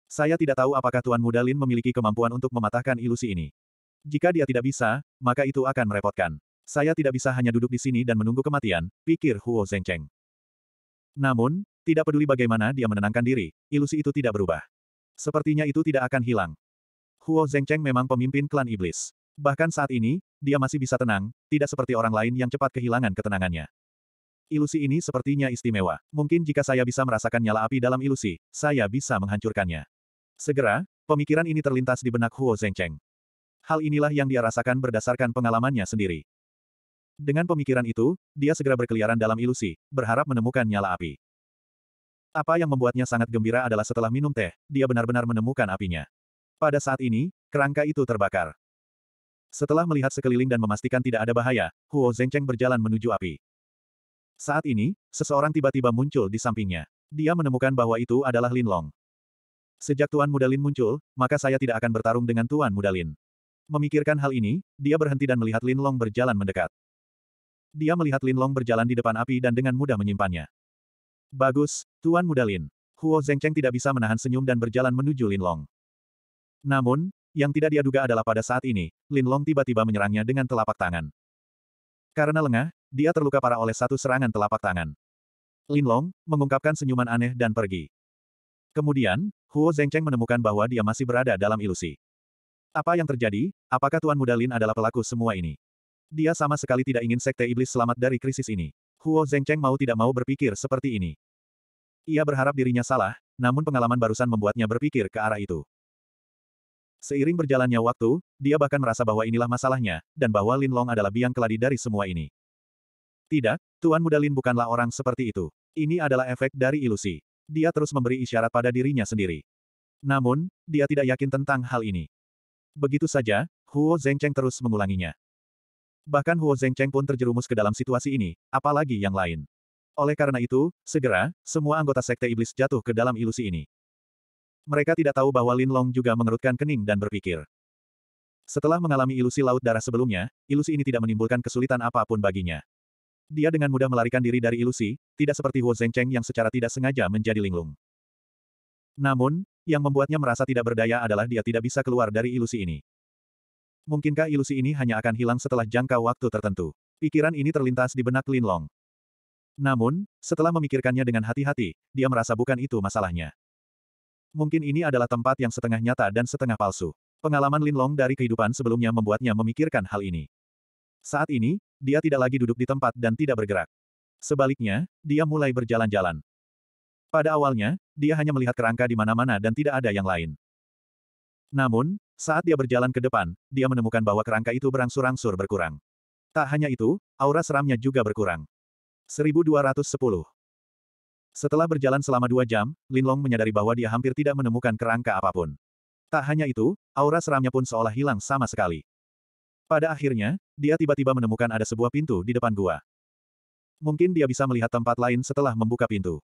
Saya tidak tahu apakah Tuan Muda Lin memiliki kemampuan untuk mematahkan ilusi ini. Jika dia tidak bisa, maka itu akan merepotkan. Saya tidak bisa hanya duduk di sini dan menunggu kematian, pikir Huo Zengcheng. Namun, tidak peduli bagaimana dia menenangkan diri, ilusi itu tidak berubah. Sepertinya itu tidak akan hilang. Huo Zengcheng memang pemimpin klan iblis. Bahkan saat ini, dia masih bisa tenang, tidak seperti orang lain yang cepat kehilangan ketenangannya. Ilusi ini sepertinya istimewa. Mungkin jika saya bisa merasakan nyala api dalam ilusi, saya bisa menghancurkannya. Segera, pemikiran ini terlintas di benak Huo Zhengcheng. Hal inilah yang dia rasakan berdasarkan pengalamannya sendiri. Dengan pemikiran itu, dia segera berkeliaran dalam ilusi, berharap menemukan nyala api. Apa yang membuatnya sangat gembira adalah setelah minum teh, dia benar-benar menemukan apinya. Pada saat ini, kerangka itu terbakar. Setelah melihat sekeliling dan memastikan tidak ada bahaya, Huo Zhengcheng berjalan menuju api. Saat ini, seseorang tiba-tiba muncul di sampingnya. Dia menemukan bahwa itu adalah Lin Long. Sejak Tuan Muda Lin muncul, maka saya tidak akan bertarung dengan Tuan Muda Lin. Memikirkan hal ini, dia berhenti dan melihat Lin Long berjalan mendekat. Dia melihat Lin Long berjalan di depan api dan dengan mudah menyimpannya. Bagus, Tuan Muda Lin. Huo Zhengcheng tidak bisa menahan senyum dan berjalan menuju Lin Long. Namun, yang tidak dia duga adalah pada saat ini, Lin Long tiba-tiba menyerangnya dengan telapak tangan. Karena lengah, dia terluka parah oleh satu serangan telapak tangan. Lin Long, mengungkapkan senyuman aneh dan pergi. Kemudian, Huo Zhengcheng menemukan bahwa dia masih berada dalam ilusi. Apa yang terjadi? Apakah Tuan Muda Lin adalah pelaku semua ini? Dia sama sekali tidak ingin Sekte Iblis selamat dari krisis ini. Huo Zhengcheng mau tidak mau berpikir seperti ini. Ia berharap dirinya salah, namun pengalaman barusan membuatnya berpikir ke arah itu. Seiring berjalannya waktu, dia bahkan merasa bahwa inilah masalahnya, dan bahwa Lin Long adalah biang keladi dari semua ini. Tidak, Tuan Muda Lin bukanlah orang seperti itu. Ini adalah efek dari ilusi. Dia terus memberi isyarat pada dirinya sendiri. Namun, dia tidak yakin tentang hal ini. Begitu saja, Huo Zhengcheng terus mengulanginya. Bahkan Huo Zhengcheng pun terjerumus ke dalam situasi ini, apalagi yang lain. Oleh karena itu, segera, semua anggota Sekte Iblis jatuh ke dalam ilusi ini. Mereka tidak tahu bahwa Lin Long juga mengerutkan kening dan berpikir. Setelah mengalami ilusi laut darah sebelumnya, ilusi ini tidak menimbulkan kesulitan apapun baginya. Dia dengan mudah melarikan diri dari ilusi, tidak seperti Huo Zhengcheng yang secara tidak sengaja menjadi linglung. Namun, yang membuatnya merasa tidak berdaya adalah dia tidak bisa keluar dari ilusi ini. Mungkinkah ilusi ini hanya akan hilang setelah jangka waktu tertentu? Pikiran ini terlintas di benak Lin Long. Namun, setelah memikirkannya dengan hati-hati, dia merasa bukan itu masalahnya. Mungkin ini adalah tempat yang setengah nyata dan setengah palsu. Pengalaman Linlong dari kehidupan sebelumnya membuatnya memikirkan hal ini. Saat ini, dia tidak lagi duduk di tempat dan tidak bergerak. Sebaliknya, dia mulai berjalan-jalan. Pada awalnya, dia hanya melihat kerangka di mana-mana dan tidak ada yang lain. Namun, saat dia berjalan ke depan, dia menemukan bahwa kerangka itu berangsur-angsur berkurang. Tak hanya itu, aura seramnya juga berkurang. 1210 setelah berjalan selama dua jam, Linlong menyadari bahwa dia hampir tidak menemukan kerangka apapun. Tak hanya itu, aura seramnya pun seolah hilang sama sekali. Pada akhirnya, dia tiba-tiba menemukan ada sebuah pintu di depan gua. Mungkin dia bisa melihat tempat lain setelah membuka pintu.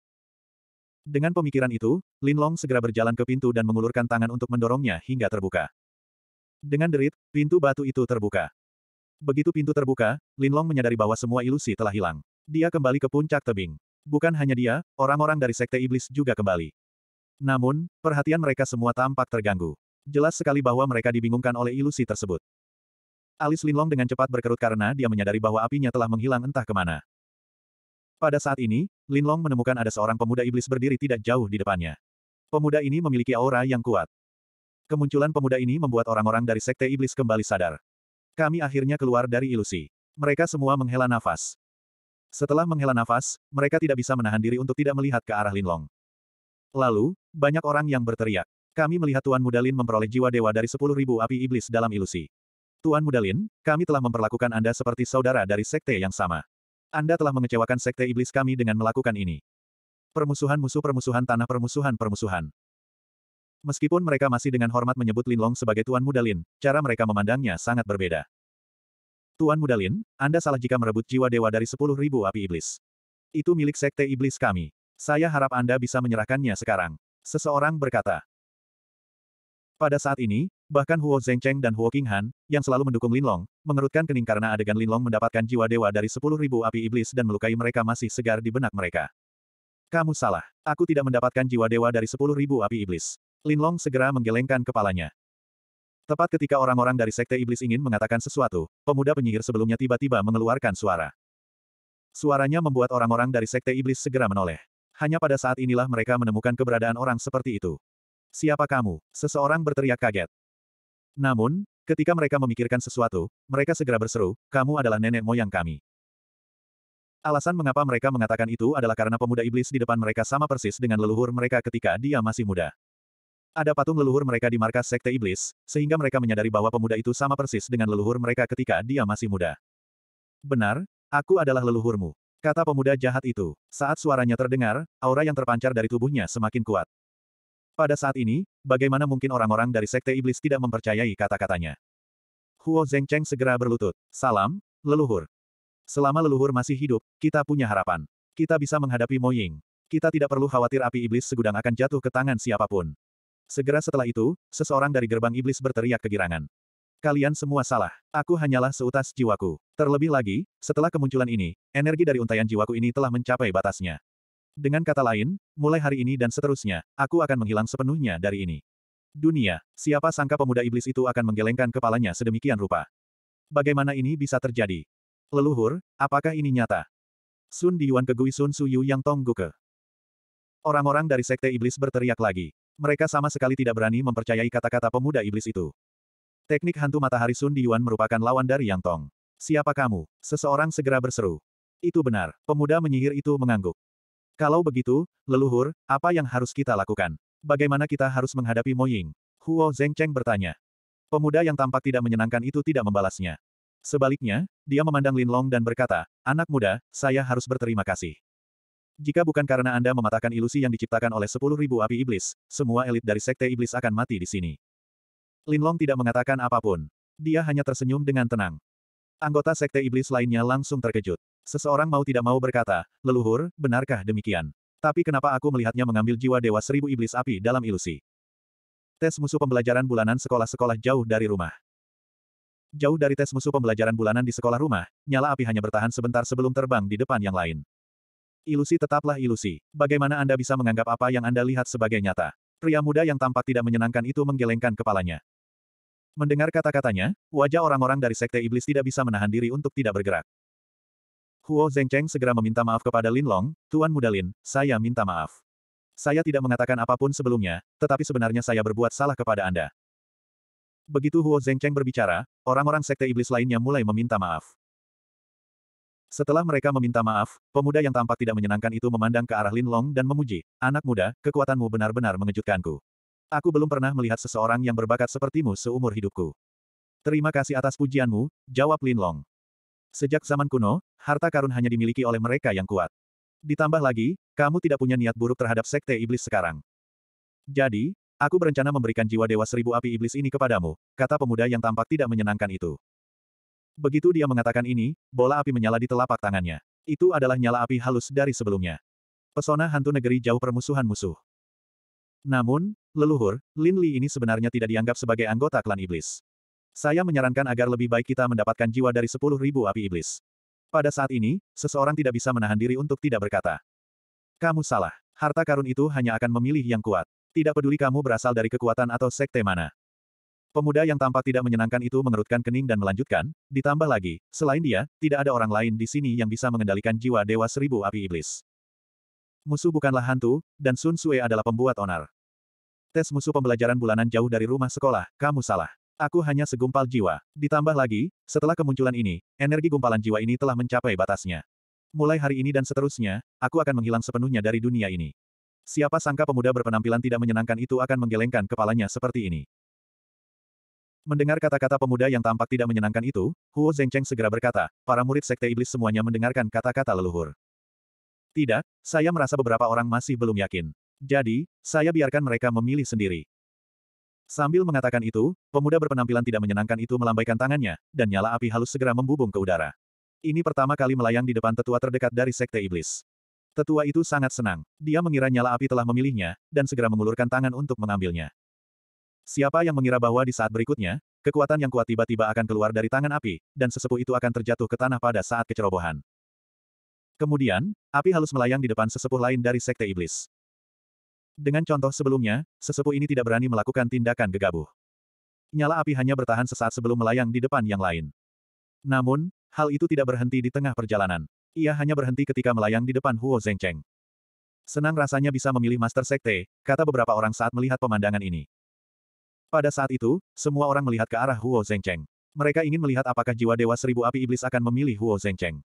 Dengan pemikiran itu, Linlong segera berjalan ke pintu dan mengulurkan tangan untuk mendorongnya hingga terbuka. Dengan derit, pintu batu itu terbuka. Begitu pintu terbuka, Linlong menyadari bahwa semua ilusi telah hilang. Dia kembali ke puncak tebing. Bukan hanya dia, orang-orang dari Sekte Iblis juga kembali. Namun, perhatian mereka semua tampak terganggu. Jelas sekali bahwa mereka dibingungkan oleh ilusi tersebut. Alis Linlong dengan cepat berkerut karena dia menyadari bahwa apinya telah menghilang entah kemana. Pada saat ini, Linlong menemukan ada seorang pemuda iblis berdiri tidak jauh di depannya. Pemuda ini memiliki aura yang kuat. Kemunculan pemuda ini membuat orang-orang dari Sekte Iblis kembali sadar. Kami akhirnya keluar dari ilusi. Mereka semua menghela nafas. Setelah menghela nafas, mereka tidak bisa menahan diri untuk tidak melihat ke arah Linlong. Lalu, banyak orang yang berteriak. Kami melihat Tuan Mudalin memperoleh jiwa dewa dari sepuluh ribu api iblis dalam ilusi. Tuan Mudalin, kami telah memperlakukan Anda seperti saudara dari sekte yang sama. Anda telah mengecewakan sekte iblis kami dengan melakukan ini. Permusuhan musuh permusuhan tanah permusuhan permusuhan. Meskipun mereka masih dengan hormat menyebut Linlong sebagai Tuan Mudalin, cara mereka memandangnya sangat berbeda. Tuan Mudalin, Anda salah jika merebut jiwa dewa dari sepuluh ribu api iblis. Itu milik sekte iblis kami. Saya harap Anda bisa menyerahkannya sekarang. Seseorang berkata. Pada saat ini, bahkan Huo Zhengcheng dan Huo Qinghan, yang selalu mendukung Linlong, mengerutkan kening karena adegan Linlong mendapatkan jiwa dewa dari sepuluh ribu api iblis dan melukai mereka masih segar di benak mereka. Kamu salah. Aku tidak mendapatkan jiwa dewa dari sepuluh ribu api iblis. Linlong segera menggelengkan kepalanya. Tepat ketika orang-orang dari Sekte Iblis ingin mengatakan sesuatu, pemuda penyihir sebelumnya tiba-tiba mengeluarkan suara. Suaranya membuat orang-orang dari Sekte Iblis segera menoleh. Hanya pada saat inilah mereka menemukan keberadaan orang seperti itu. Siapa kamu? Seseorang berteriak kaget. Namun, ketika mereka memikirkan sesuatu, mereka segera berseru, kamu adalah nenek moyang kami. Alasan mengapa mereka mengatakan itu adalah karena pemuda iblis di depan mereka sama persis dengan leluhur mereka ketika dia masih muda. Ada patung leluhur mereka di markas Sekte Iblis, sehingga mereka menyadari bahwa pemuda itu sama persis dengan leluhur mereka ketika dia masih muda. Benar, aku adalah leluhurmu. Kata pemuda jahat itu. Saat suaranya terdengar, aura yang terpancar dari tubuhnya semakin kuat. Pada saat ini, bagaimana mungkin orang-orang dari Sekte Iblis tidak mempercayai kata-katanya? Huo Zhengcheng segera berlutut. Salam, leluhur. Selama leluhur masih hidup, kita punya harapan. Kita bisa menghadapi Mo Ying. Kita tidak perlu khawatir api iblis segudang akan jatuh ke tangan siapapun. Segera setelah itu, seseorang dari gerbang iblis berteriak kegirangan. Kalian semua salah. Aku hanyalah seutas jiwaku. Terlebih lagi, setelah kemunculan ini, energi dari untayan jiwaku ini telah mencapai batasnya. Dengan kata lain, mulai hari ini dan seterusnya, aku akan menghilang sepenuhnya dari ini. Dunia, siapa sangka pemuda iblis itu akan menggelengkan kepalanya sedemikian rupa. Bagaimana ini bisa terjadi? Leluhur, apakah ini nyata? Sun Diyuan Kegui Sun Suyu Yang Tongguke. Orang-orang dari Sekte Iblis berteriak lagi. Mereka sama sekali tidak berani mempercayai kata-kata pemuda iblis itu. Teknik hantu matahari Sun Diyuan merupakan lawan dari Yang Tong. Siapa kamu? Seseorang segera berseru. Itu benar, pemuda menyihir itu mengangguk. Kalau begitu, leluhur, apa yang harus kita lakukan? Bagaimana kita harus menghadapi Mo Ying? Huo Zhengcheng bertanya. Pemuda yang tampak tidak menyenangkan itu tidak membalasnya. Sebaliknya, dia memandang Lin Long dan berkata, Anak muda, saya harus berterima kasih. Jika bukan karena Anda mematahkan ilusi yang diciptakan oleh 10.000 api iblis, semua elit dari sekte iblis akan mati di sini. Linlong tidak mengatakan apapun. Dia hanya tersenyum dengan tenang. Anggota sekte iblis lainnya langsung terkejut. Seseorang mau tidak mau berkata, leluhur, benarkah demikian? Tapi kenapa aku melihatnya mengambil jiwa dewa seribu iblis api dalam ilusi? Tes musuh pembelajaran bulanan sekolah-sekolah jauh dari rumah. Jauh dari tes musuh pembelajaran bulanan di sekolah rumah, nyala api hanya bertahan sebentar sebelum terbang di depan yang lain. Ilusi tetaplah ilusi. Bagaimana Anda bisa menganggap apa yang Anda lihat sebagai nyata? Pria muda yang tampak tidak menyenangkan itu menggelengkan kepalanya. Mendengar kata-katanya, wajah orang-orang dari Sekte Iblis tidak bisa menahan diri untuk tidak bergerak. Huo Zengcheng segera meminta maaf kepada Lin Long, Tuan Muda Lin, saya minta maaf. Saya tidak mengatakan apapun sebelumnya, tetapi sebenarnya saya berbuat salah kepada Anda. Begitu Huo Zengcheng berbicara, orang-orang Sekte Iblis lainnya mulai meminta maaf. Setelah mereka meminta maaf, pemuda yang tampak tidak menyenangkan itu memandang ke arah Lin Long dan memuji, Anak muda, kekuatanmu benar-benar mengejutkanku. Aku belum pernah melihat seseorang yang berbakat sepertimu seumur hidupku. Terima kasih atas pujianmu, jawab Lin Long. Sejak zaman kuno, harta karun hanya dimiliki oleh mereka yang kuat. Ditambah lagi, kamu tidak punya niat buruk terhadap sekte iblis sekarang. Jadi, aku berencana memberikan jiwa dewa seribu api iblis ini kepadamu, kata pemuda yang tampak tidak menyenangkan itu. Begitu dia mengatakan ini, bola api menyala di telapak tangannya. Itu adalah nyala api halus dari sebelumnya. Pesona hantu negeri jauh permusuhan musuh. Namun, leluhur, Lin Li ini sebenarnya tidak dianggap sebagai anggota klan iblis. Saya menyarankan agar lebih baik kita mendapatkan jiwa dari sepuluh ribu api iblis. Pada saat ini, seseorang tidak bisa menahan diri untuk tidak berkata. Kamu salah. Harta karun itu hanya akan memilih yang kuat. Tidak peduli kamu berasal dari kekuatan atau sekte mana. Pemuda yang tampak tidak menyenangkan itu mengerutkan kening dan melanjutkan, ditambah lagi, selain dia, tidak ada orang lain di sini yang bisa mengendalikan jiwa Dewa Seribu Api Iblis. Musuh bukanlah hantu, dan Sun Sue adalah pembuat onar. Tes musuh pembelajaran bulanan jauh dari rumah sekolah, kamu salah. Aku hanya segumpal jiwa. Ditambah lagi, setelah kemunculan ini, energi gumpalan jiwa ini telah mencapai batasnya. Mulai hari ini dan seterusnya, aku akan menghilang sepenuhnya dari dunia ini. Siapa sangka pemuda berpenampilan tidak menyenangkan itu akan menggelengkan kepalanya seperti ini. Mendengar kata-kata pemuda yang tampak tidak menyenangkan itu, Huo Zengcheng segera berkata, para murid sekte iblis semuanya mendengarkan kata-kata leluhur. Tidak, saya merasa beberapa orang masih belum yakin. Jadi, saya biarkan mereka memilih sendiri. Sambil mengatakan itu, pemuda berpenampilan tidak menyenangkan itu melambaikan tangannya, dan nyala api halus segera membubung ke udara. Ini pertama kali melayang di depan tetua terdekat dari sekte iblis. Tetua itu sangat senang. Dia mengira nyala api telah memilihnya, dan segera mengulurkan tangan untuk mengambilnya. Siapa yang mengira bahwa di saat berikutnya, kekuatan yang kuat tiba-tiba akan keluar dari tangan api, dan sesepuh itu akan terjatuh ke tanah pada saat kecerobohan. Kemudian, api halus melayang di depan sesepuh lain dari Sekte Iblis. Dengan contoh sebelumnya, sesepuh ini tidak berani melakukan tindakan gegabah. Nyala api hanya bertahan sesaat sebelum melayang di depan yang lain. Namun, hal itu tidak berhenti di tengah perjalanan. Ia hanya berhenti ketika melayang di depan Huo Zhengcheng. Senang rasanya bisa memilih Master Sekte, kata beberapa orang saat melihat pemandangan ini. Pada saat itu, semua orang melihat ke arah Huo Zhengcheng. Mereka ingin melihat apakah jiwa Dewa Seribu Api Iblis akan memilih Huo Zhengcheng.